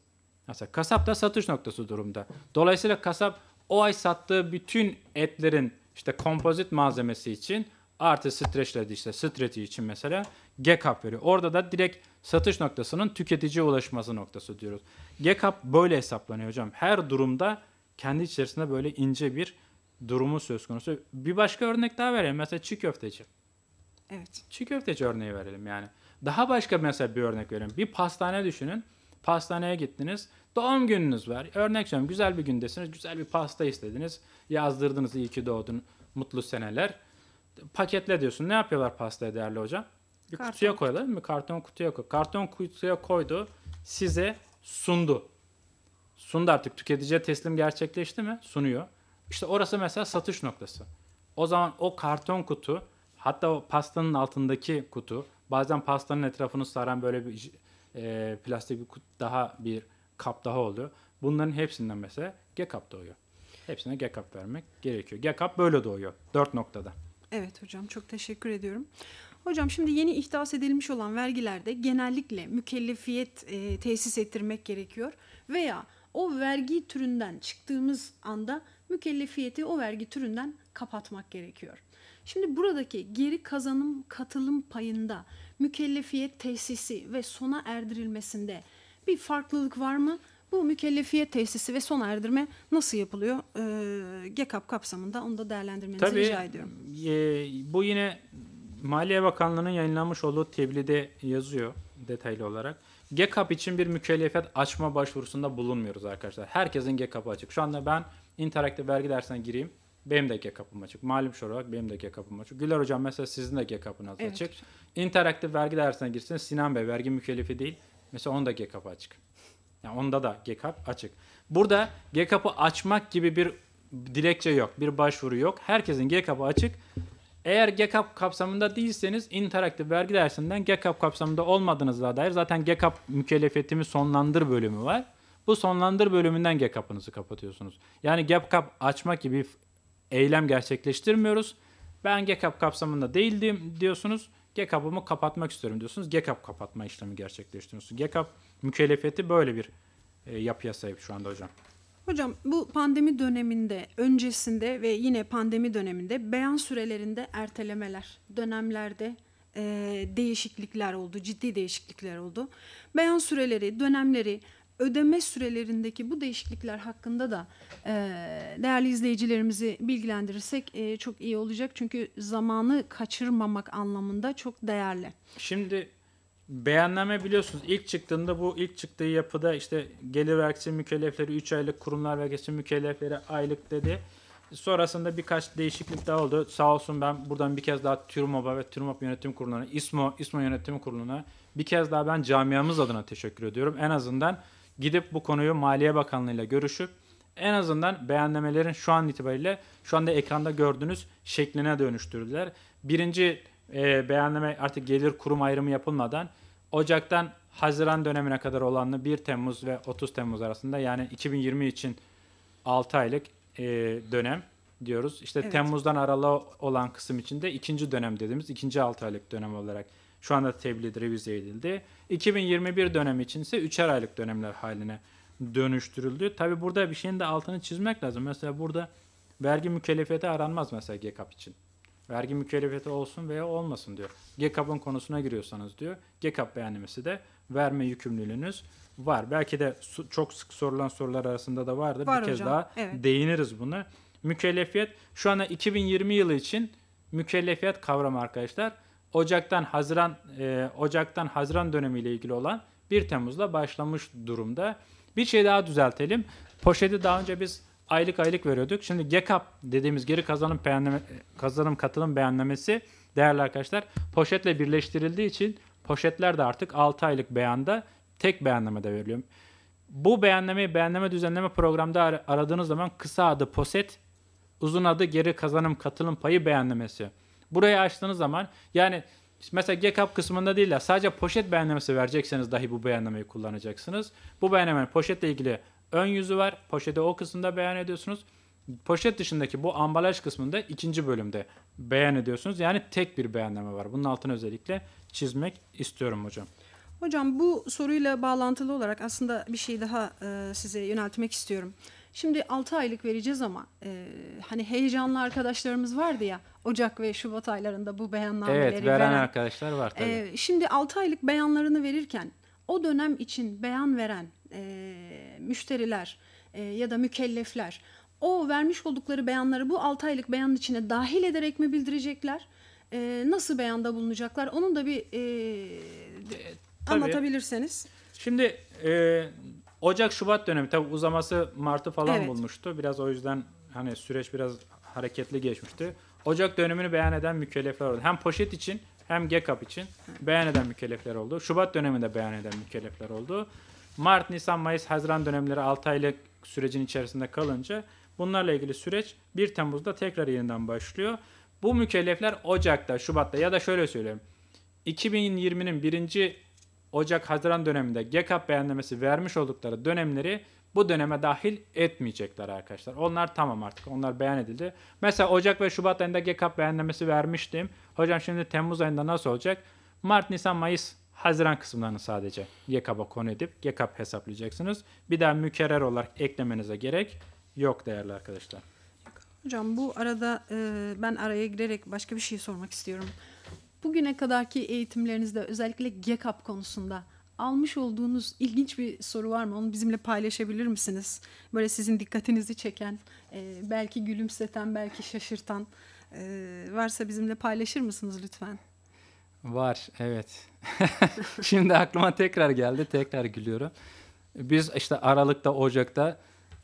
Mesela kasap da satış noktası durumda. Dolayısıyla kasap o ay sattığı bütün etlerin işte kompozit malzemesi için artı streçledi işte streti için mesela GCAP veriyor. Orada da direkt satış noktasının tüketici ulaşması noktası diyoruz. GCAP böyle hesaplanıyor hocam. Her durumda kendi içerisinde böyle ince bir durumu söz konusu. Bir başka örnek daha verelim. Mesela çiğ köfteci. Evet. Çiğ köfteci örneği verelim yani. Daha başka mesela bir örnek verelim. Bir pastane düşünün. Pastaneye gittiniz. Doğum gününüz var. Örnek söylüyorum güzel bir gündesiniz. Güzel bir pasta istediniz. Yazdırdınız iyi ki doğdun. Mutlu seneler. Paketle diyorsun. Ne yapıyorlar pastaya değerli hocam? Bir karton. kutuya koyalım mı? Karton kutuya koy. Karton kutuya koydu. Size sundu. Sundu artık. Tüketiciye teslim gerçekleşti mi? Sunuyor. İşte orası mesela satış noktası. O zaman o karton kutu hatta o pastanın altındaki kutu bazen pastanın etrafını saran böyle bir e, plastik bir kut daha bir kap daha oldu. Bunların hepsinden mesela G-Cup doğuyor. Hepsine G-Cup vermek gerekiyor. G-Cup böyle doğuyor. Dört noktada. Evet hocam çok teşekkür ediyorum. Hocam şimdi yeni ihdas edilmiş olan vergilerde genellikle mükellefiyet e, tesis ettirmek gerekiyor veya o vergi türünden çıktığımız anda mükellefiyeti o vergi türünden kapatmak gerekiyor. Şimdi buradaki geri kazanım katılım payında mükellefiyet tesisi ve sona erdirilmesinde bir farklılık var mı? Bu mükellefiyet tesisi ve sona erdirme nasıl yapılıyor? E, GECAP kapsamında onu da değerlendirmenizi Tabii, rica ediyorum. E, bu yine Maliye Bakanlığı'nın yayınlanmış olduğu tebliğde yazıyor detaylı olarak. GECAP için bir mükellefiyet açma başvurusunda bulunmuyoruz arkadaşlar. Herkesin GECAP'ı açık. Şu anda ben interaktif vergi dersine gireyim. Benim de GK kapım açık. Malum şor olarak benim de GK kapım açık. Güler Hocam mesela sizin de GK kapınız evet. açık. İnteraktif vergi dersine girsin Sinan Bey vergi mükellefi değil. Mesela onun da GK kapı açık. Yani onda da GKAP açık. Burada GKAP'ı açmak gibi bir dilekçe yok, bir başvuru yok. Herkesin GKAP'ı açık. Eğer GKAP kapsamında değilseniz interaktif vergi dersinden GKAP kapsamında olmadığınızla dair zaten GKAP mükellefiyetimi sonlandır bölümü var. Bu sonlandır bölümünden GKAP'ınızı kapatıyorsunuz. Yani GKAP açmak gibi eylem gerçekleştirmiyoruz. Ben GCAP kapsamında değildim diyorsunuz. GCAP'ımı kapatmak istiyorum diyorsunuz. GCAP kapatma işlemi gerçekleştiriyorsunuz. GCAP mükellefiyeti böyle bir e, yapıya sahip şu anda hocam. Hocam bu pandemi döneminde, öncesinde ve yine pandemi döneminde beyan sürelerinde ertelemeler, dönemlerde e, değişiklikler oldu, ciddi değişiklikler oldu. Beyan süreleri, dönemleri ödeme sürelerindeki bu değişiklikler hakkında da e, değerli izleyicilerimizi bilgilendirirsek e, çok iyi olacak. Çünkü zamanı kaçırmamak anlamında çok değerli. Şimdi beyanname biliyorsunuz ilk çıktığında bu ilk çıktığı yapıda işte gelir vergisi mükellefleri 3 aylık kurumlar vergisi mükellefleri aylık dedi. Sonrasında birkaç değişiklik daha oldu. Sağ olsun ben buradan bir kez daha TÜRMOB'a ve TÜRMOB yönetim kuruluna, İSMO, İSMO yönetim kuruluna bir kez daha ben camiamız adına teşekkür ediyorum. En azından gidip bu konuyu Maliye Bakanlığı'yla görüşüp en azından beğenlemelerin şu an itibariyle şu anda ekranda gördüğünüz şekline dönüştürdüler. Birinci e, beğenleme artık gelir kurum ayrımı yapılmadan Ocak'tan Haziran dönemine kadar olanı 1 Temmuz ve 30 Temmuz arasında yani 2020 için 6 aylık e, dönem diyoruz. İşte evet. Temmuz'dan aralığa olan kısım için de ikinci dönem dediğimiz ikinci 6 aylık dönem olarak şu anda tebliğ revize edildi. 2021 dönem için ise 3'er aylık dönemler haline dönüştürüldü. Tabi burada bir şeyin de altını çizmek lazım. Mesela burada vergi mükellefiyeti aranmaz mesela GKAP için. Vergi mükellefiyeti olsun veya olmasın diyor. GKAP'ın konusuna giriyorsanız diyor. GKAP beğenmesi de verme yükümlülüğünüz var. Belki de çok sık sorulan sorular arasında da vardır. Var bir hocam. kez daha evet. değiniriz bunu. Mükellefiyet şu anda 2020 yılı için mükellefiyet kavramı arkadaşlar Ocak'tan Haziran e, Ocak'tan Haziran dönemiyle ilgili olan 1 Temmuz'la başlamış durumda. Bir şey daha düzeltelim. Poşeti daha önce biz aylık aylık veriyorduk. Şimdi GECAP dediğimiz geri kazanım beğenleme, kazanım katılım beyanlamesi değerli arkadaşlar poşetle birleştirildiği için poşetler de artık 6 aylık beyanda tek beyanlamada veriliyor. Bu beyanlamayı beyanlama düzenleme programda aradığınız zaman kısa adı poset, uzun adı geri kazanım katılım payı beyanlaması. Burayı açtığınız zaman yani mesela GitHub kısmında değil de sadece poşet beğenlemesi verecekseniz dahi bu beğenlemeyi kullanacaksınız. Bu beğenlemenin poşetle ilgili ön yüzü var. Poşeti o kısımda beğen ediyorsunuz. Poşet dışındaki bu ambalaj kısmında ikinci bölümde beğen ediyorsunuz. Yani tek bir beğenleme var. Bunun altını özellikle çizmek istiyorum hocam. Hocam bu soruyla bağlantılı olarak aslında bir şey daha e, size yöneltmek istiyorum. Şimdi 6 aylık vereceğiz ama e, hani heyecanlı arkadaşlarımız vardı ya Ocak ve Şubat aylarında bu beyannameleri evet, veren, veren arkadaşlar var tabii. E, şimdi 6 aylık beyanlarını verirken o dönem için beyan veren e, müşteriler e, ya da mükellefler o vermiş oldukları beyanları bu 6 aylık beyanın içine dahil ederek mi bildirecekler? E, nasıl beyanda bulunacaklar? Onun da bir e, e, anlatabilirseniz. Şimdi e, Ocak-Şubat dönemi tabi uzaması Mart'ı falan evet. bulmuştu. Biraz o yüzden hani süreç biraz hareketli geçmişti. Ocak dönemini beyan eden mükellefler oldu. Hem poşet için hem GECAP için beyan eden mükellefler oldu. Şubat döneminde beyan eden mükellefler oldu. Mart, Nisan, Mayıs, Haziran dönemleri 6 aylık sürecin içerisinde kalınca bunlarla ilgili süreç 1 Temmuz'da tekrar yeniden başlıyor. Bu mükellefler Ocak'ta, Şubat'ta ya da şöyle söyleyeyim. 2020'nin birinci Ocak-Haziran döneminde GECAP beğenlemesi vermiş oldukları dönemleri bu döneme dahil etmeyecekler arkadaşlar. Onlar tamam artık. Onlar beyan edildi. Mesela Ocak ve Şubat ayında GKAP beğenlemesi vermiştim. Hocam şimdi Temmuz ayında nasıl olacak? Mart, Nisan, Mayıs, Haziran kısımlarını sadece GKAP'a konu edip GKAP hesaplayacaksınız. Bir daha mükerrer olarak eklemenize gerek yok değerli arkadaşlar. Hocam bu arada e, ben araya girerek başka bir şey sormak istiyorum bugüne kadarki eğitimlerinizde özellikle GECAP konusunda almış olduğunuz ilginç bir soru var mı? Onu bizimle paylaşabilir misiniz? Böyle sizin dikkatinizi çeken, e, belki gülümseten, belki şaşırtan e, varsa bizimle paylaşır mısınız lütfen? Var, evet. Şimdi aklıma tekrar geldi, tekrar gülüyorum. Biz işte Aralık'ta, Ocak'ta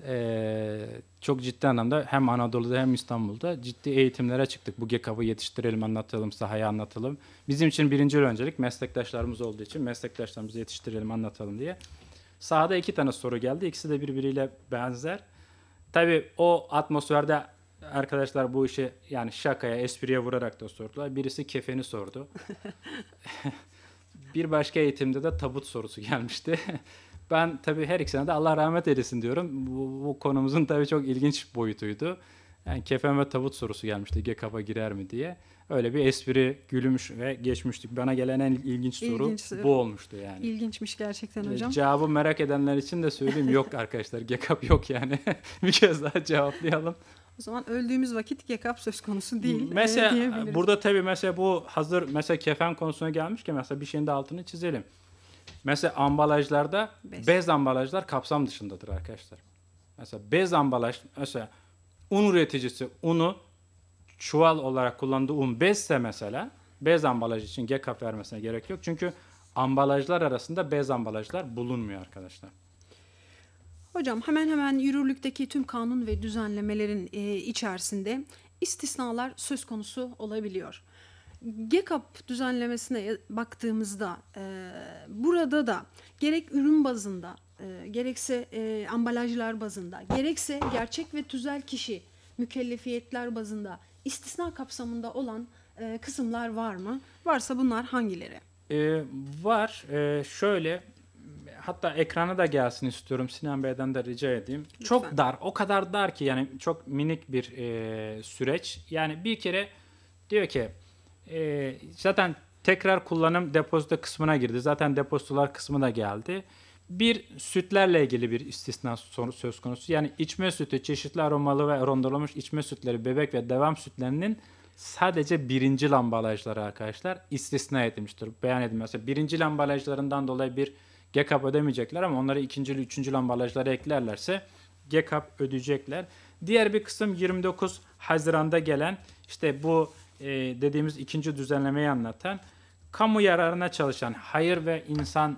e, çok ciddi anlamda hem Anadolu'da hem İstanbul'da ciddi eğitimlere çıktık. Bu GEKAV'ı yetiştirelim, anlatalım, sahaya anlatalım. Bizim için birinci öncelik meslektaşlarımız olduğu için meslektaşlarımızı yetiştirelim, anlatalım diye. Sahada iki tane soru geldi. İkisi de birbiriyle benzer. Tabii o atmosferde arkadaşlar bu işi yani şakaya, espriye vurarak da sordular. Birisi kefeni sordu. bir başka eğitimde de tabut sorusu gelmişti. Ben tabii her ikisine de Allah rahmet eylesin diyorum. Bu, bu konumuzun tabii çok ilginç boyutuydu. Yani kefen ve tabut sorusu gelmişti GKAP'a girer mi diye. Öyle bir espri gülümüş ve geçmiştik. Bana gelen en ilginç, soru bu olmuştu yani. İlginçmiş gerçekten hocam. Cevabı merak edenler için de söyleyeyim yok arkadaşlar GKAP yok yani. bir kez daha cevaplayalım. O zaman öldüğümüz vakit GKAP söz konusu değil. E, mesela e, burada tabii mesela bu hazır mesela kefen konusuna gelmişken mesela bir şeyin de altını çizelim. Mesela ambalajlarda bez. bez ambalajlar kapsam dışındadır arkadaşlar. Mesela bez ambalaj mesela un üreticisi unu çuval olarak kullandığı un bezse mesela bez ambalaj için GKAP vermesine gerek yok. Çünkü ambalajlar arasında bez ambalajlar bulunmuyor arkadaşlar. Hocam hemen hemen yürürlükteki tüm kanun ve düzenlemelerin e, içerisinde istisnalar söz konusu olabiliyor. GECAP düzenlemesine baktığımızda e, burada da gerek ürün bazında, e, gerekse e, ambalajlar bazında, gerekse gerçek ve tüzel kişi mükellefiyetler bazında istisna kapsamında olan e, kısımlar var mı? Varsa bunlar hangileri? Ee, var. Ee, şöyle hatta ekrana da gelsin istiyorum Sinan Bey'den de rica edeyim. Lütfen. Çok dar. O kadar dar ki yani çok minik bir e, süreç. Yani bir kere diyor ki e, zaten tekrar kullanım depozito kısmına girdi. Zaten depozitolar kısmı da geldi. Bir sütlerle ilgili bir istisna söz konusu. Yani içme sütü çeşitli aromalı ve rondolamış içme sütleri bebek ve devam sütlerinin sadece birinci ambalajları arkadaşlar istisna edilmiştir. Beyan edilmez. Birinci ambalajlarından dolayı bir GKAP ödemeyecekler ama onları ikinci, ve üçüncü ambalajlara eklerlerse GKAP ödeyecekler. Diğer bir kısım 29 Haziran'da gelen işte bu e, dediğimiz ikinci düzenlemeyi anlatan kamu yararına çalışan hayır ve insan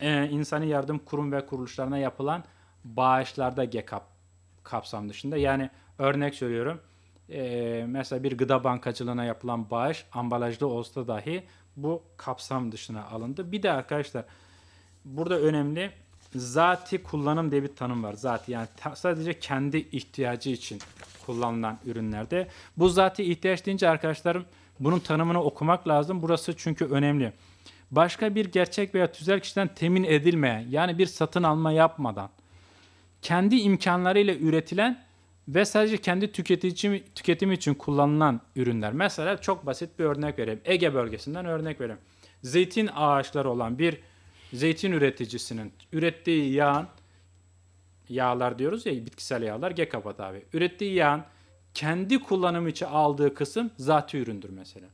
e, insani yardım kurum ve kuruluşlarına yapılan bağışlarda GKAP e kapsam dışında. Yani örnek söylüyorum e, mesela bir gıda bankacılığına yapılan bağış ambalajlı olsa dahi bu kapsam dışına alındı. Bir de arkadaşlar burada önemli zati kullanım diye bir tanım var. Zati yani sadece kendi ihtiyacı için kullanılan ürünlerde. Bu zati ihtiyaç deyince arkadaşlarım bunun tanımını okumak lazım. Burası çünkü önemli. Başka bir gerçek veya tüzel kişiden temin edilmeyen yani bir satın alma yapmadan kendi imkanlarıyla üretilen ve sadece kendi tüketim tüketimi için kullanılan ürünler. Mesela çok basit bir örnek vereyim. Ege bölgesinden örnek vereyim. Zeytin ağaçları olan bir zeytin üreticisinin ürettiği yağın yağlar diyoruz ya bitkisel yağlar Gekaba abi. Ürettiği yağın kendi kullanımı için aldığı kısım zati üründür mesela.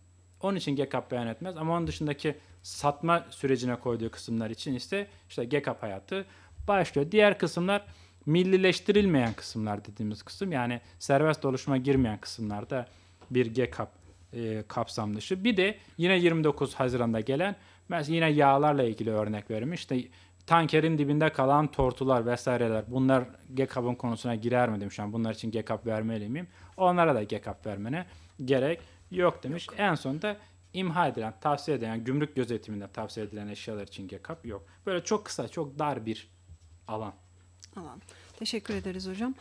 Onun için GECAP beyan etmez ama onun dışındaki satma sürecine koyduğu kısımlar için ise işte GECAP hayatı başlıyor. Diğer kısımlar millileştirilmeyen kısımlar dediğimiz kısım yani serbest oluşuma girmeyen kısımlarda bir GECAP e, kapsam dışı. Bir de yine 29 Haziran'da gelen ben yine yağlarla ilgili örnek vermiş. İşte tankerin dibinde kalan tortular vesaireler bunlar GECAP'ın konusuna girer mi demiş. Yani bunlar için GECAP vermeli miyim? Onlara da GECAP vermene gerek yok demiş. Yok. En sonunda imha edilen, tavsiye edilen, yani gümrük gözetiminde tavsiye edilen eşyalar için GECAP yok. Böyle çok kısa, çok dar bir alan. Alan. Teşekkür ederiz hocam.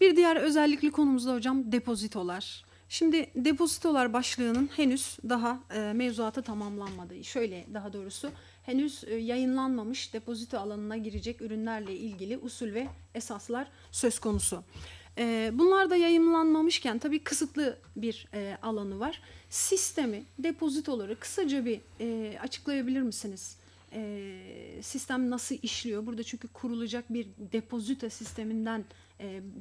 Bir diğer özellikli konumuz da hocam depozitolar. Şimdi depozitolar başlığının henüz daha e, mevzuatı tamamlanmadığı, şöyle daha doğrusu henüz e, yayınlanmamış depozito alanına girecek ürünlerle ilgili usul ve esaslar söz konusu. E, bunlar da yayınlanmamışken tabii kısıtlı bir e, alanı var. Sistemi, depozitoları kısaca bir açıklayabilir misiniz? sistem nasıl işliyor? Burada çünkü kurulacak bir depozito sisteminden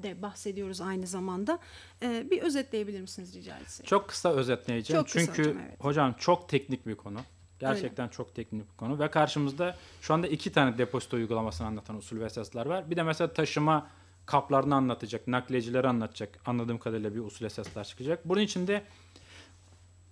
de bahsediyoruz aynı zamanda. bir özetleyebilir misiniz rica etsem? Çok kısa özetleyeceğim. Çok kısa çünkü hocam, evet. hocam çok teknik bir konu. Gerçekten Öyle. çok teknik bir konu ve karşımızda şu anda iki tane depozito uygulamasını anlatan usul ve esaslar var. Bir de mesela taşıma kaplarını anlatacak, nakliyecileri anlatacak. Anladığım kadarıyla bir usul esaslar çıkacak. Bunun içinde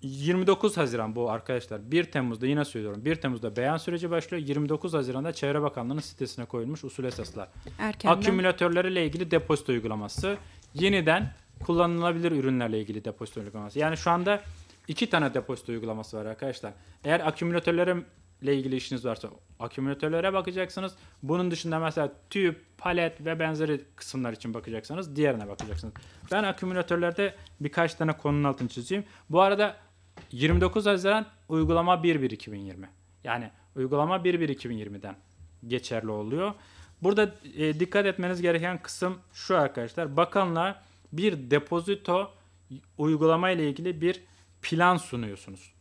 29 Haziran bu arkadaşlar 1 Temmuz'da yine söylüyorum 1 Temmuz'da beyan süreci başlıyor 29 Haziran'da Çevre Bakanlığı'nın sitesine koyulmuş usul esaslar. Erkenden. Akümülatörlerle ilgili depozito uygulaması yeniden kullanılabilir ürünlerle ilgili depozito uygulaması. Yani şu anda iki tane depozito uygulaması var arkadaşlar. Eğer akümülatörlere ile ilgili işiniz varsa akümülatörlere bakacaksınız. Bunun dışında mesela tüp, palet ve benzeri kısımlar için bakacaksınız. diğerine bakacaksınız. Ben akümülatörlerde birkaç tane konunun altını çizeyim. Bu arada 29 Haziran uygulama 1.1.2020. Yani uygulama 1.1.2020'den geçerli oluyor. Burada e, dikkat etmeniz gereken kısım şu arkadaşlar. Bakanlar bir depozito uygulama ile ilgili bir plan sunuyorsunuz.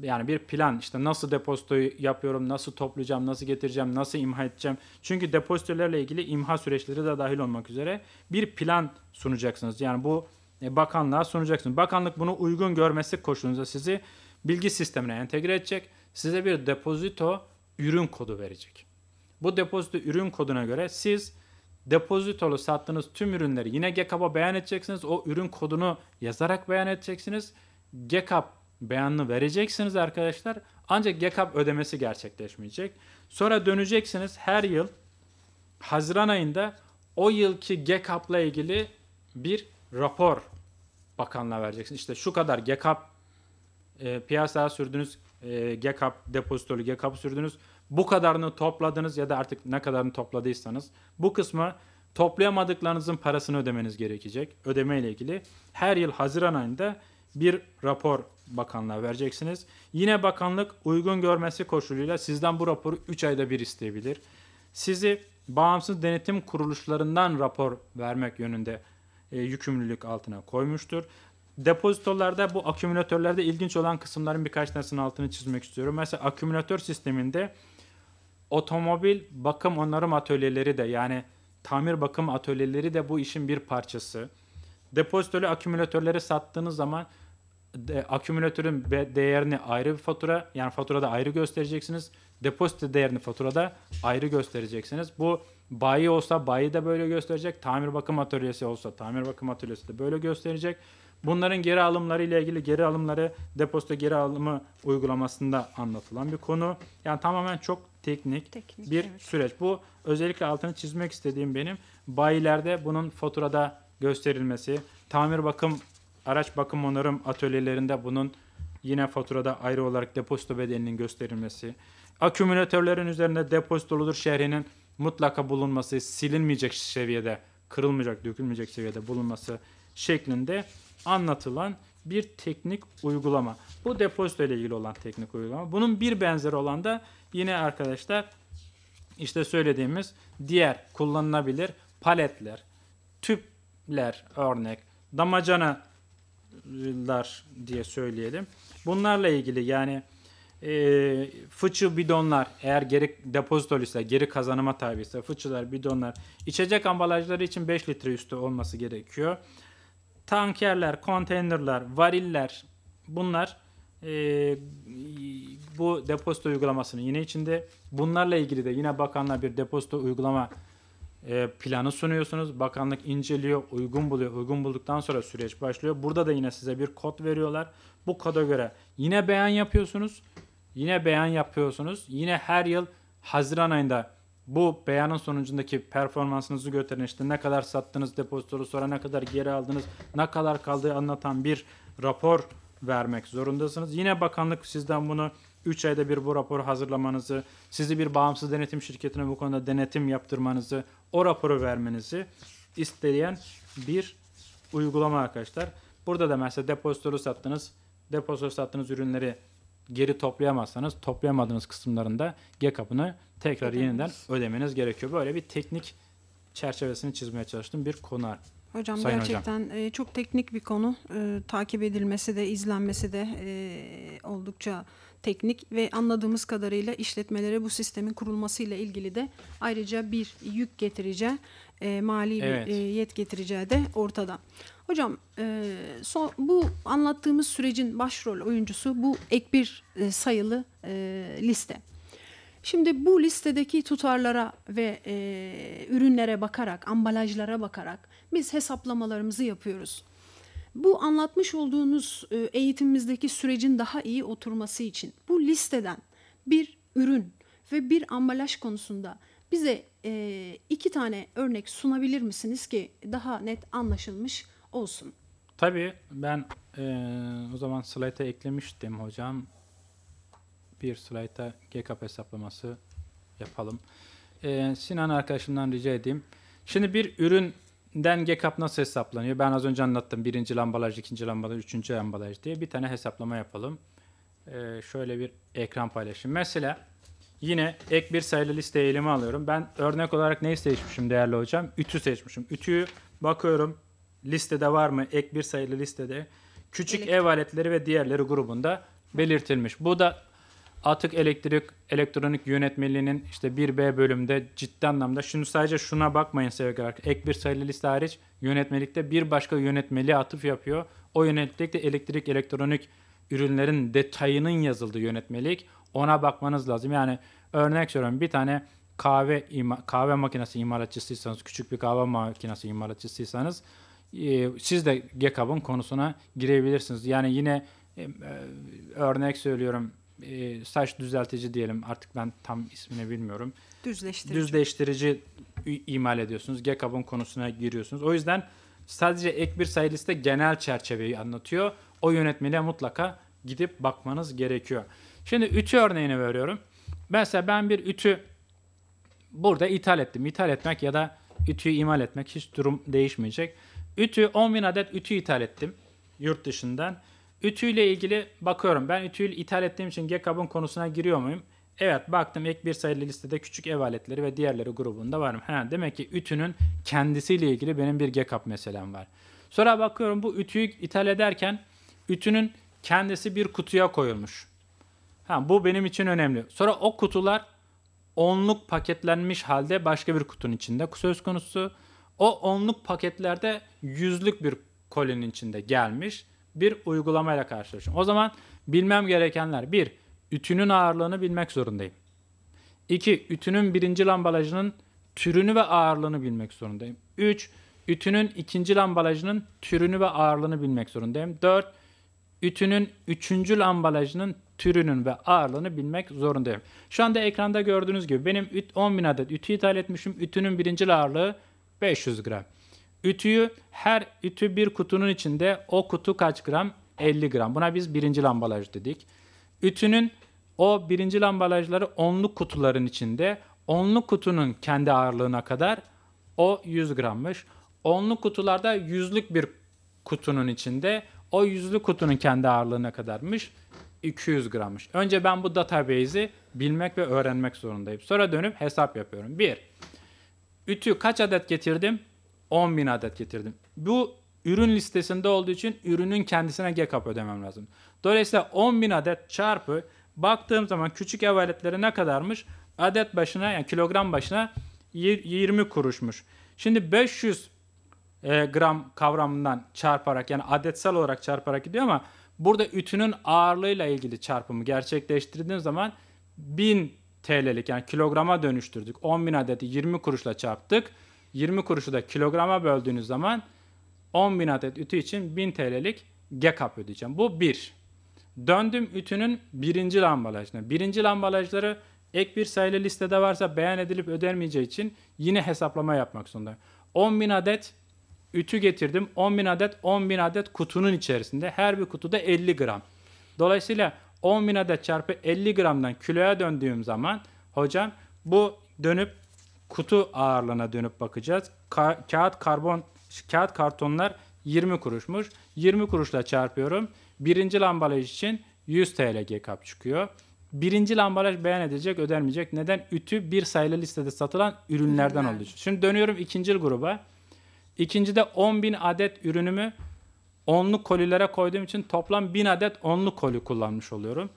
Yani bir plan işte nasıl depozitoyu yapıyorum, nasıl toplayacağım, nasıl getireceğim, nasıl imha edeceğim. Çünkü depozitolarla ilgili imha süreçleri de dahil olmak üzere bir plan sunacaksınız. Yani bu e, bakanlığa sunacaksınız. Bakanlık bunu uygun görmesi koşulunda sizi bilgi sistemine entegre edecek. Size bir depozito ürün kodu verecek. Bu depozito ürün koduna göre siz depozitolu sattığınız tüm ürünleri yine Gekab'a beyan edeceksiniz. O ürün kodunu yazarak beyan edeceksiniz GECAP beyanını vereceksiniz arkadaşlar. Ancak GECAP ödemesi gerçekleşmeyecek. Sonra döneceksiniz her yıl Haziran ayında o yılki GECAP'la ilgili bir rapor bakanlığa vereceksiniz. İşte şu kadar GECAP e, piyasaya sürdünüz, e, GECAP depozitolu GECAP sürdünüz. Bu kadarını topladınız ya da artık ne kadarını topladıysanız bu kısmı toplayamadıklarınızın parasını ödemeniz gerekecek. Ödeme ile ilgili her yıl Haziran ayında bir rapor bakanlığa vereceksiniz. Yine bakanlık uygun görmesi koşuluyla sizden bu raporu 3 ayda bir isteyebilir. Sizi bağımsız denetim kuruluşlarından rapor vermek yönünde e, yükümlülük altına koymuştur. Depozitolarda bu akümülatörlerde ilginç olan kısımların birkaç tanesinin altını çizmek istiyorum. Mesela akümülatör sisteminde otomobil bakım onarım atölyeleri de yani tamir bakım atölyeleri de bu işin bir parçası. Depozitörü akümülatörleri sattığınız zaman de, akümülatörün değerini ayrı bir fatura yani faturada ayrı göstereceksiniz. Depozito değerini faturada ayrı göstereceksiniz. Bu bayi olsa bayi de böyle gösterecek. Tamir bakım atölyesi olsa tamir bakım atölyesi de böyle gösterecek. Bunların geri alımları ile ilgili geri alımları depozito geri alımı uygulamasında anlatılan bir konu. Yani tamamen çok teknik, teknik bir evet. süreç. Bu özellikle altını çizmek istediğim benim bayilerde bunun faturada gösterilmesi, tamir bakım Araç bakım onarım atölyelerinde bunun yine faturada ayrı olarak depozito bedelinin gösterilmesi, akümülatörlerin üzerinde depozitoludur şehrinin mutlaka bulunması, silinmeyecek seviyede, kırılmayacak, dökülmeyecek seviyede bulunması şeklinde anlatılan bir teknik uygulama. Bu depozito ile ilgili olan teknik uygulama. Bunun bir benzeri olan da yine arkadaşlar işte söylediğimiz diğer kullanılabilir paletler, tüpler örnek, damacana Yıllar diye söyleyelim. Bunlarla ilgili yani e, fıçı bidonlar eğer geri depozito ise geri kazanıma tabi ise fıçılar bidonlar içecek ambalajları için 5 litre üstü olması gerekiyor. Tankerler, konteynerler, variller bunlar e, bu depozito uygulamasının yine içinde. Bunlarla ilgili de yine bakanlar bir depozito uygulama e, planı sunuyorsunuz. Bakanlık inceliyor, uygun buluyor. Uygun bulduktan sonra süreç başlıyor. Burada da yine size bir kod veriyorlar. Bu koda göre yine beyan yapıyorsunuz. Yine beyan yapıyorsunuz. Yine her yıl Haziran ayında bu beyanın sonucundaki performansınızı gösteren işte ne kadar sattınız depozitoru sonra ne kadar geri aldınız ne kadar kaldığı anlatan bir rapor vermek zorundasınız. Yine bakanlık sizden bunu 3 ayda bir bu raporu hazırlamanızı, sizi bir bağımsız denetim şirketine bu konuda denetim yaptırmanızı, o raporu vermenizi isteyen bir uygulama arkadaşlar. Burada da mesela depozitolu sattınız, depozitolu sattığınız ürünleri geri toplayamazsanız toplayamadığınız kısımlarında GKAP'ını tekrar Ödemeniz. yeniden ödemeniz gerekiyor. Böyle bir teknik çerçevesini çizmeye çalıştım bir konu Hocam Sayın gerçekten hocam. E, çok teknik bir konu. E, takip edilmesi de izlenmesi de e, oldukça teknik ve anladığımız kadarıyla işletmelere bu sistemin kurulmasıyla ilgili de ayrıca bir yük getireceği, e, mali evet. bir e, yet getireceği de ortada. Hocam e, son, bu anlattığımız sürecin başrol oyuncusu bu ek bir e, sayılı e, liste. Şimdi bu listedeki tutarlara ve e, ürünlere bakarak, ambalajlara bakarak biz hesaplamalarımızı yapıyoruz. Bu anlatmış olduğunuz e, eğitimimizdeki sürecin daha iyi oturması için bu listeden bir ürün ve bir ambalaj konusunda bize e, iki tane örnek sunabilir misiniz ki daha net anlaşılmış olsun? Tabii ben e, o zaman slayta eklemiştim hocam. Bir slayta GKP hesaplaması yapalım. E, Sinan arkadaşımdan rica edeyim. Şimdi bir ürün den GCAP nasıl hesaplanıyor? Ben az önce anlattım. Birinci lambalaj, ikinci lambalaj, üçüncü lambalaj diye bir tane hesaplama yapalım. Ee, şöyle bir ekran paylaşayım. Mesela yine ek bir sayılı liste eğilimi alıyorum. Ben örnek olarak neyi seçmişim değerli hocam? Ütü seçmişim. Ütüyü bakıyorum. Listede var mı? Ek bir sayılı listede. Küçük ev aletleri ve diğerleri grubunda belirtilmiş. Bu da atık elektrik elektronik yönetmeliğinin işte 1B bölümde ciddi anlamda şunu sadece şuna bakmayın sevgili arkadaşlar. Ek bir sayılı liste hariç yönetmelikte bir başka yönetmeliğe atıf yapıyor. O yönetmelikte elektrik elektronik ürünlerin detayının yazıldığı yönetmelik. Ona bakmanız lazım. Yani örnek söylüyorum bir tane kahve kahve makinesi imalatçısıysanız, küçük bir kahve makinesi imalatçısıysanız e, siz de GKAB'ın konusuna girebilirsiniz. Yani yine e, e örnek söylüyorum e, saç düzeltici diyelim artık ben tam ismini bilmiyorum. Düzleştirici. Düzleştirici imal ediyorsunuz. Gekab'ın konusuna giriyorsunuz. O yüzden sadece ek bir sayı liste genel çerçeveyi anlatıyor. O yönetmeliğe mutlaka gidip bakmanız gerekiyor. Şimdi ütü örneğini veriyorum. Mesela ben bir ütü burada ithal ettim. İthal etmek ya da ütüyü imal etmek hiç durum değişmeyecek. Ütü 10.000 adet ütü ithal ettim yurt dışından. Ütüyle ilgili bakıyorum. Ben ütüyü ithal ettiğim için Gekab'ın konusuna giriyor muyum? Evet baktım ilk bir sayılı listede küçük ev aletleri ve diğerleri grubunda varım. Ha, demek ki ütünün kendisiyle ilgili benim bir Gekap meselem var. Sonra bakıyorum bu ütüyü ithal ederken ütünün kendisi bir kutuya koyulmuş. Ha, bu benim için önemli. Sonra o kutular onluk paketlenmiş halde başka bir kutunun içinde söz konusu. O onluk paketlerde yüzlük bir kolinin içinde gelmiş bir uygulamayla karşılaşıyorum. O zaman bilmem gerekenler bir Ütünün ağırlığını bilmek zorundayım. İki Ütünün birinci lambalajının türünü ve ağırlığını bilmek zorundayım. Üç Ütünün ikinci lambalajının türünü ve ağırlığını bilmek zorundayım. Dört Ütünün üçüncü lambalajının türünün ve ağırlığını bilmek zorundayım. Şu anda ekranda gördüğünüz gibi benim 10.000 adet ütü ithal etmişim. Ütünün birinci ağırlığı 500 gram. Ütüyü her ütü bir kutunun içinde o kutu kaç gram? 50 gram. Buna biz birinci ambalaj dedik. Ütünün o birinci ambalajları onluk kutuların içinde. Onluk kutunun kendi ağırlığına kadar o 100 grammış. Onluk kutularda yüzlük bir kutunun içinde o yüzlü kutunun kendi ağırlığına kadarmış. 200 grammış. Önce ben bu database'i bilmek ve öğrenmek zorundayım. Sonra dönüp hesap yapıyorum. 1. Ütü kaç adet getirdim? 10 bin adet getirdim. Bu ürün listesinde olduğu için ürünün kendisine GKAP ödemem lazım. Dolayısıyla 10 bin adet çarpı baktığım zaman küçük ev aletleri ne kadarmış? Adet başına yani kilogram başına 20 kuruşmuş. Şimdi 500 e, gram kavramından çarparak yani adetsel olarak çarparak gidiyor ama burada ütünün ağırlığıyla ilgili çarpımı gerçekleştirdiğim zaman 1000 TL'lik yani kilograma dönüştürdük. 10.000 adeti 20 kuruşla çarptık. 20 kuruşu da kilograma böldüğünüz zaman 10.000 adet ütü için 1000 TL'lik GECAP ödeyeceğim. Bu bir. Döndüm ütünün birinci ambalajına. Birinci ambalajları ek bir sayılı listede varsa beyan edilip ödenmeyeceği için yine hesaplama yapmak zorundayım. 10.000 adet ütü getirdim. 10.000 adet 10.000 adet kutunun içerisinde her bir kutuda 50 gram. Dolayısıyla 10.000 adet çarpı 50 gramdan kiloya döndüğüm zaman hocam bu dönüp kutu ağırlığına dönüp bakacağız. Ka- kağıt karbon kağıt kartonlar 20 kuruşmuş. 20 kuruşla çarpıyorum. Birinci ambalaj için 100 TL GKAP çıkıyor. Birinci ambalaj beyan edilecek, ödenmeyecek. Neden? Ütü bir sayılı listede satılan ürünlerden olduğu için. Şimdi dönüyorum ikinci gruba. İkincide 10.000 adet ürünümü onluk kolilere koyduğum için toplam 1000 adet onluk koli kullanmış oluyorum.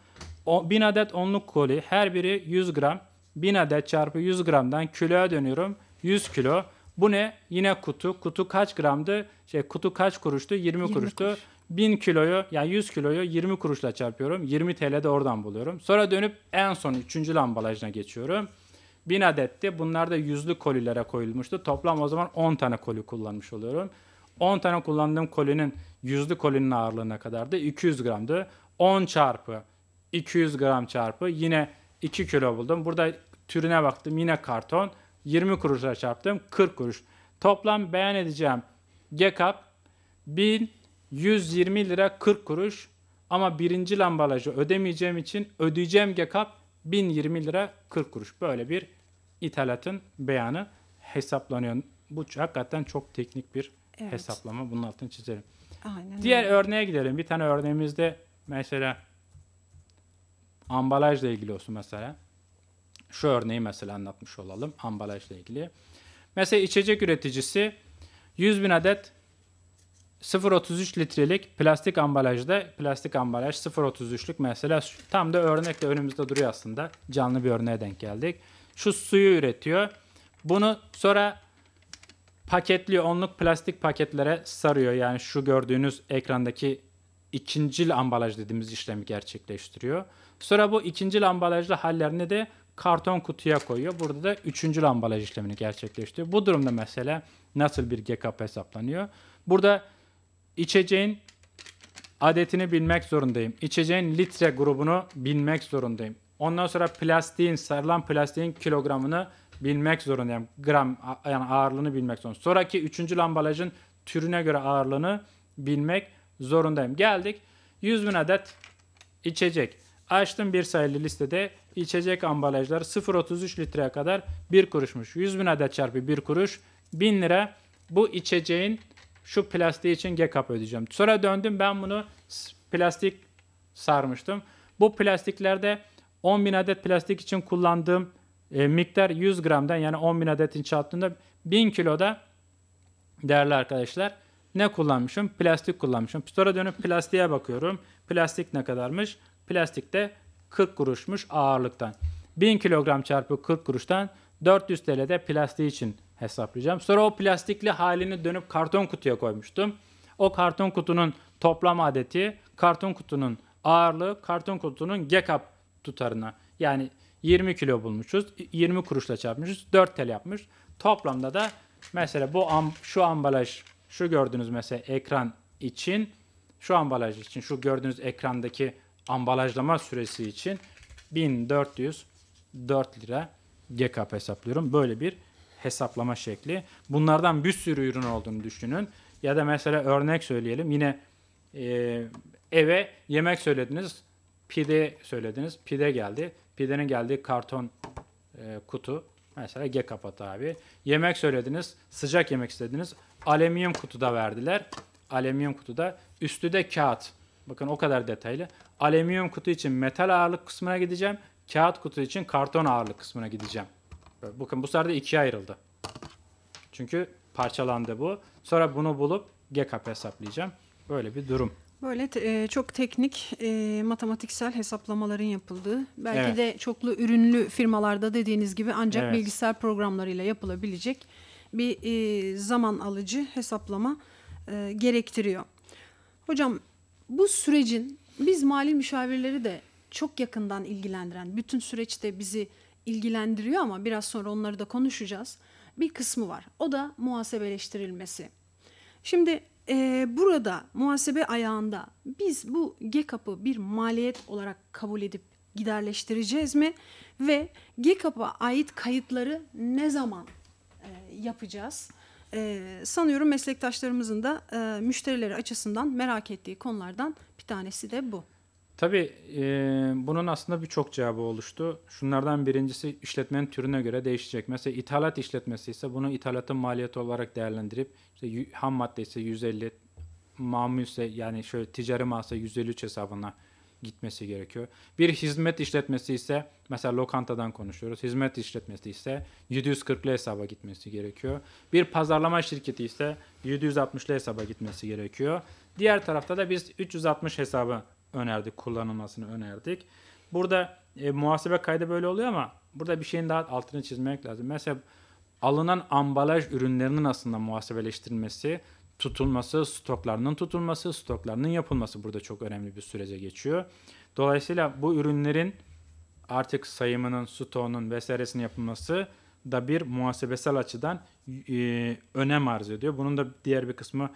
1000 adet onluk koli her biri 100 gram. 1000 adet çarpı 100 gramdan kiloya dönüyorum. 100 kilo. Bu ne? Yine kutu. Kutu kaç gramdı? Şey kutu kaç kuruştu? 20, 20 kuruştu. Kuruş. 1000 kiloyu yani 100 kiloyu 20 kuruşla çarpıyorum. 20 TL de oradan buluyorum. Sonra dönüp en son 3. ambalajına geçiyorum. 1000 adetti. Bunlar da 100'lü kolilere koyulmuştu. Toplam o zaman 10 tane koli kullanmış oluyorum. 10 tane kullandığım kolinin 100'lü kolinin ağırlığına kadardı. 200 gramdı. 10 çarpı 200 gram çarpı yine 2 kilo buldum. Burada Türüne baktım yine karton. 20 kuruşa çarptım 40 kuruş. Toplam beyan edeceğim GECAP 1120 lira 40 kuruş ama birinci ambalajı ödemeyeceğim için ödeyeceğim gekap 1020 lira 40 kuruş. Böyle bir ithalatın beyanı hesaplanıyor. Bu hakikaten çok teknik bir evet. hesaplama. Bunun altını çizelim. Aynen Diğer öyle. örneğe gidelim. Bir tane örneğimizde mesela ambalajla ilgili olsun mesela. Şu örneği mesela anlatmış olalım ambalajla ilgili. Mesela içecek üreticisi 100 bin adet 0.33 litrelik plastik ambalajda plastik ambalaj 0.33'lük mesela tam da örnekle önümüzde duruyor aslında. Canlı bir örneğe denk geldik. Şu suyu üretiyor. Bunu sonra paketliyor. Onluk plastik paketlere sarıyor. Yani şu gördüğünüz ekrandaki ikincil ambalaj dediğimiz işlemi gerçekleştiriyor. Sonra bu ikincil ambalajlı hallerini de karton kutuya koyuyor. Burada da üçüncü ambalaj işlemini gerçekleştiriyor. Bu durumda mesela nasıl bir GKP hesaplanıyor? Burada içeceğin adetini bilmek zorundayım. İçeceğin litre grubunu bilmek zorundayım. Ondan sonra plastiğin, sarılan plastiğin kilogramını bilmek zorundayım. Gram yani ağırlığını bilmek zorundayım. Sonraki üçüncü ambalajın türüne göre ağırlığını bilmek zorundayım. Geldik 100 bin adet içecek. Açtım bir sayılı listede içecek ambalajlar 0.33 litreye kadar 1 kuruşmuş. 100 bin adet çarpı 1 kuruş 1000 lira bu içeceğin şu plastiği için GKP ödeyeceğim. Sonra döndüm ben bunu plastik sarmıştım. Bu plastiklerde 10 bin adet plastik için kullandığım e, miktar 100 gramdan yani 10 bin adetin çarptığında 1000 kiloda değerli arkadaşlar ne kullanmışım? Plastik kullanmışım. Sonra dönüp plastiğe bakıyorum. Plastik ne kadarmış? Plastikte 40 kuruşmuş ağırlıktan. 1000 kilogram çarpı 40 kuruştan 400 TL de plastiği için hesaplayacağım. Sonra o plastikli halini dönüp karton kutuya koymuştum. O karton kutunun toplam adeti, karton kutunun ağırlığı, karton kutunun gekap tutarına. Yani 20 kilo bulmuşuz. 20 kuruşla çarpmışız. 4 TL yapmış. Toplamda da mesela bu am şu ambalaj, şu gördüğünüz mesela ekran için, şu ambalaj için, şu gördüğünüz ekrandaki ambalajlama süresi için 1404 lira GKP hesaplıyorum. Böyle bir hesaplama şekli. Bunlardan bir sürü ürün olduğunu düşünün. Ya da mesela örnek söyleyelim. Yine e, eve yemek söylediniz. Pide söylediniz. Pide geldi. Pidenin geldiği karton e, kutu. Mesela G kapat Yemek söylediniz. Sıcak yemek istediniz. Alüminyum kutuda verdiler. Alüminyum kutuda. Üstü de kağıt. Bakın o kadar detaylı. Alüminyum kutu için metal ağırlık kısmına gideceğim. Kağıt kutu için karton ağırlık kısmına gideceğim. Bakın bu sefer de ikiye ayrıldı. Çünkü parçalandı bu. Sonra bunu bulup GKP hesaplayacağım. Böyle bir durum. Böyle e, çok teknik e, matematiksel hesaplamaların yapıldığı belki evet. de çoklu ürünlü firmalarda dediğiniz gibi ancak evet. bilgisayar programlarıyla yapılabilecek bir e, zaman alıcı hesaplama e, gerektiriyor. Hocam bu sürecin biz mali müşavirleri de çok yakından ilgilendiren, bütün süreçte bizi ilgilendiriyor ama biraz sonra onları da konuşacağız. Bir kısmı var. O da muhasebeleştirilmesi. Şimdi e, burada muhasebe ayağında biz bu GECAP'ı bir maliyet olarak kabul edip giderleştireceğiz mi? Ve GECAP'a ait kayıtları ne zaman e, yapacağız? e, sanıyorum meslektaşlarımızın da e, müşterileri açısından merak ettiği konulardan bir tanesi de bu. Tabii e, bunun aslında birçok cevabı oluştu. Şunlardan birincisi işletmenin türüne göre değişecek. Mesela ithalat işletmesi ise bunu ithalatın maliyeti olarak değerlendirip işte ham madde ise 150, mamul ise yani şöyle ticari masa 153 hesabına gitmesi gerekiyor. Bir hizmet işletmesi ise mesela lokantadan konuşuyoruz. Hizmet işletmesi ise 740'lı hesaba gitmesi gerekiyor. Bir pazarlama şirketi ise 760'lı hesaba gitmesi gerekiyor. Diğer tarafta da biz 360 hesabı önerdik, kullanılmasını önerdik. Burada e, muhasebe kaydı böyle oluyor ama burada bir şeyin daha altını çizmek lazım. Mesela alınan ambalaj ürünlerinin aslında muhasebeleştirilmesi, tutulması, stoklarının tutulması, stoklarının yapılması burada çok önemli bir sürece geçiyor. Dolayısıyla bu ürünlerin artık sayımının, stoğunun vesairesinin yapılması da bir muhasebesel açıdan e, önem arz ediyor. Bunun da diğer bir kısmı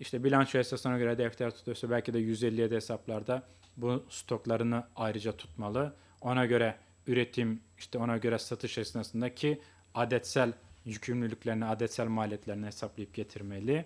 işte bilanço esasına göre defter tutuyorsa belki de de hesaplarda bu stoklarını ayrıca tutmalı. Ona göre üretim işte ona göre satış esnasındaki adetsel yükümlülüklerini, adetsel maliyetlerini hesaplayıp getirmeli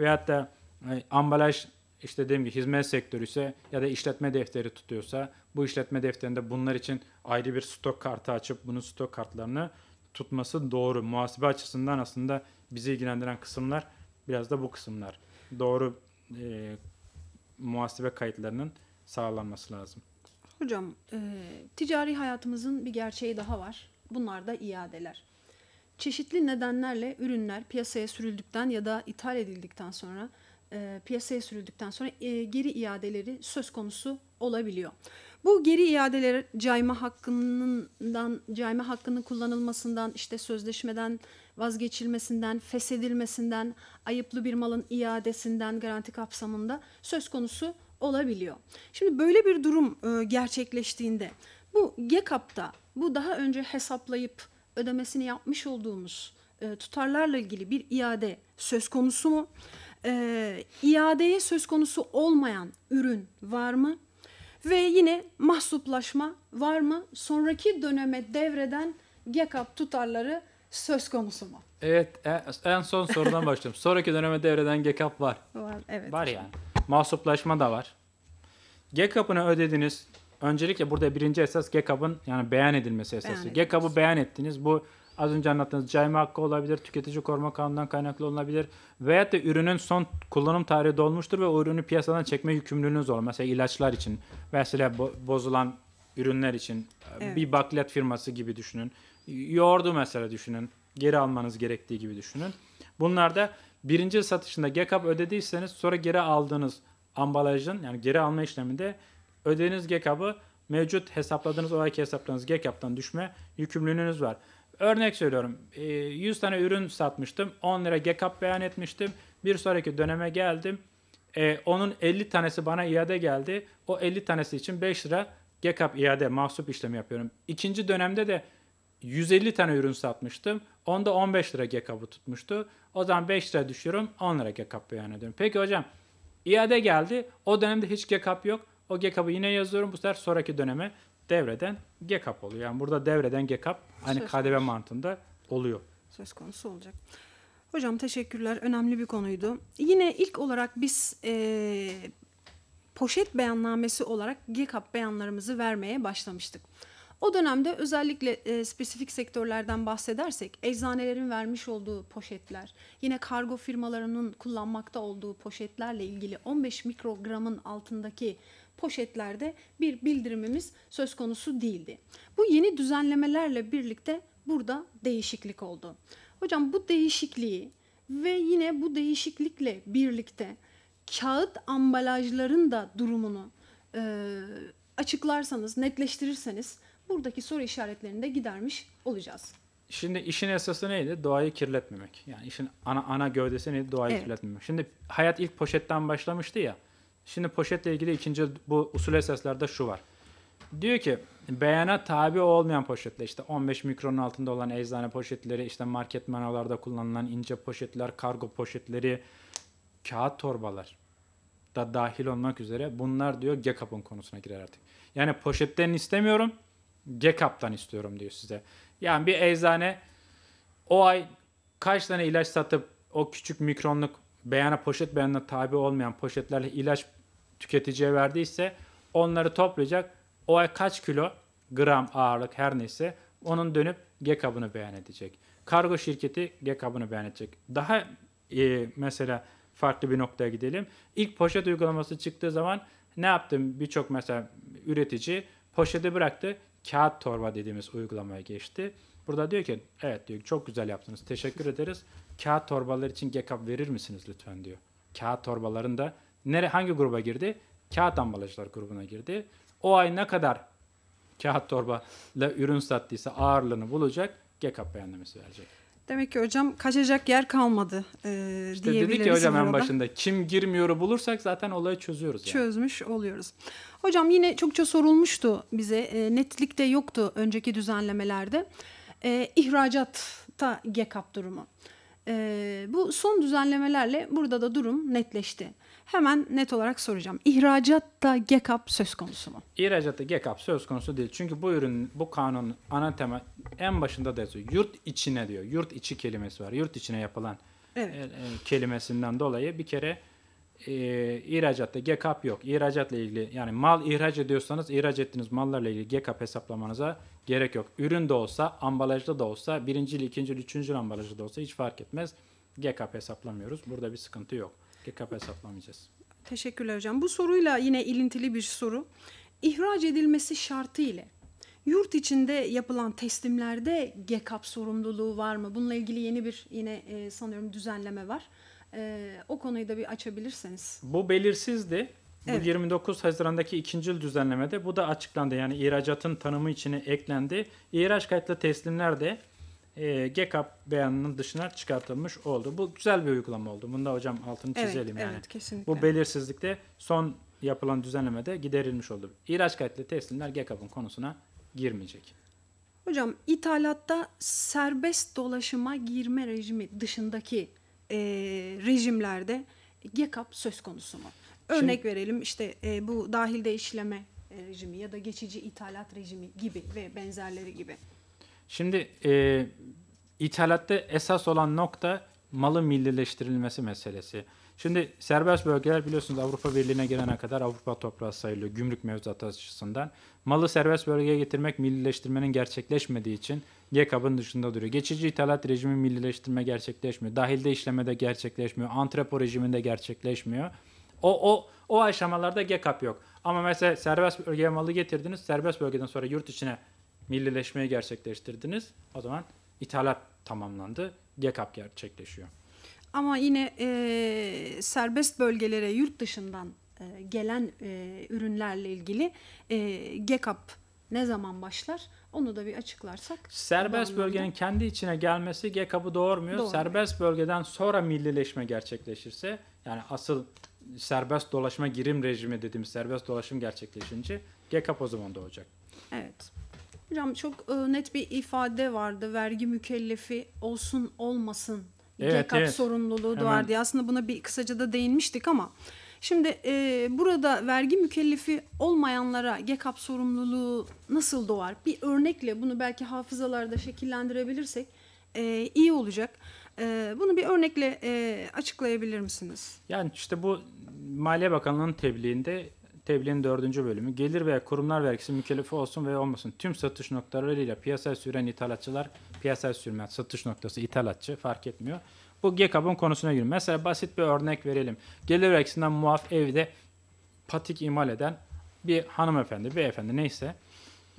veyahut da hani, ambalaj işte dediğim gibi hizmet sektörü ise ya da işletme defteri tutuyorsa bu işletme defterinde bunlar için ayrı bir stok kartı açıp bunun stok kartlarını tutması doğru. Muhasebe açısından aslında bizi ilgilendiren kısımlar biraz da bu kısımlar. Doğru e, muhasebe kayıtlarının sağlanması lazım. Hocam e, ticari hayatımızın bir gerçeği daha var. Bunlar da iadeler. Çeşitli nedenlerle ürünler piyasaya sürüldükten ya da ithal edildikten sonra e, piyasaya sürüldükten sonra e, geri iadeleri söz konusu olabiliyor. Bu geri iadeler cayma hakkından, cayma hakkının kullanılmasından, işte sözleşmeden vazgeçilmesinden, feshedilmesinden, ayıplı bir malın iadesinden garanti kapsamında söz konusu olabiliyor. Şimdi böyle bir durum e, gerçekleştiğinde bu GECAP'ta bu daha önce hesaplayıp ödemesini yapmış olduğumuz e, tutarlarla ilgili bir iade söz konusu mu? E, iadeye söz konusu olmayan ürün var mı? Ve yine mahsuplaşma var mı? Sonraki döneme devreden GECAP tutarları söz konusu mu? Evet e, en son sorudan başlayalım. Sonraki döneme devreden GECAP var. Var evet. Var yani. Mahsuplaşma da var. GECAP'ını ödediniz öncelikle burada birinci esas GECAB'ın yani beyan edilmesi esası. Beyan GECAB'ı beyan ettiniz. Bu az önce anlattığınız cayma hakkı olabilir, tüketici koruma kanunundan kaynaklı olabilir veyahut da ürünün son kullanım tarihi dolmuştur ve o ürünü piyasadan çekme yükümlülüğünüz olur. Mesela ilaçlar için, mesela bozulan ürünler için e, evet. bir baklet firması gibi düşünün. Yoğurdu mesela düşünün. Geri almanız gerektiği gibi düşünün. Bunlar da birinci satışında GECAP ödediyseniz sonra geri aldığınız ambalajın yani geri alma işleminde Ödediğiniz GECAP'ı mevcut hesapladığınız olarak hesapladığınız GECAP'tan düşme yükümlülüğünüz var. Örnek söylüyorum 100 ee, tane ürün satmıştım 10 lira GECAP beyan etmiştim. Bir sonraki döneme geldim. Ee, onun 50 tanesi bana iade geldi. O 50 tanesi için 5 lira GECAP iade mahsup işlemi yapıyorum. İkinci dönemde de 150 tane ürün satmıştım. Onda 15 lira GECAP'ı tutmuştu. O zaman 5 lira düşürüyorum, 10 lira GECAP beyan ediyorum. Peki hocam iade geldi. O dönemde hiç GECAP yok. O GKAP'ı yine yazıyorum. Bu sefer sonraki döneme devreden GKAP oluyor. Yani burada devreden GKAP hani Söz KDV mantığında oluyor. Söz konusu olacak. Hocam teşekkürler. Önemli bir konuydu. Yine ilk olarak biz e, poşet beyannamesi olarak GKAP beyanlarımızı vermeye başlamıştık. O dönemde özellikle e, spesifik sektörlerden bahsedersek eczanelerin vermiş olduğu poşetler, yine kargo firmalarının kullanmakta olduğu poşetlerle ilgili 15 mikrogramın altındaki poşetlerde bir bildirimimiz söz konusu değildi. Bu yeni düzenlemelerle birlikte burada değişiklik oldu. Hocam bu değişikliği ve yine bu değişiklikle birlikte kağıt ambalajların da durumunu e, açıklarsanız, netleştirirseniz buradaki soru işaretlerini de gidermiş olacağız. Şimdi işin esası neydi? Doğayı kirletmemek. Yani işin ana ana gövdesi neydi? Doğayı evet. kirletmemek. Şimdi hayat ilk poşetten başlamıştı ya. Hı Şimdi poşetle ilgili ikinci bu usul esaslerde şu var. Diyor ki beyana tabi olmayan poşetler, işte 15 mikronun altında olan eczane poşetleri, işte market manalarda kullanılan ince poşetler, kargo poşetleri, kağıt torbalar da dahil olmak üzere bunlar diyor GECAP'ın konusuna girer artık. Yani poşetten istemiyorum, GECAP'tan istiyorum diyor size. Yani bir eczane o ay kaç tane ilaç satıp o küçük mikronluk beyana poşet beyanına tabi olmayan poşetlerle ilaç tüketiciye verdiyse onları toplayacak. O ay kaç kilo gram ağırlık her neyse onun dönüp G kabını beyan edecek. Kargo şirketi G kabını beyan edecek. Daha e, mesela farklı bir noktaya gidelim. İlk poşet uygulaması çıktığı zaman ne yaptım? Birçok mesela üretici poşeti bıraktı. Kağıt torba dediğimiz uygulamaya geçti. Burada diyor ki evet diyor çok güzel yaptınız. Teşekkür ederiz. Kağıt torbalar için GKAP verir misiniz lütfen diyor. Kağıt torbaların da Nere, hangi gruba girdi? Kağıt ambalajlar grubuna girdi. O ay ne kadar kağıt torba ile ürün sattıysa ağırlığını bulacak, GKP beyanlaması verecek. Demek ki hocam kaçacak yer kalmadı e, işte diyebiliriz. Dedik ki hocam burada. en başında kim girmiyoru bulursak zaten olayı çözüyoruz. Yani. Çözmüş oluyoruz. Hocam yine çokça sorulmuştu bize e, netlik de yoktu önceki düzenlemelerde. E, ihracatta GKAP durumu. E, bu son düzenlemelerle burada da durum netleşti. Hemen net olarak soracağım. İhracatta GECAP söz konusu mu? İhracatta GECAP söz konusu değil. Çünkü bu ürün, bu kanun ana tema en başında da yazıyor. Yurt içine diyor. Yurt içi kelimesi var. Yurt içine yapılan evet. e, e, kelimesinden dolayı bir kere e, ihracatta GECAP yok. İhracatla ilgili yani mal ihraç ediyorsanız ihraç ettiğiniz mallarla ilgili GECAP hesaplamanıza Gerek yok. Ürün de olsa, ambalajda da olsa, birinci, ikinci, üçüncü ambalajda da olsa hiç fark etmez. GKP hesaplamıyoruz. Burada bir sıkıntı yok. GKP hesaplamayacağız. Teşekkürler hocam. Bu soruyla yine ilintili bir soru. İhraç edilmesi şartı ile yurt içinde yapılan teslimlerde GKAP sorumluluğu var mı? Bununla ilgili yeni bir yine e, sanıyorum düzenleme var. E, o konuyu da bir açabilirseniz. Bu belirsizdi. Evet. Bu 29 Haziran'daki ikinci düzenlemede bu da açıklandı. Yani ihracatın tanımı içine eklendi. İhraç kayıtlı teslimler de e, GECAP beyanının dışına çıkartılmış oldu. Bu güzel bir uygulama oldu. Bunda hocam altını çizelim evet, yani. Evet, kesinlikle. Bu belirsizlikte son yapılan düzenlemede giderilmiş oldu. İhraç kayıtlı teslimler GECAP'ın konusuna girmeyecek. Hocam ithalatta serbest dolaşıma girme rejimi dışındaki e, rejimlerde GECAP söz konusu mu? Örnek Şimdi, verelim işte e, bu dahilde işleme e, rejimi ya da geçici ithalat rejimi gibi ve benzerleri gibi. Şimdi e, ithalatta esas olan nokta malın millileştirilmesi meselesi. Şimdi serbest bölgeler biliyorsunuz Avrupa Birliği'ne gelene kadar Avrupa toprağı sayılıyor gümrük mevzuatı açısından. Malı serbest bölgeye getirmek millileştirmenin gerçekleşmediği için GKB'ın dışında duruyor. Geçici ithalat rejimi millileştirme gerçekleşmiyor. Dahilde işlemede gerçekleşmiyor. Antrepo rejiminde gerçekleşmiyor. O, o, o aşamalarda GKAP yok. Ama mesela serbest bölgeye malı getirdiniz. Serbest bölgeden sonra yurt içine millileşmeyi gerçekleştirdiniz. O zaman ithalat tamamlandı. GKAP gerçekleşiyor. Ama yine e, serbest bölgelere yurt dışından e, gelen e, ürünlerle ilgili e, GKAP ne zaman başlar? Onu da bir açıklarsak. Serbest bölgenin kendi içine gelmesi GKAP'ı doğurmuyor. doğurmuyor. Serbest bölgeden sonra millileşme gerçekleşirse yani asıl serbest dolaşma girim rejimi dediğimiz serbest dolaşım gerçekleşince GKAP o zaman doğacak. Evet. Hocam çok e, net bir ifade vardı. Vergi mükellefi olsun olmasın evet, GKAP evet. sorumluluğu Hemen. doğar diye. Aslında buna bir kısaca da değinmiştik ama şimdi e, burada vergi mükellefi olmayanlara GKAP sorumluluğu nasıl doğar? Bir örnekle bunu belki hafızalarda şekillendirebilirsek e, iyi olacak. Ee, bunu bir örnekle e, açıklayabilir misiniz? Yani işte bu Maliye Bakanlığı'nın tebliğinde tebliğin dördüncü bölümü gelir veya kurumlar vergisi mükellefi olsun veya olmasın tüm satış noktalarıyla piyasaya süren ithalatçılar piyasaya sürmeyen satış noktası ithalatçı fark etmiyor. Bu GKB'ın konusuna giriyor. Mesela basit bir örnek verelim. Gelir vergisinden muaf evde patik imal eden bir hanımefendi, bir efendi neyse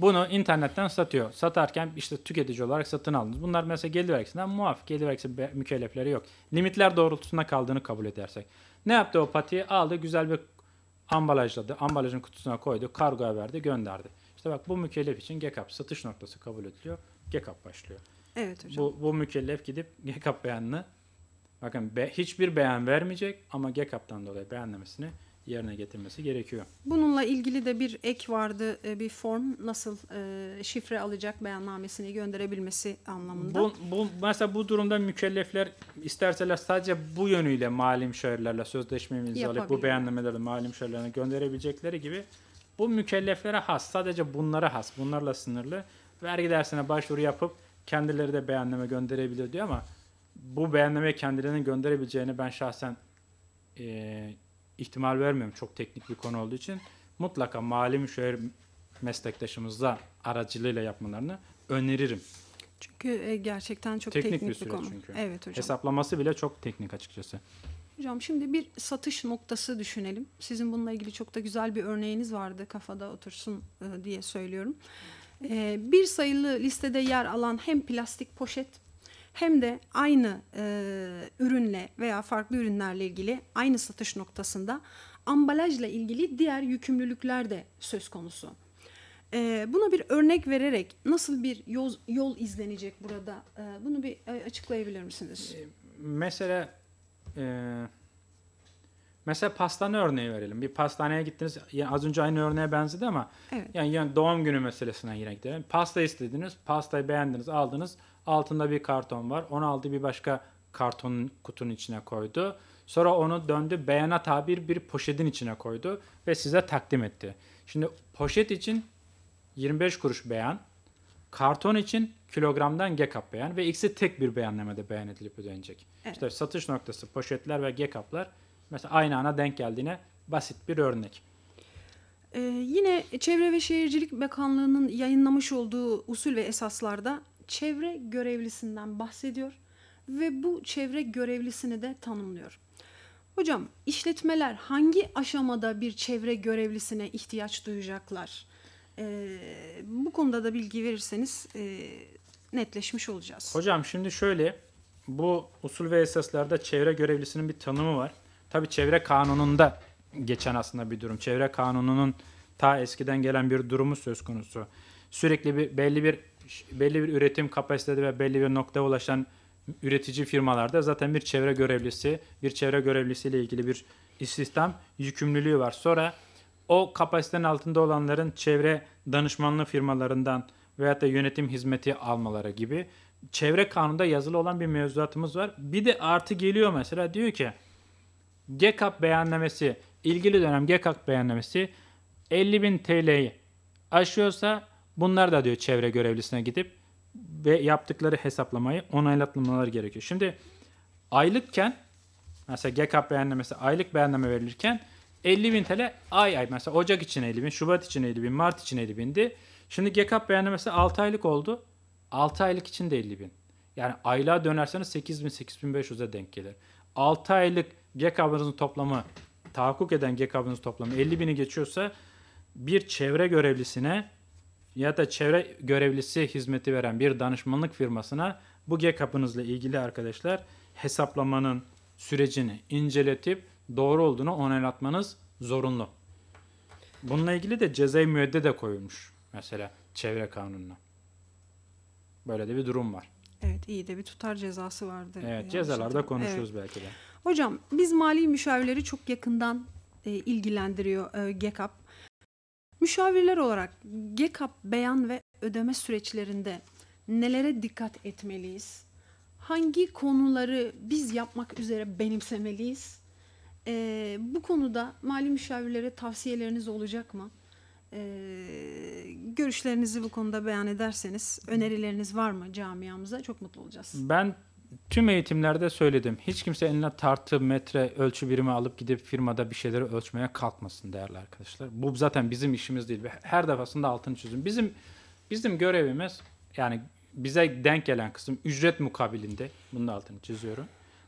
bunu internetten satıyor. Satarken işte tüketici olarak satın aldınız. Bunlar mesela gelir vergisinden muaf. Gelir vergisi mükellefleri yok. Limitler doğrultusunda kaldığını kabul edersek. Ne yaptı o patiyi? Aldı güzel bir ambalajladı. Ambalajın kutusuna koydu. Kargoya verdi gönderdi. İşte bak bu mükellef için GECAP satış noktası kabul ediliyor. GECAP başlıyor. Evet hocam. Bu, bu mükellef gidip GECAP beyanını bakın be, hiçbir beyan vermeyecek ama GECAP'tan dolayı beyanlamasını yerine getirmesi gerekiyor. Bununla ilgili de bir ek vardı e, bir form nasıl e, şifre alacak beyannamesini gönderebilmesi anlamında. Bu, bu, mesela bu durumda mükellefler isterseler sadece bu yönüyle malim şairlerle sözleşmemizi imzalayıp bu beyannameleri malim şairlerine gönderebilecekleri gibi bu mükelleflere has sadece bunlara has bunlarla sınırlı vergi dersine başvuru yapıp kendileri de beyanname gönderebilir diyor ama bu beğenmeye kendilerinin gönderebileceğini ben şahsen e, ihtimal vermiyorum çok teknik bir konu olduğu için. Mutlaka mali müşavir meslektaşımızla aracılığıyla yapmalarını öneririm. Çünkü e, gerçekten çok teknik, teknik bir, süreç bir konu. Çünkü. Evet hocam. Hesaplaması bile çok teknik açıkçası. Hocam şimdi bir satış noktası düşünelim. Sizin bununla ilgili çok da güzel bir örneğiniz vardı kafada otursun e, diye söylüyorum. E, bir sayılı listede yer alan hem plastik poşet hem de aynı e, ürünle veya farklı ürünlerle ilgili aynı satış noktasında ambalajla ilgili diğer yükümlülükler de söz konusu. E, buna bir örnek vererek nasıl bir yol, yol izlenecek burada e, bunu bir e, açıklayabilir misiniz? E, mesela e, mesela pastane örneği verelim. Bir pastaneye gittiniz yani az önce aynı örneğe benzedi ama evet. yani, yani doğum günü meselesine yine gidelim. Pasta istediniz, pastayı beğendiniz, aldınız. Altında bir karton var. Onu aldı bir başka kartonun kutunun içine koydu. Sonra onu döndü beyana tabir bir poşetin içine koydu ve size takdim etti. Şimdi poşet için 25 kuruş beyan, karton için kilogramdan GKAP beyan ve ikisi tek bir beyanlamada beyan edilip ödenecek. Evet. İşte satış noktası poşetler ve GKAP'lar mesela aynı ana denk geldiğine basit bir örnek. Ee, yine Çevre ve Şehircilik Bakanlığı'nın yayınlamış olduğu usul ve esaslarda çevre görevlisinden bahsediyor ve bu çevre görevlisini de tanımlıyor. Hocam işletmeler hangi aşamada bir çevre görevlisine ihtiyaç duyacaklar? Ee, bu konuda da bilgi verirseniz e, netleşmiş olacağız. Hocam şimdi şöyle bu usul ve esaslarda çevre görevlisinin bir tanımı var. Tabi çevre kanununda geçen aslında bir durum. Çevre kanununun ta eskiden gelen bir durumu söz konusu. Sürekli bir belli bir belli bir üretim kapasitesi ve belli bir noktaya ulaşan üretici firmalarda zaten bir çevre görevlisi, bir çevre görevlisiyle ilgili bir sistem yükümlülüğü var. Sonra o kapasitenin altında olanların çevre danışmanlığı firmalarından veyahut da yönetim hizmeti almaları gibi çevre kanunda yazılı olan bir mevzuatımız var. Bir de artı geliyor mesela diyor ki GKAP beyannamesi ilgili dönem GKAP 50 bin TL'yi aşıyorsa Bunlar da diyor çevre görevlisine gidip ve yaptıkları hesaplamayı onaylatmaları gerekiyor. Şimdi aylıkken mesela GKP beğenlemesi aylık beğenleme verilirken 50 bin TL ay ay mesela Ocak için 50 bin, Şubat için 50 bin, Mart için 50 bindi. Şimdi GKP beğenlemesi 6 aylık oldu. 6 aylık için de 50 bin. Yani aylığa dönerseniz 8 bin, 8 8500'e denk gelir. 6 aylık GKP'nızın toplamı, tahakkuk eden GKP'nızın toplamı 50 bini geçiyorsa bir çevre görevlisine ya da çevre görevlisi hizmeti veren bir danışmanlık firmasına bu GKAP'ınızla ilgili arkadaşlar hesaplamanın sürecini inceletip doğru olduğunu onaylatmanız zorunlu. Bununla ilgili de cezai müedde de koyulmuş mesela çevre kanununa. Böyle de bir durum var. Evet iyi de bir tutar cezası vardı. Evet cezalarda konuşuruz evet. belki de. Hocam biz mali müşavirleri çok yakından e, ilgilendiriyor e, GECAP. Müşavirler olarak GECAP beyan ve ödeme süreçlerinde nelere dikkat etmeliyiz? Hangi konuları biz yapmak üzere benimsemeliyiz? Ee, bu konuda mali müşavirlere tavsiyeleriniz olacak mı? Ee, görüşlerinizi bu konuda beyan ederseniz önerileriniz var mı camiamıza çok mutlu olacağız. Ben tüm eğitimlerde söyledim. Hiç kimse eline tartı, metre, ölçü birimi alıp gidip firmada bir şeyleri ölçmeye kalkmasın değerli arkadaşlar. Bu zaten bizim işimiz değil. Her defasında altını çözün. Bizim bizim görevimiz yani bize denk gelen kısım ücret mukabilinde bunun altını çiziyorum.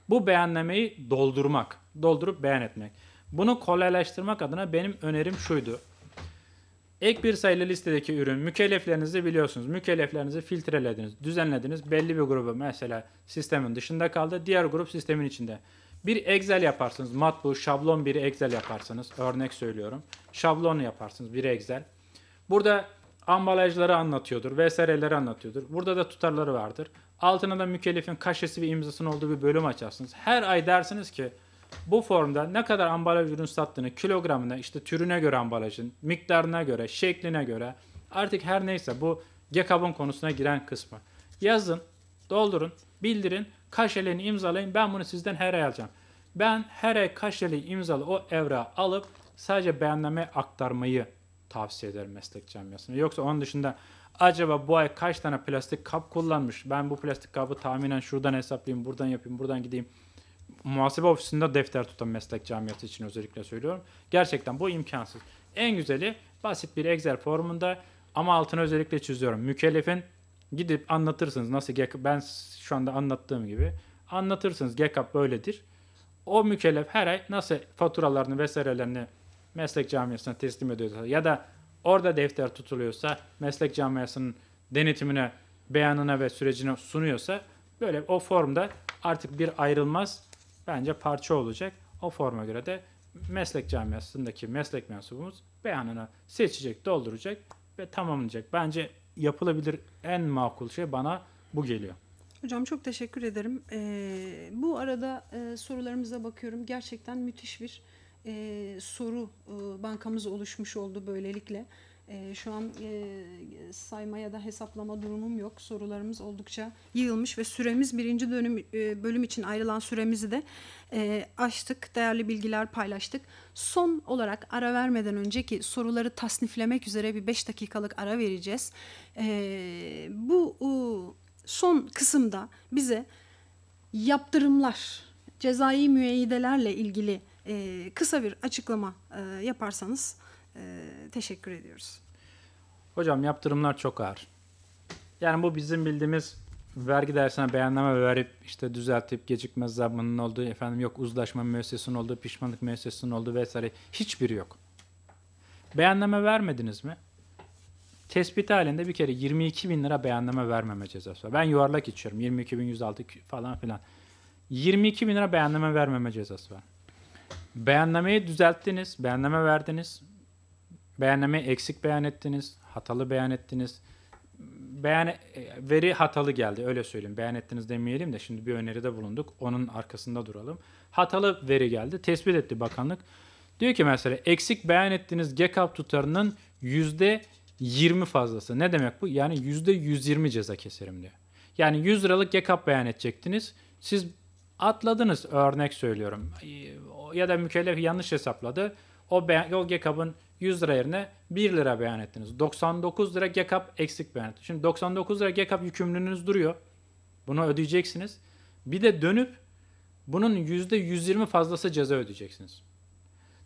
Bu beğenlemeyi doldurmak, doldurup beğen etmek. Bunu kolaylaştırmak adına benim önerim şuydu. Ek bir sayılı listedeki ürün mükelleflerinizi biliyorsunuz. Mükelleflerinizi filtrelediniz, düzenlediniz. Belli bir grubu mesela sistemin dışında kaldı. Diğer grup sistemin içinde. Bir Excel yaparsınız. Matbu, şablon bir Excel yaparsınız. Örnek söylüyorum. Şablon yaparsınız bir Excel. Burada ambalajları anlatıyordur. VSR'leri anlatıyordur. Burada da tutarları vardır. Altına da mükellefin kaşesi ve imzasının olduğu bir bölüm açarsınız. Her ay dersiniz ki bu formda ne kadar ambalaj ürün sattığını, kilogramına, işte türüne göre ambalajın, miktarına göre, şekline göre artık her neyse bu Gekab'ın konusuna giren kısmı. Yazın, doldurun, bildirin, kaşeleyin, imzalayın. Ben bunu sizden her ay alacağım. Ben her ay kaşeli imzalı o evra alıp sadece beyanname aktarmayı tavsiye ederim meslek camiasına. Yoksa onun dışında acaba bu ay kaç tane plastik kap kullanmış? Ben bu plastik kabı tahminen şuradan hesaplayayım, buradan yapayım, buradan gideyim muhasebe ofisinde defter tutan meslek camiası için özellikle söylüyorum. Gerçekten bu imkansız. En güzeli basit bir Excel formunda ama altını özellikle çiziyorum. Mükellefin gidip anlatırsınız nasıl GECAP ben şu anda anlattığım gibi anlatırsınız GECAP böyledir. O mükellef her ay nasıl faturalarını vesairelerini meslek camiasına teslim ediyorsa ya da orada defter tutuluyorsa meslek camiasının denetimine, beyanına ve sürecine sunuyorsa böyle o formda artık bir ayrılmaz bence parça olacak. O forma göre de meslek camiasındaki meslek mensubumuz beyanını seçecek, dolduracak ve tamamlayacak. Bence yapılabilir en makul şey bana bu geliyor. Hocam çok teşekkür ederim. Ee, bu arada e, sorularımıza bakıyorum. Gerçekten müthiş bir e, soru e, bankamız oluşmuş oldu böylelikle. Ee, şu an e, sayma ya da hesaplama durumum yok. Sorularımız oldukça yığılmış ve süremiz birinci dönüm e, bölüm için ayrılan süremizi de e, açtık. Değerli bilgiler paylaştık. Son olarak ara vermeden önceki soruları tasniflemek üzere bir beş dakikalık ara vereceğiz. E, bu son kısımda bize yaptırımlar, cezai müeyyidelerle ilgili e, kısa bir açıklama e, yaparsanız ee, teşekkür ediyoruz. Hocam yaptırımlar çok ağır. Yani bu bizim bildiğimiz vergi dersine beğenleme verip işte düzeltip gecikme zammının olduğu efendim yok uzlaşma müessesinin olduğu pişmanlık müessesinin olduğu vesaire hiçbiri yok. Beğenleme vermediniz mi? Tespit halinde bir kere 22 bin lira beğenleme vermeme cezası var. Ben yuvarlak içiyorum. 22 bin 106 falan filan. 22 bin lira beğenleme vermeme cezası var. Beğenlemeyi düzelttiniz, beğenleme verdiniz. Beyannameyi eksik beyan ettiniz, hatalı beyan ettiniz. Beyan, e, veri hatalı geldi öyle söyleyeyim. Beyan ettiniz demeyelim de şimdi bir öneride bulunduk. Onun arkasında duralım. Hatalı veri geldi. Tespit etti bakanlık. Diyor ki mesela eksik beyan ettiğiniz GECAP tutarının %20 fazlası. Ne demek bu? Yani %120 ceza keserim diyor. Yani 100 liralık GECAP beyan edecektiniz. Siz atladınız örnek söylüyorum. E, ya da mükellef yanlış hesapladı. O, beyan, o GECAP'ın 100 lira yerine 1 lira beyan ettiniz. 99 lira GECAP eksik beyan ettiniz. Şimdi 99 lira GECAP yükümlülüğünüz duruyor. Bunu ödeyeceksiniz. Bir de dönüp bunun %120 fazlası ceza ödeyeceksiniz.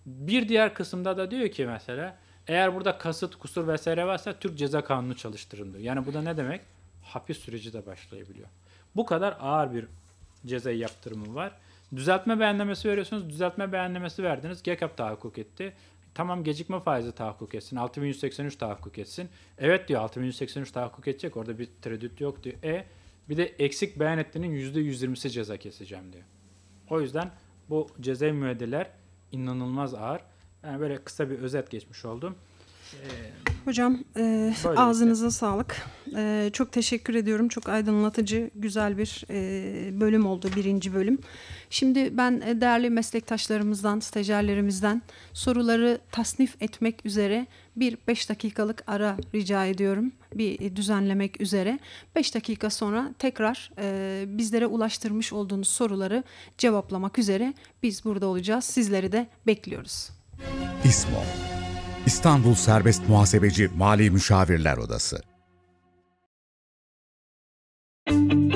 Bir diğer kısımda da diyor ki mesela eğer burada kasıt, kusur vesaire varsa Türk Ceza Kanunu çalıştırın diyor. Yani bu da ne demek? Hapis süreci de başlayabiliyor. Bu kadar ağır bir ceza yaptırımı var. Düzeltme beğenlemesi veriyorsunuz. Düzeltme beğenlemesi verdiniz. GECAP tahakkuk etti. Tamam gecikme faizi tahakkuk etsin. 6183 tahakkuk etsin. Evet diyor 6183 tahakkuk edecek. Orada bir tereddüt yok diyor. E bir de eksik beyan ettiğinin %120'si ceza keseceğim diyor. O yüzden bu cezai müeydeler inanılmaz ağır. Yani böyle kısa bir özet geçmiş oldum. Hocam e, Böylelikle. ağzınıza sağlık. E, çok teşekkür ediyorum. Çok aydınlatıcı, güzel bir e, bölüm oldu birinci bölüm. Şimdi ben e, değerli meslektaşlarımızdan, stajyerlerimizden soruları tasnif etmek üzere bir beş dakikalık ara rica ediyorum. Bir e, düzenlemek üzere. Beş dakika sonra tekrar e, bizlere ulaştırmış olduğunuz soruları cevaplamak üzere biz burada olacağız. Sizleri de bekliyoruz. İsmo İstanbul Serbest Muhasebeci Mali Müşavirler Odası. Müzik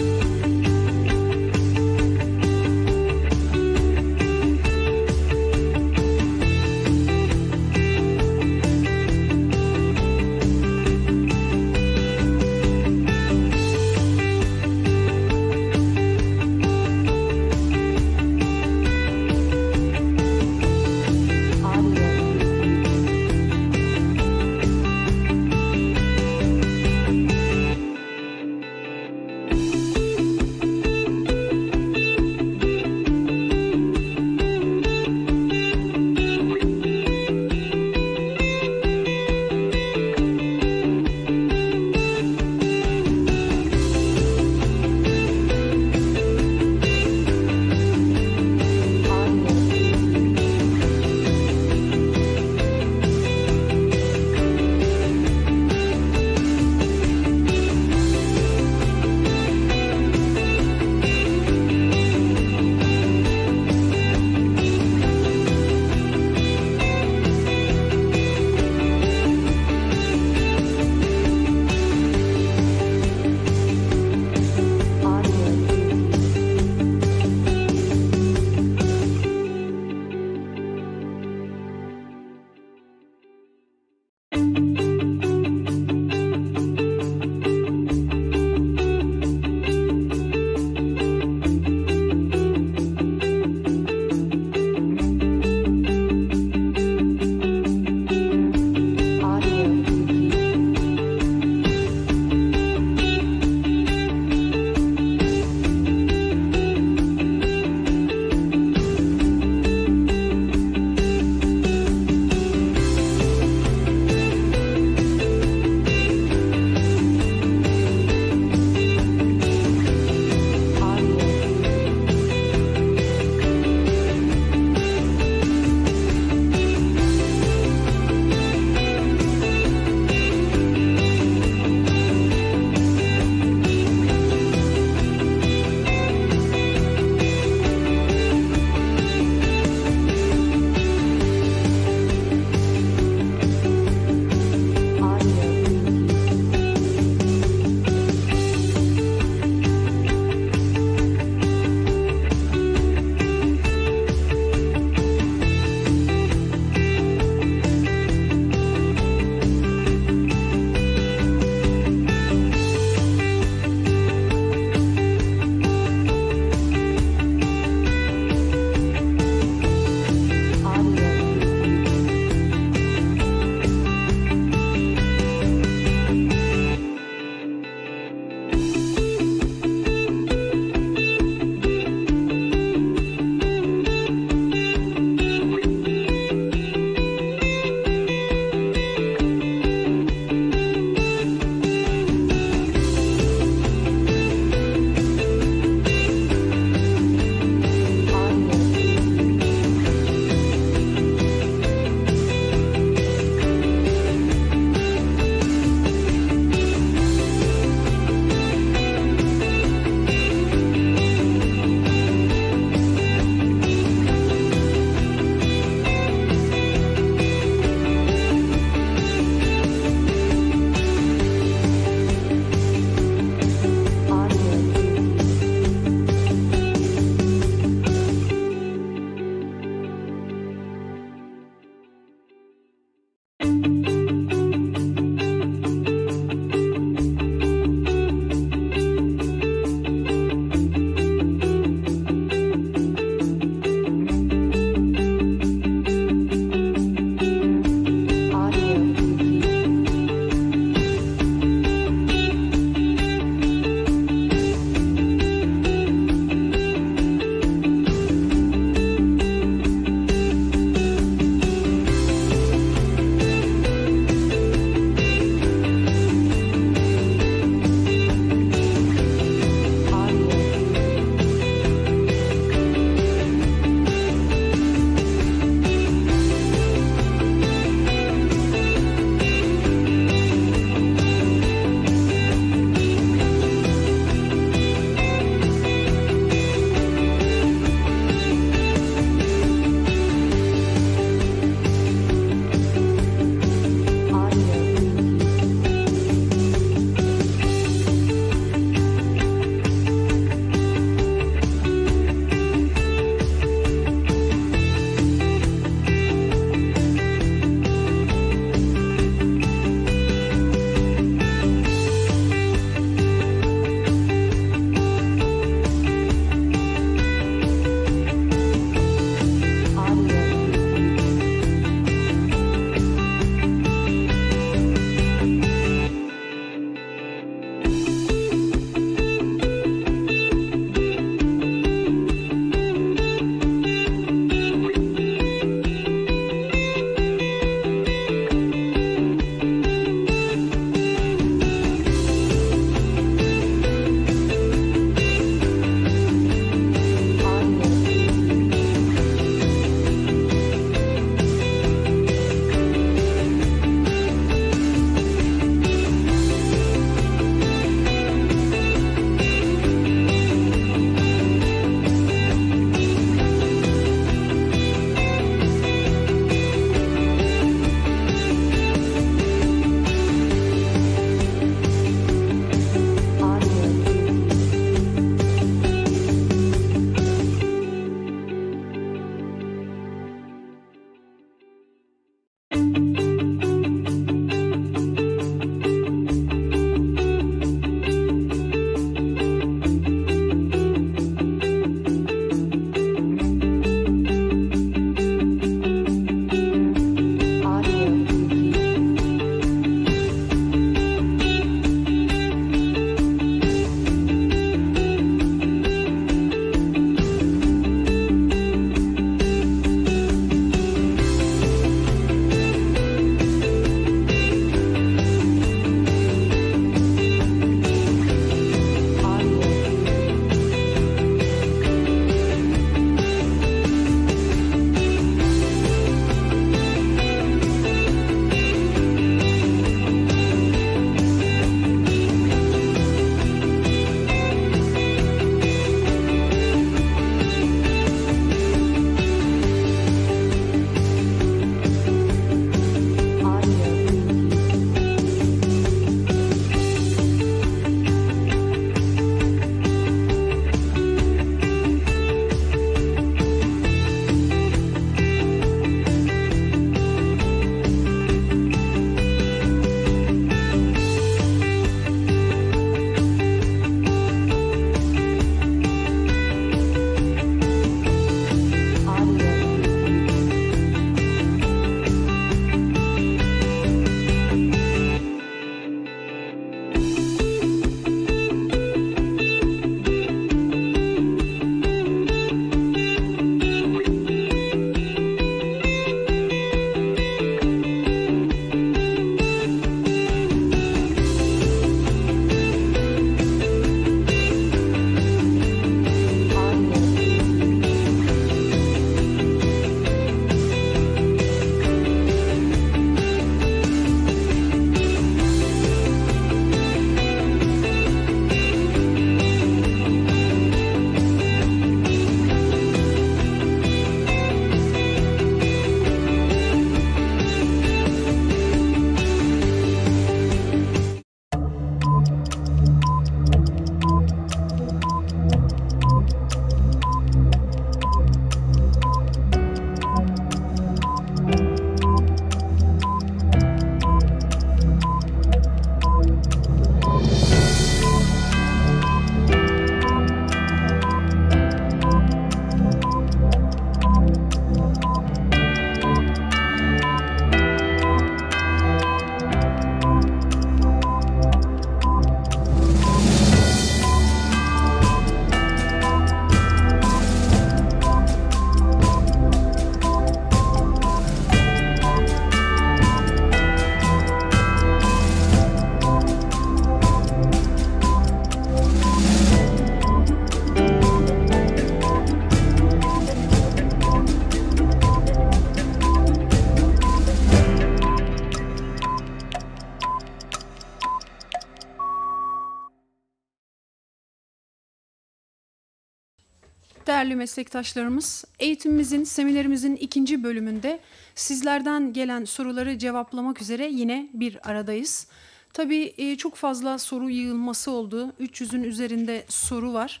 değerli meslektaşlarımız, eğitimimizin, seminerimizin ikinci bölümünde sizlerden gelen soruları cevaplamak üzere yine bir aradayız. Tabii e, çok fazla soru yığılması oldu. 300'ün üzerinde soru var.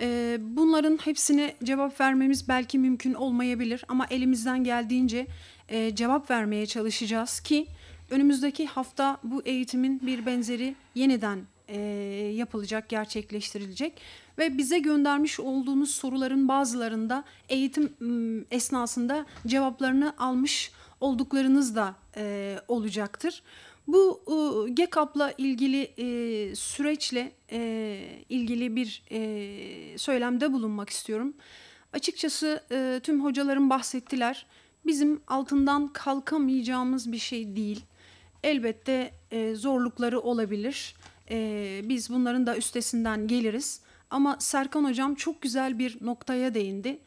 E, bunların hepsine cevap vermemiz belki mümkün olmayabilir ama elimizden geldiğince e, cevap vermeye çalışacağız ki önümüzdeki hafta bu eğitimin bir benzeri yeniden yapılacak, gerçekleştirilecek ve bize göndermiş olduğunuz soruların bazılarında eğitim ıı, esnasında cevaplarını almış olduklarınız da e, olacaktır. Bu ıı, e, GECAP'la ilgili e, süreçle e, ilgili bir e, söylemde bulunmak istiyorum. Açıkçası e, tüm hocalarım bahsettiler. Bizim altından kalkamayacağımız bir şey değil. Elbette e, zorlukları olabilir. E, biz bunların da üstesinden geliriz. Ama Serkan hocam çok güzel bir noktaya değindi.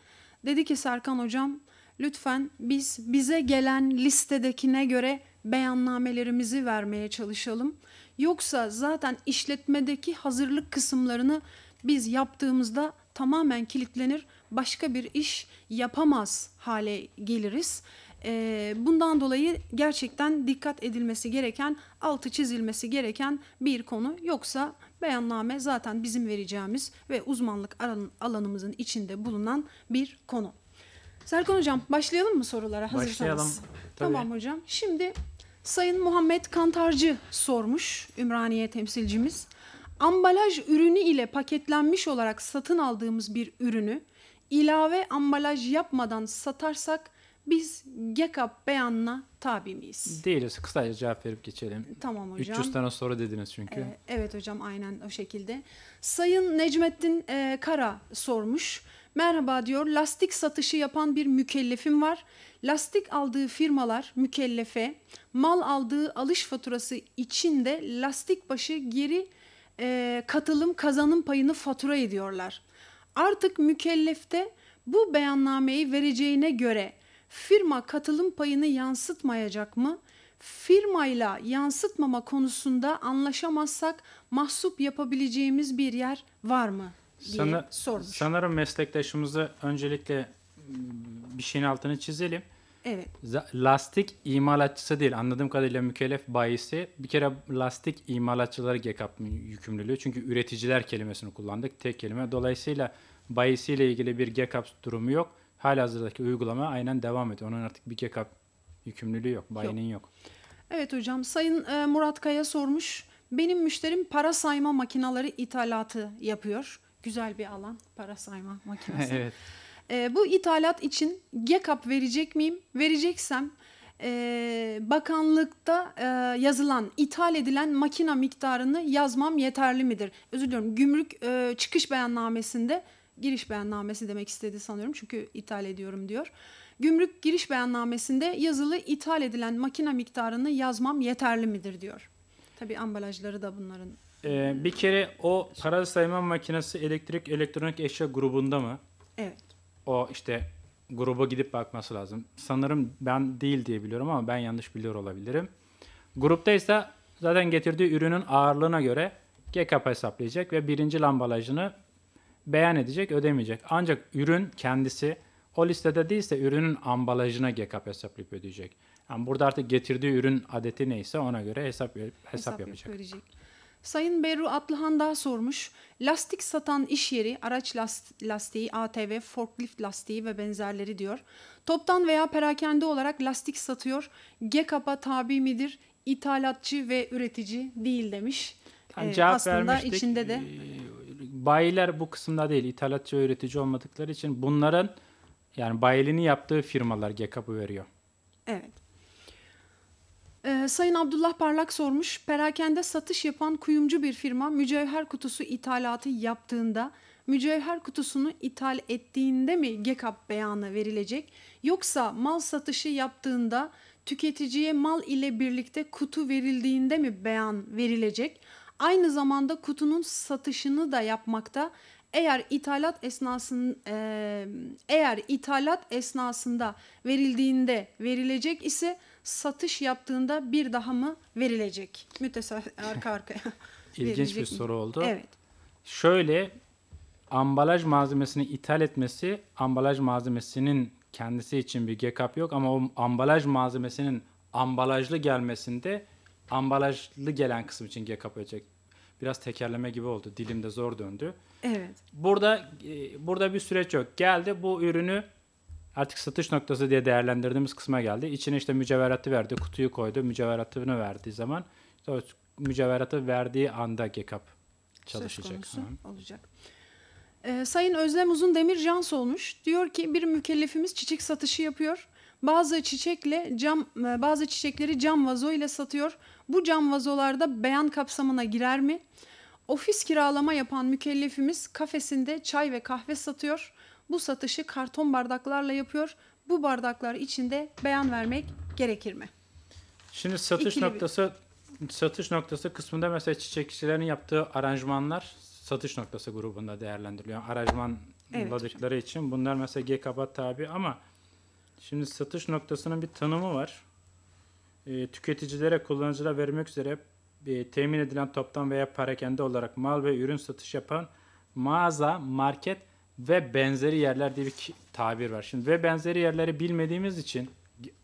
Dedi ki Serkan hocam lütfen biz bize gelen listedekine göre beyannamelerimizi vermeye çalışalım. Yoksa zaten işletmedeki hazırlık kısımlarını biz yaptığımızda tamamen kilitlenir, başka bir iş yapamaz hale geliriz. Ee, bundan dolayı gerçekten dikkat edilmesi gereken, altı çizilmesi gereken bir konu. Yoksa beyanname zaten bizim vereceğimiz ve uzmanlık alanımızın içinde bulunan bir konu. Serkan Hocam başlayalım mı sorulara hazırsanız? Başlayalım. Tabii. Tamam hocam. Şimdi Sayın Muhammed Kantarcı sormuş Ümraniye temsilcimiz. Ambalaj ürünü ile paketlenmiş olarak satın aldığımız bir ürünü ilave ambalaj yapmadan satarsak biz GECAP beyanına tabi miyiz? Değiliz. Kısaca cevap verip geçelim. Tamam hocam. 300 tane soru dediniz çünkü. Ee, evet hocam aynen o şekilde. Sayın Necmettin e, Kara sormuş. Merhaba diyor. Lastik satışı yapan bir mükellefim var. Lastik aldığı firmalar mükellefe mal aldığı alış faturası içinde lastik başı geri e, katılım kazanım payını fatura ediyorlar. Artık mükellefte bu beyannameyi vereceğine göre firma katılım payını yansıtmayacak mı? Firmayla yansıtmama konusunda anlaşamazsak mahsup yapabileceğimiz bir yer var mı? diye Sana, sormuş. Sanırım meslektaşımıza öncelikle ıı, bir şeyin altını çizelim. Evet. Lastik imalatçısı değil. Anladığım kadarıyla mükellef bayisi. Bir kere lastik imalatçıları GKAP yükümlülüğü. Çünkü üreticiler kelimesini kullandık. Tek kelime. Dolayısıyla bayisiyle ilgili bir gecap durumu yok. Halihazırdaki uygulama aynen devam ediyor. Onun artık bir kekap yükümlülüğü yok, bayinin yok. yok. Evet hocam, Sayın e, Murat Kaya sormuş. Benim müşterim para sayma makinaları ithalatı yapıyor. Güzel bir alan, para sayma makinesi. evet. E, bu ithalat için GECAP verecek miyim? Vereceksem e, bakanlıkta e, yazılan, ithal edilen makina miktarını yazmam yeterli midir? Özür diliyorum, gümrük e, çıkış beyannamesinde giriş beyannamesi demek istedi sanıyorum çünkü ithal ediyorum diyor. Gümrük giriş beyannamesinde yazılı ithal edilen makine miktarını yazmam yeterli midir diyor. Tabi ambalajları da bunların. Ee, bir kere o para sayma makinesi elektrik elektronik eşya grubunda mı? Evet. O işte gruba gidip bakması lazım. Sanırım ben değil diye biliyorum ama ben yanlış biliyor olabilirim. Grupta ise zaten getirdiği ürünün ağırlığına göre GKP hesaplayacak ve birinci ambalajını beyan edecek, ödemeyecek. Ancak ürün kendisi o listede değilse ürünün ambalajına GKP hesaplayıp ödeyecek. Yani burada artık getirdiği ürün adeti neyse ona göre hesap hesap, hesap yapacak. Verecek. Sayın Beru Atlıhan daha sormuş. Lastik satan iş yeri, araç lastiği, ATV, forklift lastiği ve benzerleri diyor. Toptan veya perakende olarak lastik satıyor. GKP'a tabi midir? İthalatçı ve üretici değil demiş. Yani e, ee, cevap aslında vermiştik. içinde de ee, bayiler bu kısımda değil. İthalatçı üretici olmadıkları için bunların yani bayilini yaptığı firmalar GKP'ı veriyor. Evet. Ee, Sayın Abdullah Parlak sormuş. Perakende satış yapan kuyumcu bir firma mücevher kutusu ithalatı yaptığında mücevher kutusunu ithal ettiğinde mi GKAP beyanı verilecek yoksa mal satışı yaptığında tüketiciye mal ile birlikte kutu verildiğinde mi beyan verilecek? Aynı zamanda kutunun satışını da yapmakta. Eğer ithalat esnasında eğer ithalat esnasında verildiğinde verilecek ise satış yaptığında bir daha mı verilecek? Mütesa arka arkaya. İlginç bir soru oldu. Evet. Şöyle ambalaj malzemesini ithal etmesi ambalaj malzemesinin kendisi için bir GKP yok ama o ambalaj malzemesinin ambalajlı gelmesinde ambalajlı gelen kısım için GKP ölecek. Biraz tekerleme gibi oldu. Dilimde zor döndü. Evet. Burada e, burada bir süreç yok. Geldi bu ürünü artık satış noktası diye değerlendirdiğimiz kısma geldi. İçine işte mücevheratı verdi, kutuyu koydu. Mücevheratını verdiği zaman işte mücevheratı verdiği anda gecap çalışacak. Söz konusu Hı. olacak. Ee, Sayın Özlem Uzun Demir Cans olmuş. Diyor ki bir mükellefimiz çiçek satışı yapıyor. Bazı çiçekle cam e, bazı çiçekleri cam vazo ile satıyor. Bu cam vazolarda beyan kapsamına girer mi? Ofis kiralama yapan mükellefimiz kafesinde çay ve kahve satıyor. Bu satışı karton bardaklarla yapıyor. Bu bardaklar içinde beyan vermek gerekir mi? Şimdi satış İkili noktası bir... satış noktası kısmında mesela çiçekçilerin yaptığı aranjmanlar satış noktası grubunda değerlendiriliyor. Aranjmanladıkları evet, hocam. için bunlar mesela GKBAT tabi ama şimdi satış noktasının bir tanımı var. E, tüketicilere kullanıcılara vermek üzere e, temin edilen toptan veya parakende olarak mal ve ürün satış yapan mağaza, market ve benzeri yerler diye bir tabir var. Şimdi ve benzeri yerleri bilmediğimiz için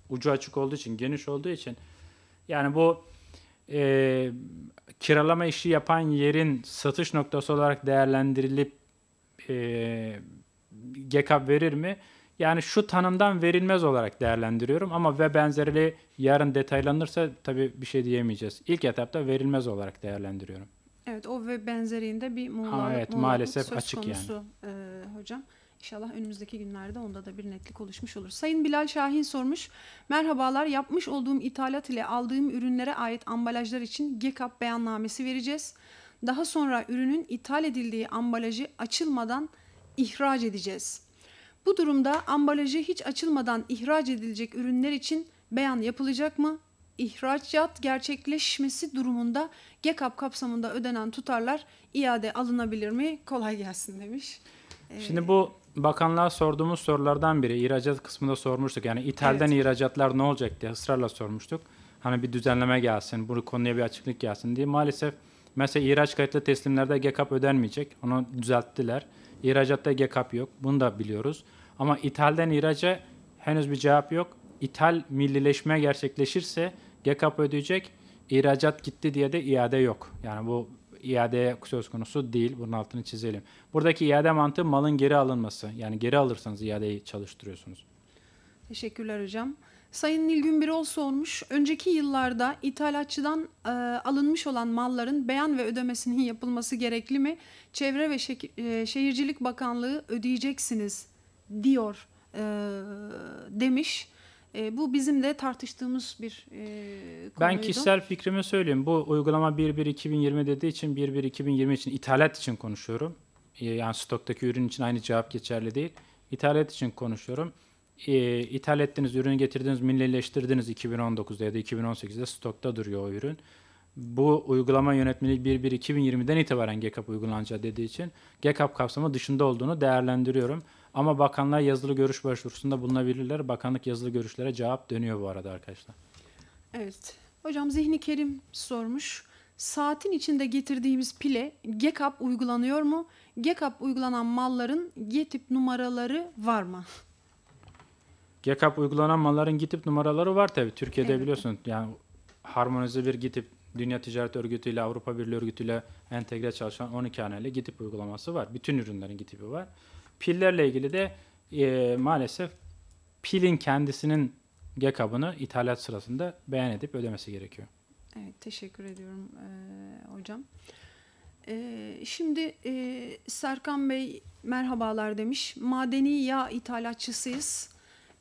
ucu açık olduğu için, geniş olduğu için yani bu e, kiralama işi yapan yerin satış noktası olarak değerlendirilip e, GKAP verir mi? Yani şu tanımdan verilmez olarak değerlendiriyorum ama ve benzeri yarın detaylanırsa tabii bir şey diyemeyeceğiz. İlk etapta verilmez olarak değerlendiriyorum. Evet o ve benzeriinde bir muğlak, Aa, evet, maalesef söz açık konusu yani. e, hocam. İnşallah önümüzdeki günlerde onda da bir netlik oluşmuş olur. Sayın Bilal Şahin sormuş. Merhabalar yapmış olduğum ithalat ile aldığım ürünlere ait ambalajlar için GECAP beyannamesi vereceğiz. Daha sonra ürünün ithal edildiği ambalajı açılmadan ihraç edeceğiz. Bu durumda ambalajı hiç açılmadan ihraç edilecek ürünler için beyan yapılacak mı? İhracat gerçekleşmesi durumunda GECAP kapsamında ödenen tutarlar iade alınabilir mi? Kolay gelsin demiş. Ee, Şimdi bu bakanlığa sorduğumuz sorulardan biri. İhracat kısmında sormuştuk. Yani ithalden evet. ihracatlar ne olacak diye ısrarla sormuştuk. Hani bir düzenleme gelsin, bu konuya bir açıklık gelsin diye. Maalesef mesela ihraç kayıtlı teslimlerde GECAP ödenmeyecek. Onu düzelttiler. İhracatta GKAP yok. Bunu da biliyoruz. Ama ithalden ihraca henüz bir cevap yok. İthal millileşme gerçekleşirse GKAP ödeyecek. İhracat gitti diye de iade yok. Yani bu iade söz konusu değil. Bunun altını çizelim. Buradaki iade mantığı malın geri alınması. Yani geri alırsanız iadeyi çalıştırıyorsunuz. Teşekkürler hocam. Sayın Nilgün Birol sormuş. Önceki yıllarda ithalatçıdan e, alınmış olan malların beyan ve ödemesinin yapılması gerekli mi? Çevre ve Şe e, Şehircilik Bakanlığı ödeyeceksiniz diyor e, demiş. E, bu bizim de tartıştığımız bir e, konuydu. Ben kişisel fikrimi söyleyeyim. Bu uygulama 1-1-2020 dediği için 1-1-2020 için ithalat için konuşuyorum. E, yani stoktaki ürün için aynı cevap geçerli değil. İthalat için konuşuyorum e, ithal ettiğiniz ürünü getirdiniz, millileştirdiniz 2019'da ya da 2018'de stokta duruyor o ürün. Bu uygulama yönetmeliği 1.1.2020'den itibaren GKAP uygulanacağı dediği için GKAP kapsamı dışında olduğunu değerlendiriyorum. Ama bakanlar yazılı görüş başvurusunda bulunabilirler. Bakanlık yazılı görüşlere cevap dönüyor bu arada arkadaşlar. Evet. Hocam Zihni Kerim sormuş. Saatin içinde getirdiğimiz pile GECAP uygulanıyor mu? GECAP uygulanan malların GETİP numaraları var mı? GKAP uygulanan malların GİTİP numaraları var tabii. Türkiye'de evet. biliyorsun yani harmonize bir GİTİP Dünya Ticaret Örgütü ile Avrupa Birliği Örgütü ile entegre çalışan 12 haneli GİTİP uygulaması var. Bütün ürünlerin GİTİP'i var. Pillerle ilgili de e, maalesef pilin kendisinin GKAB'ını ithalat sırasında beğen edip ödemesi gerekiyor. Evet teşekkür ediyorum e, hocam. E, şimdi e, Serkan Bey merhabalar demiş. Madeni yağ ithalatçısıyız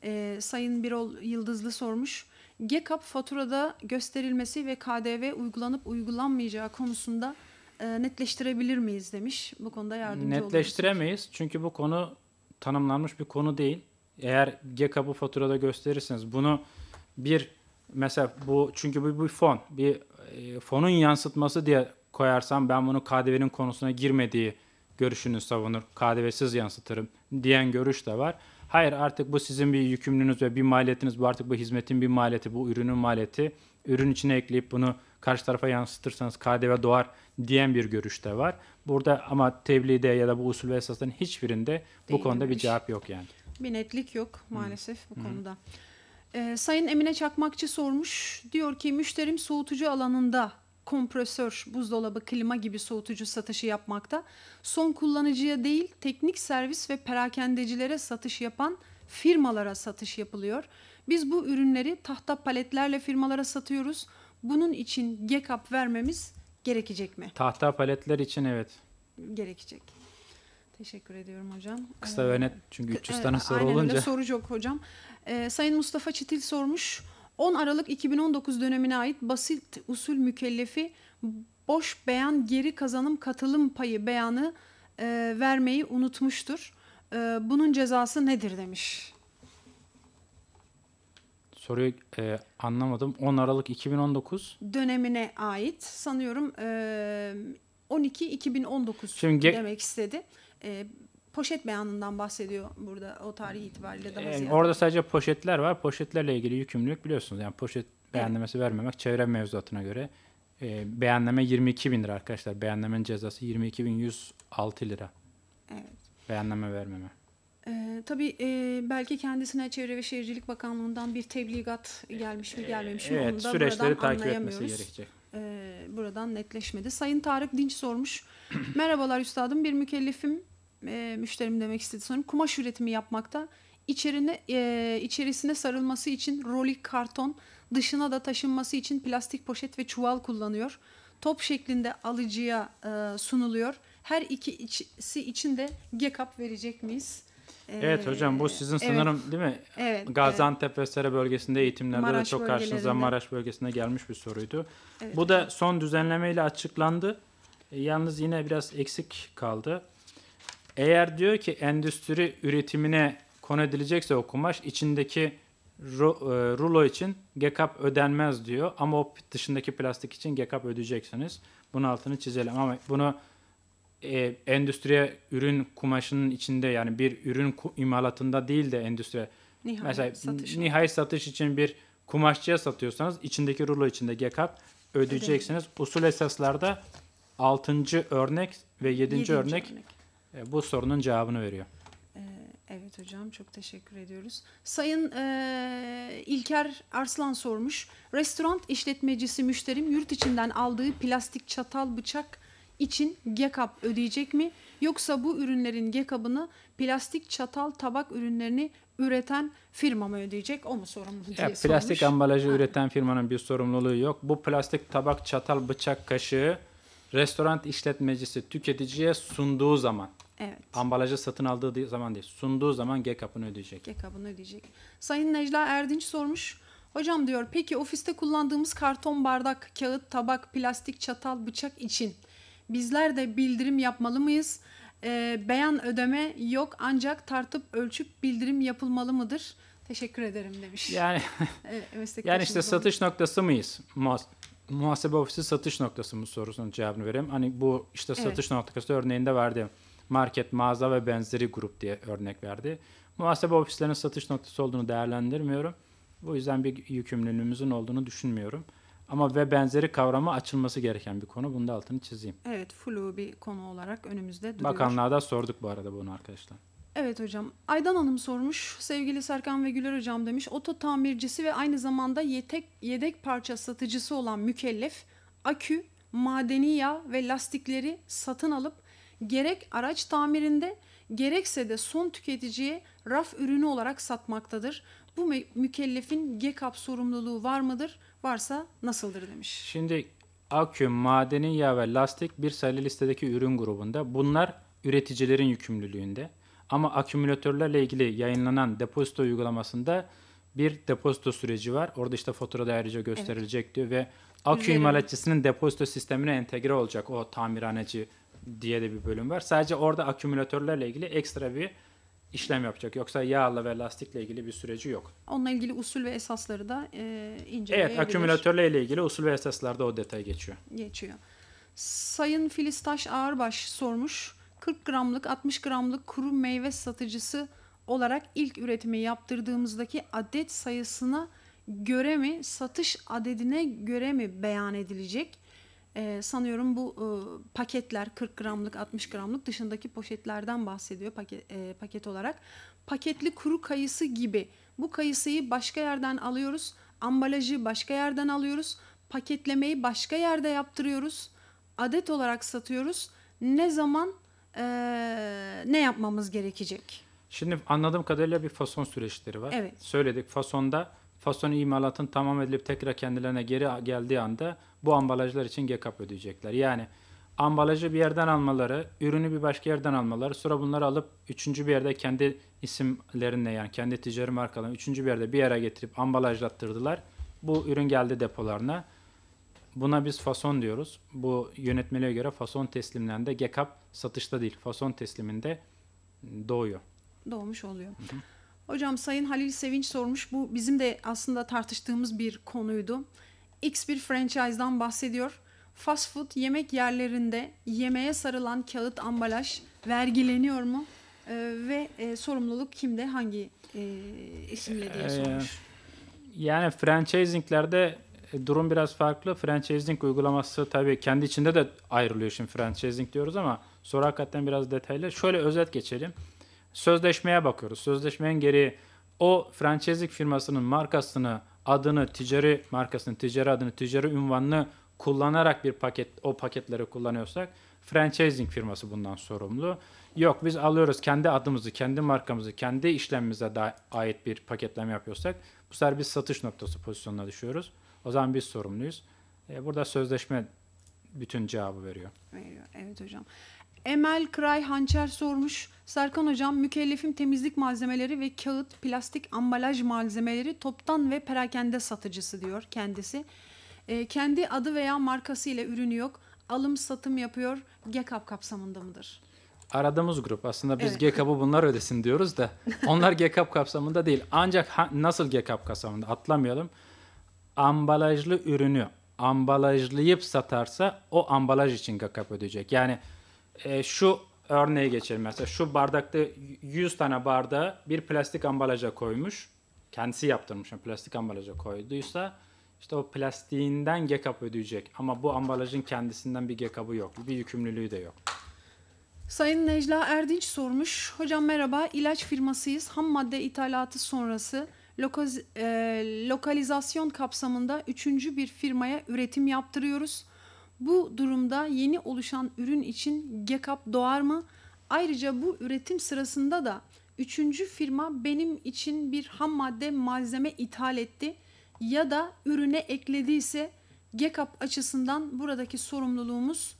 e, Sayın Birol Yıldızlı sormuş. GECAP faturada gösterilmesi ve KDV uygulanıp uygulanmayacağı konusunda e, netleştirebilir miyiz demiş. Bu konuda yardımcı Netleştiremeyiz olursunuz. çünkü bu konu tanımlanmış bir konu değil. Eğer GECAP'ı faturada gösterirseniz bunu bir mesela bu çünkü bu bir fon bir e, fonun yansıtması diye koyarsam ben bunu KDV'nin konusuna girmediği görüşünü savunur. KDV'siz yansıtırım diyen görüş de var. Hayır artık bu sizin bir yükümlünüz ve bir maliyetiniz. Bu artık bu hizmetin bir maliyeti, bu ürünün maliyeti. Ürün içine ekleyip bunu karşı tarafa yansıtırsanız KDV doğar diyen bir görüş de var. Burada ama tebliğde ya da bu usul ve esasların hiçbirinde Değilmiş. bu konuda bir cevap yok yani. Bir netlik yok maalesef hmm. bu konuda. Ee, Sayın Emine Çakmakçı sormuş. Diyor ki müşterim soğutucu alanında kompresör, buzdolabı, klima gibi soğutucu satışı yapmakta. Son kullanıcıya değil, teknik servis ve perakendecilere satış yapan firmalara satış yapılıyor. Biz bu ürünleri tahta paletlerle firmalara satıyoruz. Bunun için GECAP vermemiz gerekecek mi? Tahta paletler için evet. Gerekecek. Teşekkür ediyorum hocam. Kısa ee, ve net çünkü 300 ee, tane soru aynen olunca. Aynen soru çok hocam. Ee, Sayın Mustafa Çitil sormuş. 10 Aralık 2019 dönemine ait basit usul mükellefi boş beyan geri kazanım katılım payı beyanı e, vermeyi unutmuştur. E, bunun cezası nedir demiş. Soruyu e, anlamadım. 10 Aralık 2019 dönemine ait sanıyorum e, 12 2019 Şimdi demek istedi. E, poşet beyanından bahsediyor burada o tarih itibariyle daha ee, ziyade. Orada sadece poşetler var. Poşetlerle ilgili yükümlülük biliyorsunuz. Yani poşet beğenlemesi evet. vermemek çevre mevzuatına göre e, beyanleme 22 bin lira arkadaşlar. Beyanlemenin cezası 22 bin 106 lira. Evet. Beyanlame vermeme. Ee, tabii e, belki kendisine Çevre ve Şehircilik Bakanlığı'ndan bir tebligat e, gelmiş mi e, gelmemiş mi evet, onu da süreçleri takip etmesi gerekecek. Ee, buradan netleşmedi. Sayın Tarık Dinç sormuş. Merhabalar üstadım bir mükellefim e, müşterim demek istedi sanırım kumaş üretimi yapmakta. İçerine, e, içerisine sarılması için rolik karton, dışına da taşınması için plastik poşet ve çuval kullanıyor. Top şeklinde alıcıya e, sunuluyor. Her ikisi için de GECAP verecek miyiz? E, evet hocam bu sizin evet. değil mi? Evet. Gaziantep evet. ve Sera bölgesinde eğitimlerde Maraş de çok karşınıza Maraş bölgesinde gelmiş bir soruydu. Evet. Bu da son düzenlemeyle açıklandı. E, yalnız yine biraz eksik kaldı. Eğer diyor ki endüstri üretimine konu edilecekse o kumaş içindeki e, rulo için GECAP ödenmez diyor. Ama o dışındaki plastik için GECAP ödeyeceksiniz. Bunun altını çizelim ama bunu e, endüstriye ürün kumaşının içinde yani bir ürün imalatında değil de endüstriye. Nihai Mesela satış nihai satış için bir kumaşçıya satıyorsanız içindeki rulo içinde GECAP ödeyeceksiniz. Ödeyin. Usul esaslarda 6. örnek ve 7. 7. örnek, örnek e, bu sorunun cevabını veriyor. E, evet hocam çok teşekkür ediyoruz. Sayın e, İlker Arslan sormuş. Restoran işletmecisi müşterim yurt içinden aldığı plastik çatal bıçak için GECAP ödeyecek mi? Yoksa bu ürünlerin GECAP'ını plastik çatal tabak ürünlerini üreten firma mı ödeyecek? O mu sorumlu diye ya, e, plastik sormuş. Plastik ambalajı ha. üreten firmanın bir sorumluluğu yok. Bu plastik tabak, çatal, bıçak, kaşığı restoran işletmecisi tüketiciye sunduğu zaman Evet. Ambalaja satın aldığı zaman değil, sunduğu zaman GKAP'ını ödeyecek. GKAP'ını ödeyecek. Sayın Necla Erdinç sormuş. Hocam diyor peki ofiste kullandığımız karton bardak, kağıt, tabak, plastik, çatal, bıçak için bizler de bildirim yapmalı mıyız? E, beyan ödeme yok ancak tartıp ölçüp bildirim yapılmalı mıdır? Teşekkür ederim demiş. Yani evet, yani işte satış noktası mıyız? Muhas muhasebe ofisi satış noktası mı sorusunun cevabını vereyim. Hani bu işte satış evet. noktası örneğinde verdiğim market, mağaza ve benzeri grup diye örnek verdi. Muhasebe ofislerinin satış noktası olduğunu değerlendirmiyorum. Bu yüzden bir yükümlülüğümüzün olduğunu düşünmüyorum. Ama ve benzeri kavramı açılması gereken bir konu. Bunu da altını çizeyim. Evet, flu bir konu olarak önümüzde duruyor. Bakanlığa da sorduk bu arada bunu arkadaşlar. Evet hocam. Aydan Hanım sormuş. Sevgili Serkan ve Güler hocam demiş. Oto tamircisi ve aynı zamanda yetek, yedek parça satıcısı olan mükellef akü, madeni yağ ve lastikleri satın alıp gerek araç tamirinde gerekse de son tüketiciye raf ürünü olarak satmaktadır. Bu mükellefin GECAP sorumluluğu var mıdır? Varsa nasıldır demiş. Şimdi akü, madeni yağ ve lastik bir sayılı listedeki ürün grubunda. Bunlar üreticilerin yükümlülüğünde. Ama akümülatörlerle ilgili yayınlanan depozito uygulamasında bir depozito süreci var. Orada işte faturada ayrıca gösterilecek evet. diyor ve akü imalatçısının depozito sistemine entegre olacak o tamirhaneci diye de bir bölüm var. Sadece orada akümülatörlerle ilgili ekstra bir işlem yapacak. Yoksa yağla ve lastikle ilgili bir süreci yok. Onunla ilgili usul ve esasları da e, inceleyebilir. Evet, akümülatörle ilgili usul ve esaslarda o detay geçiyor. Geçiyor. Sayın Filiz Taş Ağırbaş sormuş. 40 gramlık 60 gramlık kuru meyve satıcısı olarak ilk üretimi yaptırdığımızdaki adet sayısına göre mi satış adedine göre mi beyan edilecek? E, sanıyorum bu e, paketler 40 gramlık 60 gramlık dışındaki poşetlerden bahsediyor paket, e, paket olarak. Paketli kuru kayısı gibi bu kayısıyı başka yerden alıyoruz. Ambalajı başka yerden alıyoruz. Paketlemeyi başka yerde yaptırıyoruz. Adet olarak satıyoruz. Ne zaman e, ne yapmamız gerekecek? Şimdi anladığım kadarıyla bir fason süreçleri var. Evet. Söyledik fasonda fason imalatın tamam edilip tekrar kendilerine geri geldiği anda bu ambalajlar için gecap ödeyecekler. Yani ambalajı bir yerden almaları, ürünü bir başka yerden almaları, sonra bunları alıp üçüncü bir yerde kendi isimlerinle yani kendi ticari markalarını üçüncü bir yerde bir yere getirip ambalajlattırdılar. Bu ürün geldi depolarına. Buna biz fason diyoruz. Bu yönetmeliğe göre fason teslimlerinde gecap satışta değil, fason tesliminde doğuyor. Doğmuş oluyor. Hı hı. Hocam Sayın Halil Sevinç sormuş. Bu bizim de aslında tartıştığımız bir konuydu. X bir franchise'dan bahsediyor. Fast food yemek yerlerinde yemeğe sarılan kağıt ambalaj vergileniyor mu? Ee, ve e, sorumluluk kimde, hangi e, isimle diye ee, sormuş. Yani franchisinglerde e, durum biraz farklı. Franchising uygulaması tabii kendi içinde de ayrılıyor şimdi franchising diyoruz ama soru hakikaten biraz detaylı. Şöyle özet geçelim sözleşmeye bakıyoruz. Sözleşmenin geri o franchise'lik firmasının markasını, adını, ticari markasını, ticari adını, ticari ünvanını kullanarak bir paket o paketleri kullanıyorsak franchising firması bundan sorumlu. Yok biz alıyoruz kendi adımızı, kendi markamızı, kendi işlemimize da ait bir paketleme yapıyorsak bu sefer biz satış noktası pozisyonuna düşüyoruz. O zaman biz sorumluyuz. E, burada sözleşme bütün cevabı veriyor. Veriyor. Evet hocam. Emel Kray Hançer sormuş. Serkan Hocam mükellefim temizlik malzemeleri ve kağıt, plastik, ambalaj malzemeleri toptan ve perakende satıcısı diyor kendisi. E, kendi adı veya markası ile ürünü yok. Alım satım yapıyor. GEKAP kapsamında mıdır? aradığımız grup. Aslında biz evet. GKAP'ı bunlar ödesin diyoruz da onlar GKAP kapsamında değil. Ancak ha, nasıl GKAP kapsamında atlamayalım. Ambalajlı ürünü ambalajlayıp satarsa o ambalaj için GKAP ödeyecek. Yani e, şu örneği geçelim mesela. Şu bardakta 100 tane bardağı bir plastik ambalaja koymuş. Kendisi yaptırmış. Yani plastik ambalaja koyduysa işte o plastiğinden GKAP ödeyecek. Ama bu ambalajın kendisinden bir GKAP'ı yok. Bir yükümlülüğü de yok. Sayın Necla Erdinç sormuş. Hocam merhaba. İlaç firmasıyız. Ham madde ithalatı sonrası lokoz, e, lokalizasyon kapsamında üçüncü bir firmaya üretim yaptırıyoruz. Bu durumda yeni oluşan ürün için GECAP doğar mı? Ayrıca bu üretim sırasında da üçüncü firma benim için bir ham madde malzeme ithal etti ya da ürüne eklediyse GECAP açısından buradaki sorumluluğumuz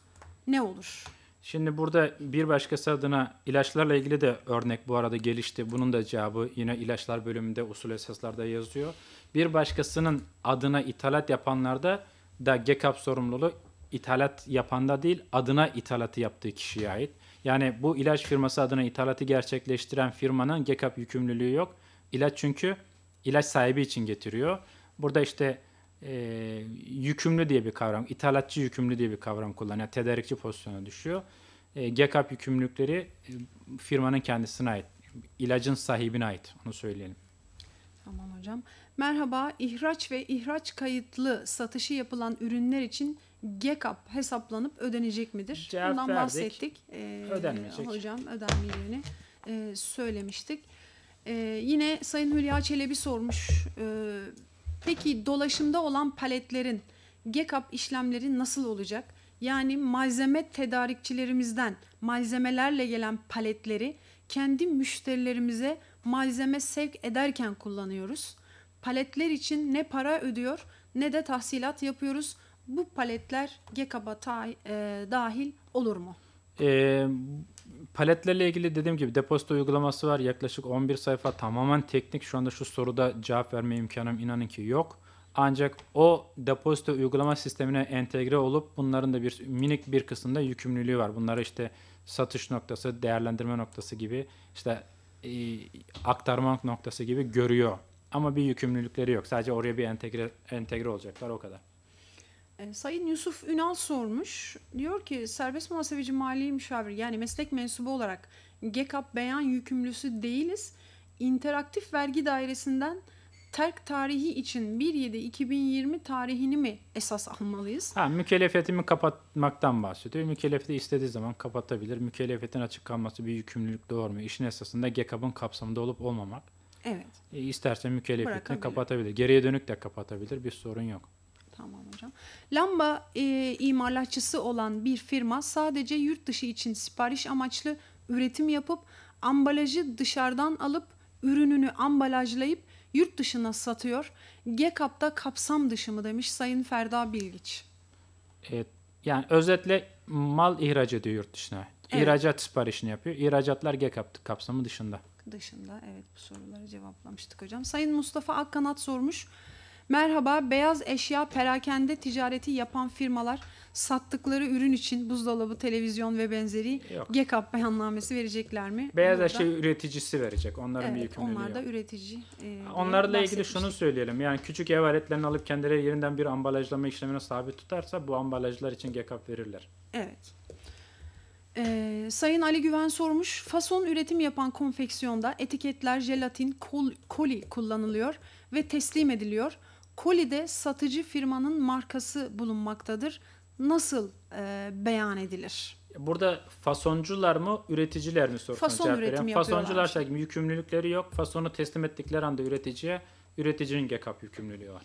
ne olur? Şimdi burada bir başkası adına ilaçlarla ilgili de örnek bu arada gelişti. Bunun da cevabı yine ilaçlar bölümünde usul esaslarda yazıyor. Bir başkasının adına ithalat yapanlarda da GECAP sorumluluğu ithalat yapanda değil adına ithalatı yaptığı kişiye ait. Yani bu ilaç firması adına ithalatı gerçekleştiren firmanın GECAP yükümlülüğü yok. İlaç çünkü ilaç sahibi için getiriyor. Burada işte e, yükümlü diye bir kavram, ithalatçı yükümlü diye bir kavram kullanıyor. tedarikçi pozisyona düşüyor. E, GECAP yükümlülükleri e, firmanın kendisine ait. İlacın sahibine ait. Onu söyleyelim. Tamam hocam. Merhaba, ihraç ve ihraç kayıtlı satışı yapılan ürünler için GECAP hesaplanıp ödenecek midir? Cevap Bundan verdik. bahsettik. Ee, Ödenmeyecek. Hocam ödenmeyeceğini e, söylemiştik. E, yine Sayın Hülya Çelebi sormuş. E, peki dolaşımda olan paletlerin GECAP işlemleri nasıl olacak? Yani malzeme tedarikçilerimizden malzemelerle gelen paletleri kendi müşterilerimize malzeme sevk ederken kullanıyoruz paletler için ne para ödüyor ne de tahsilat yapıyoruz. Bu paletler GEKAB'a ta, e, dahil olur mu? E, paletlerle ilgili dediğim gibi depozito uygulaması var. Yaklaşık 11 sayfa tamamen teknik. Şu anda şu soruda cevap verme imkanım inanın ki yok. Ancak o depozito uygulama sistemine entegre olup bunların da bir minik bir kısmında yükümlülüğü var. Bunlara işte satış noktası, değerlendirme noktası gibi işte e, aktarma noktası gibi görüyor ama bir yükümlülükleri yok. Sadece oraya bir entegre, entegre olacaklar o kadar. E, Sayın Yusuf Ünal sormuş. Diyor ki serbest muhasebeci mali müşavir yani meslek mensubu olarak GECAP beyan yükümlüsü değiliz. İnteraktif vergi dairesinden terk tarihi için 1.7.2020 tarihini mi esas almalıyız? Ha, mükellefiyetimi kapatmaktan bahsediyor. Mükellefiyeti istediği zaman kapatabilir. Mükellefiyetin açık kalması bir yükümlülük doğurmuyor. İşin esasında GECAP'ın kapsamında olup olmamak. Evet. E, isterse mükellefiyetini kapatabilir. Geriye dönük de kapatabilir. Bir sorun yok. Tamam hocam. Lamba e, imalatçısı olan bir firma sadece yurt dışı için sipariş amaçlı üretim yapıp ambalajı dışarıdan alıp ürününü ambalajlayıp yurt dışına satıyor. GECAP'ta kapsam dışı mı demiş Sayın Ferda Bilgiç. Evet, yani özetle mal ihraç ediyor yurt dışına. Evet. İhracat siparişini yapıyor. İhracatlar GECAP kapsamı dışında dışında evet bu soruları cevaplamıştık hocam. Sayın Mustafa Akkanat sormuş. Merhaba, beyaz eşya perakende ticareti yapan firmalar sattıkları ürün için buzdolabı, televizyon ve benzeri Yok. GECAP beyannamesi verecekler mi? Beyaz Burada... eşya üreticisi verecek. Onların evet, bir yükümlülüğü onlar da üretici. E, Onlarla ilgili şunu söyleyelim. Yani küçük ev aletlerini alıp kendileri yerinden bir ambalajlama işlemine sabit tutarsa bu ambalajlar için GECAP verirler. Evet. Ee, Sayın Ali Güven sormuş. Fason üretim yapan konfeksiyonda etiketler jelatin kol, koli kullanılıyor ve teslim ediliyor. Kolide satıcı firmanın markası bulunmaktadır. Nasıl e, beyan edilir? Burada fasoncular mı, üreticiler mi sorusuna Fason cevap yapıyorlar. Fasoncular şey gibi yükümlülükleri yok. Fasonu teslim ettikleri anda üreticiye, üreticinin GKAP yükümlülüğü var.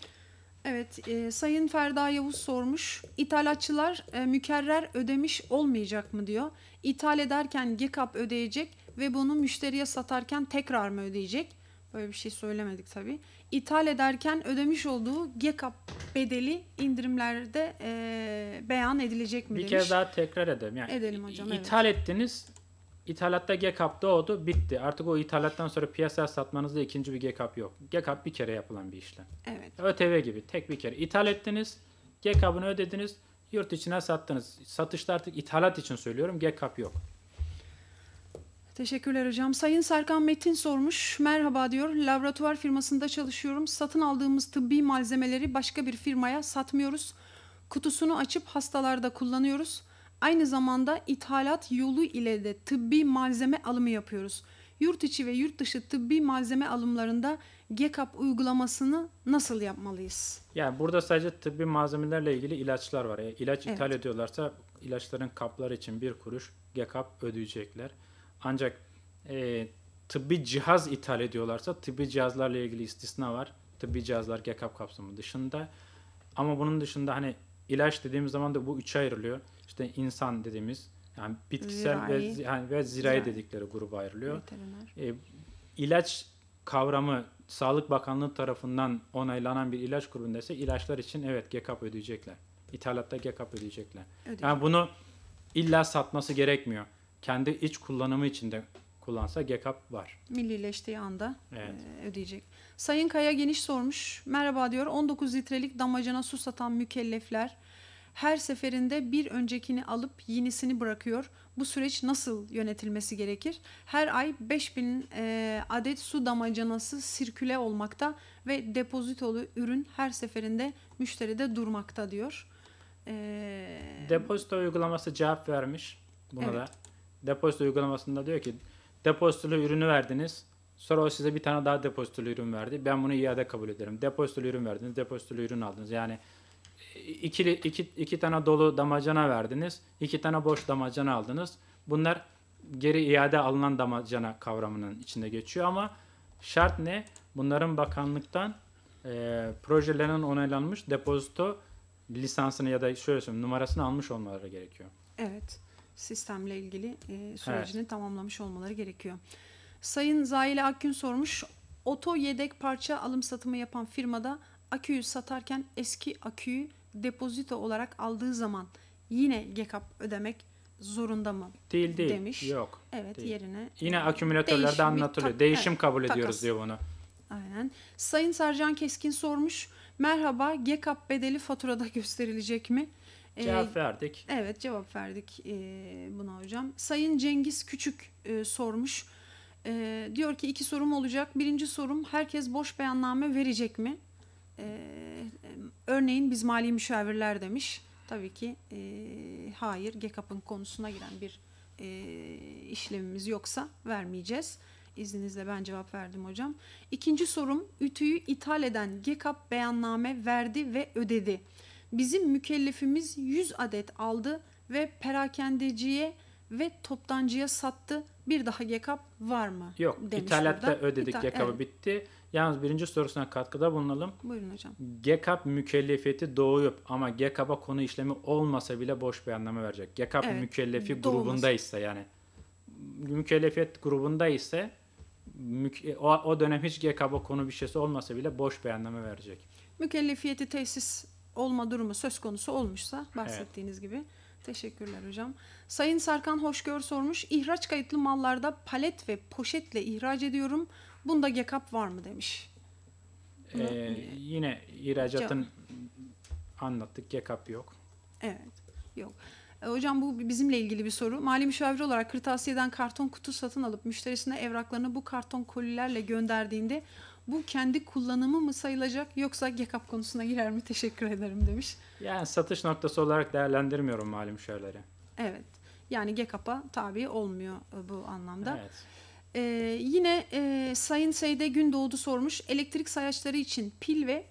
Evet, e, Sayın Ferda Yavuz sormuş. İthalatçılar e, mükerrer ödemiş olmayacak mı diyor. İthal ederken GECAP ödeyecek ve bunu müşteriye satarken tekrar mı ödeyecek? Böyle bir şey söylemedik tabii. İthal ederken ödemiş olduğu GECAP bedeli indirimlerde e, beyan edilecek mi bir demiş. kez daha tekrar edelim. Yani Edelim hocam, evet. ettiniz İthalatta GCAP doğdu, bitti. Artık o ithalattan sonra piyasaya satmanızda ikinci bir GCAP yok. GCAP bir kere yapılan bir işlem. Evet. ÖTV gibi tek bir kere. ithal ettiniz, GCAP'ını ödediniz, yurt içine sattınız. Satışta artık ithalat için söylüyorum, GCAP yok. Teşekkürler hocam. Sayın Serkan Metin sormuş. Merhaba diyor. Laboratuvar firmasında çalışıyorum. Satın aldığımız tıbbi malzemeleri başka bir firmaya satmıyoruz. Kutusunu açıp hastalarda kullanıyoruz. Aynı zamanda ithalat yolu ile de tıbbi malzeme alımı yapıyoruz. Yurt içi ve yurt dışı tıbbi malzeme alımlarında GECAP uygulamasını nasıl yapmalıyız? Yani burada sadece tıbbi malzemelerle ilgili ilaçlar var. Yani e, ilaç evet. ithal ediyorlarsa ilaçların kapları için bir kuruş GECAP ödeyecekler. Ancak e, tıbbi cihaz ithal ediyorlarsa tıbbi cihazlarla ilgili istisna var. Tıbbi cihazlar GECAP kapsamı dışında. Ama bunun dışında hani ilaç dediğimiz zaman da bu üçe ayrılıyor işte insan dediğimiz yani bitkisel zirai. ve yani ve zirai, dedikleri gruba ayrılıyor. Veteriner. E, ilaç kavramı Sağlık Bakanlığı tarafından onaylanan bir ilaç grubunda ise ilaçlar için evet GKAP ödeyecekler. İthalatta GKAP ödeyecekler. Ödeyecek. Yani bunu illa satması gerekmiyor. Kendi iç kullanımı için de kullansa GKAP var. Millileştiği anda evet. E, ödeyecek. Sayın Kaya Geniş sormuş. Merhaba diyor. 19 litrelik damacana su satan mükellefler her seferinde bir öncekini alıp yenisini bırakıyor. Bu süreç nasıl yönetilmesi gerekir? Her ay 5000 e, adet su damacanası sirküle olmakta ve depozitolu ürün her seferinde müşteride durmakta diyor. E, Depozito uygulaması cevap vermiş buna evet. da. Depozito uygulamasında diyor ki depozitolu ürünü verdiniz. Sonra o size bir tane daha depozitolu ürün verdi. Ben bunu iade kabul ederim. Depozitolu ürün verdiniz, depozitolu ürün aldınız. Yani ikili, iki, iki tane dolu damacana verdiniz, iki tane boş damacana aldınız. Bunlar geri iade alınan damacana kavramının içinde geçiyor ama şart ne? Bunların bakanlıktan e, projelerinin onaylanmış depozito lisansını ya da şöyle söyleyeyim numarasını almış olmaları gerekiyor. Evet. Sistemle ilgili e, sürecini evet. tamamlamış olmaları gerekiyor. Sayın Zahile Akgün sormuş. Oto yedek parça alım satımı yapan firmada aküyü satarken eski aküyü depozito olarak aldığı zaman yine GKAP ödemek zorunda mı? Değil değil. Demiş. Yok. Evet değil. yerine. E, yine akümülatörlerde değişim, anlatılıyor. Tak, değişim evet, kabul takas. ediyoruz diyor bunu. Aynen. Sayın Sercan Keskin sormuş. Merhaba GKAP bedeli faturada gösterilecek mi? E, cevap ee, verdik. Evet cevap verdik e, buna hocam. Sayın Cengiz Küçük e, sormuş. E, diyor ki iki sorum olacak. Birinci sorum herkes boş beyanname verecek mi? örneğin biz mali müşavirler demiş. Tabii ki e, hayır GECAP'ın konusuna giren bir e, işlemimiz yoksa vermeyeceğiz. İzninizle ben cevap verdim hocam. İkinci sorum ütüyü ithal eden GECAP beyanname verdi ve ödedi. Bizim mükellefimiz 100 adet aldı ve perakendeciye ve toptancıya sattı. Bir daha GECAP var mı? Yok. İthalatta burada. ödedik İthal, GECAP'ı evet. bitti. Yalnız birinci sorusuna katkıda bulunalım. Buyurun hocam. GECAP mükellefiyeti doğuyup ama GECAP'a konu işlemi olmasa bile boş bir anlamı verecek. GECAP evet, mükellefi doğması. grubundaysa yani mükellefiyet grubunda ise e, o, dönem hiç GKB'a konu bir şeysi olmasa bile boş bir anlamı verecek. Mükellefiyeti tesis olma durumu söz konusu olmuşsa bahsettiğiniz evet. gibi. Teşekkürler hocam. Sayın Sarkan Hoşgör sormuş. İhraç kayıtlı mallarda palet ve poşetle ihraç ediyorum. Bunda GECAP var mı demiş. ee, yine, ihracatın anlattık. GECAP yok. Evet. Yok. E, hocam bu bizimle ilgili bir soru. Mali müşavir olarak kırtasiyeden karton kutu satın alıp müşterisine evraklarını bu karton kolilerle gönderdiğinde bu kendi kullanımı mı sayılacak yoksa GECAP konusuna girer mi? Teşekkür ederim demiş. Yani satış noktası olarak değerlendirmiyorum mali müşavirleri. Evet. Yani GECAP'a tabi olmuyor e, bu anlamda. Evet. Ee, yine e, Sayın Seyde Gündoğdu sormuş. Elektrik sayaçları için pil ve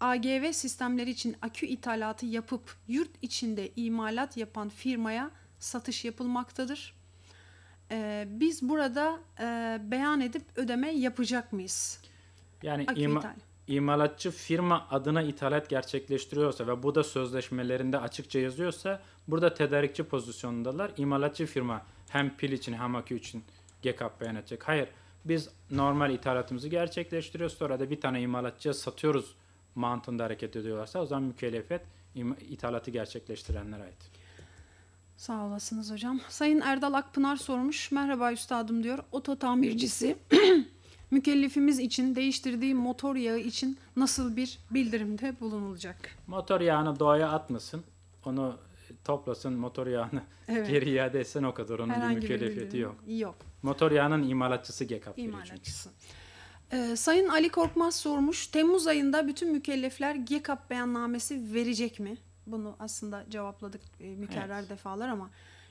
AGV sistemleri için akü ithalatı yapıp yurt içinde imalat yapan firmaya satış yapılmaktadır. Ee, biz burada e, beyan edip ödeme yapacak mıyız? Yani ima, imalatçı firma adına ithalat gerçekleştiriyorsa ve bu da sözleşmelerinde açıkça yazıyorsa burada tedarikçi pozisyonundalar. İmalatçı firma hem pil için hem akü için GKP yönetecek. Hayır. Biz normal ithalatımızı gerçekleştiriyoruz. Sonra da bir tane imalatçıya satıyoruz mantığında hareket ediyorlarsa o zaman mükellefiyet ithalatı gerçekleştirenlere ait. Sağ olasınız hocam. Sayın Erdal Akpınar sormuş. Merhaba üstadım diyor. Oto tamircisi mükellefimiz için değiştirdiği motor yağı için nasıl bir bildirimde bulunulacak? Motor yağını doğaya atmasın. Onu toplasın motor yağını evet. geri iade etsen o kadar onun Herhangi bir mükellefiyeti yok. Yok. Motor yağının imalatçısı GECAP İmalatçısı. Ee, Sayın Ali Korkmaz sormuş. Temmuz ayında bütün mükellefler GECAP beyannamesi verecek mi? Bunu aslında cevapladık e, mükerrer evet. defalar ama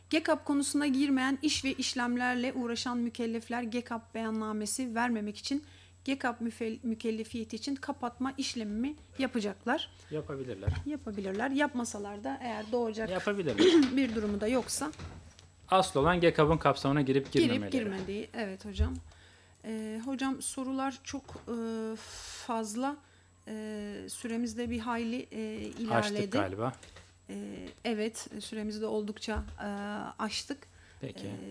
GECAP konusuna girmeyen iş ve işlemlerle uğraşan mükellefler GECAP beyannamesi vermemek için GECAP mükellefiyet için kapatma işlemi yapacaklar. Yapabilirler. Yapabilirler. Yapmasalar da eğer doğacak Yapabilirler. bir durumu da yoksa. Asıl olan GECAP'ın kapsamına girip girmemeleri. Girip girmediği evet hocam. Ee, hocam sorular çok e, fazla. E, ee, süremizde bir hayli e, ilerledi. Açtık galiba. E, evet süremizde oldukça e, açtık. Peki. Ee,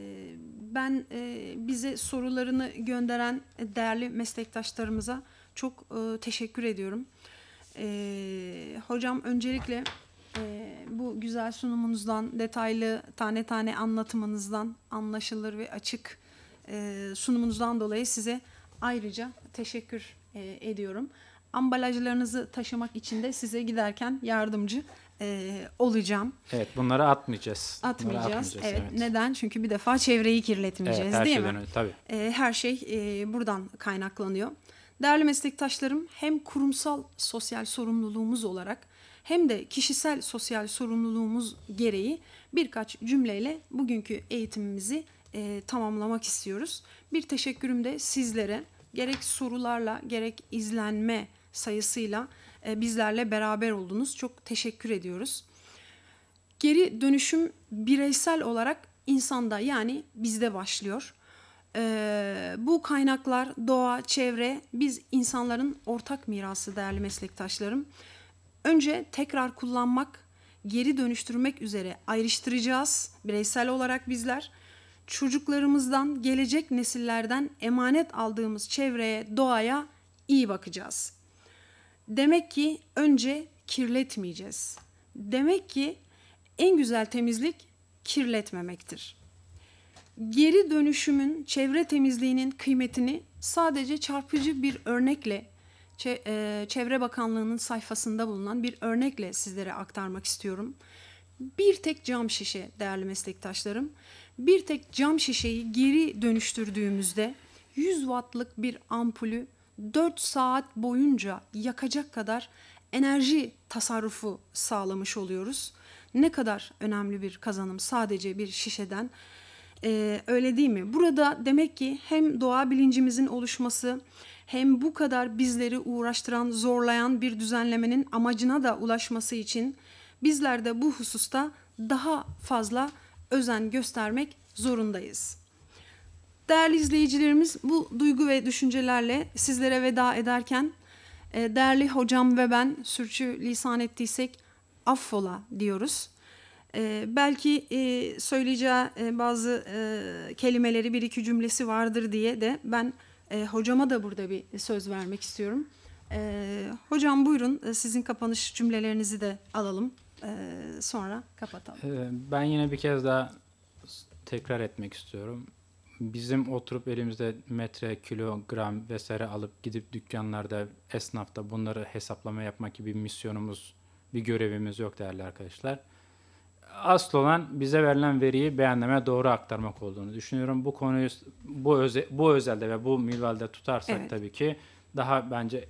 ben e, bize sorularını gönderen değerli meslektaşlarımıza çok e, teşekkür ediyorum. Ee, hocam öncelikle e, bu güzel sunumunuzdan, detaylı tane tane anlatımınızdan, anlaşılır ve açık sunumunuzdan dolayı size ayrıca teşekkür ediyorum ambalajlarınızı taşımak için de size giderken yardımcı e, olacağım. Evet bunları atmayacağız. Atmayacağız. Bunları atmayacağız evet. evet. Neden? Çünkü bir defa çevreyi kirletmeyeceğiz evet, değil şeyden mi? Öyle, tabii. E, her şey e, buradan kaynaklanıyor. Değerli meslektaşlarım hem kurumsal sosyal sorumluluğumuz olarak hem de kişisel sosyal sorumluluğumuz gereği birkaç cümleyle bugünkü eğitimimizi e, tamamlamak istiyoruz. Bir teşekkürüm de sizlere gerek sorularla gerek izlenme sayısıyla e, bizlerle beraber oldunuz. Çok teşekkür ediyoruz. Geri dönüşüm bireysel olarak insanda yani bizde başlıyor. E, bu kaynaklar, doğa, çevre biz insanların ortak mirası değerli meslektaşlarım. Önce tekrar kullanmak, geri dönüştürmek üzere ayrıştıracağız bireysel olarak bizler. Çocuklarımızdan, gelecek nesillerden emanet aldığımız çevreye, doğaya iyi bakacağız. Demek ki önce kirletmeyeceğiz. Demek ki en güzel temizlik kirletmemektir. Geri dönüşümün çevre temizliğinin kıymetini sadece çarpıcı bir örnekle e, Çevre Bakanlığı'nın sayfasında bulunan bir örnekle sizlere aktarmak istiyorum. Bir tek cam şişe değerli meslektaşlarım, bir tek cam şişeyi geri dönüştürdüğümüzde 100 wattlık bir ampulü 4 saat boyunca yakacak kadar enerji tasarrufu sağlamış oluyoruz. Ne kadar önemli bir kazanım sadece bir şişeden. Ee, öyle değil mi? Burada demek ki hem doğa bilincimizin oluşması hem bu kadar bizleri uğraştıran, zorlayan bir düzenlemenin amacına da ulaşması için bizler de bu hususta daha fazla özen göstermek zorundayız değerli izleyicilerimiz bu duygu ve düşüncelerle sizlere veda ederken e, değerli hocam ve ben sürçü lisan ettiysek affola diyoruz. E, belki e, söyleyeceği e, bazı kelimeleri bir iki cümlesi vardır diye de ben hocama da burada bir söz vermek istiyorum. hocam buyurun sizin kapanış cümlelerinizi de alalım sonra kapatalım. Ben yine bir kez daha tekrar etmek istiyorum bizim oturup elimizde metre, kilogram vesaire alıp gidip dükkanlarda, esnafta bunları hesaplama yapmak gibi bir misyonumuz, bir görevimiz yok değerli arkadaşlar. Asıl olan bize verilen veriyi beğenleme doğru aktarmak olduğunu düşünüyorum. Bu konuyu bu, öze, bu özelde ve bu milvalde tutarsak evet. tabii ki daha bence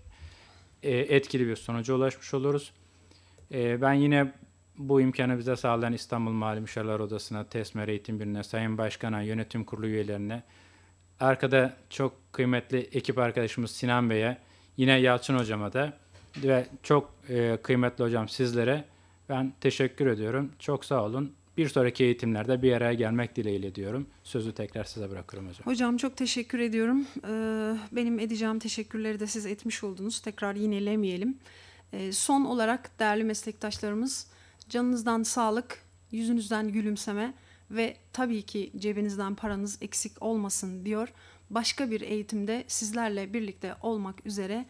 e, etkili bir sonuca ulaşmış oluruz. E, ben yine bu imkanı bize sağlayan İstanbul Mali Müşavirler Odası'na, TESMER Eğitim Birliği'ne, Sayın Başkan'a, yönetim kurulu üyelerine, arkada çok kıymetli ekip arkadaşımız Sinan Bey'e, yine Yalçın Hocam'a da ve çok e, kıymetli hocam sizlere ben teşekkür ediyorum. Çok sağ olun. Bir sonraki eğitimlerde bir araya gelmek dileğiyle diyorum. Sözü tekrar size bırakıyorum hocam. Hocam çok teşekkür ediyorum. Ee, benim edeceğim teşekkürleri de siz etmiş oldunuz. Tekrar yinelemeyelim. Ee, son olarak değerli meslektaşlarımız Canınızdan sağlık, yüzünüzden gülümseme ve tabii ki cebinizden paranız eksik olmasın diyor. Başka bir eğitimde sizlerle birlikte olmak üzere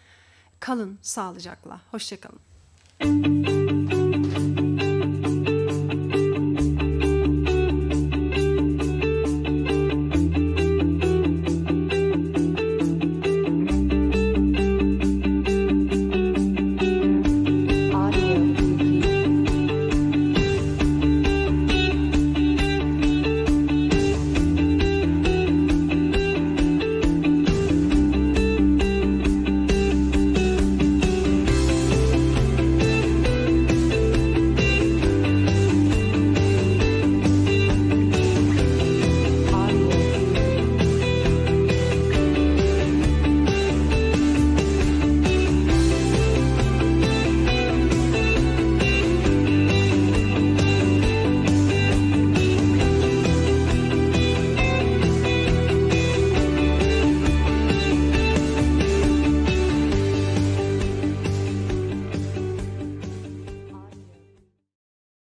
kalın sağlıcakla. Hoşçakalın. Müzik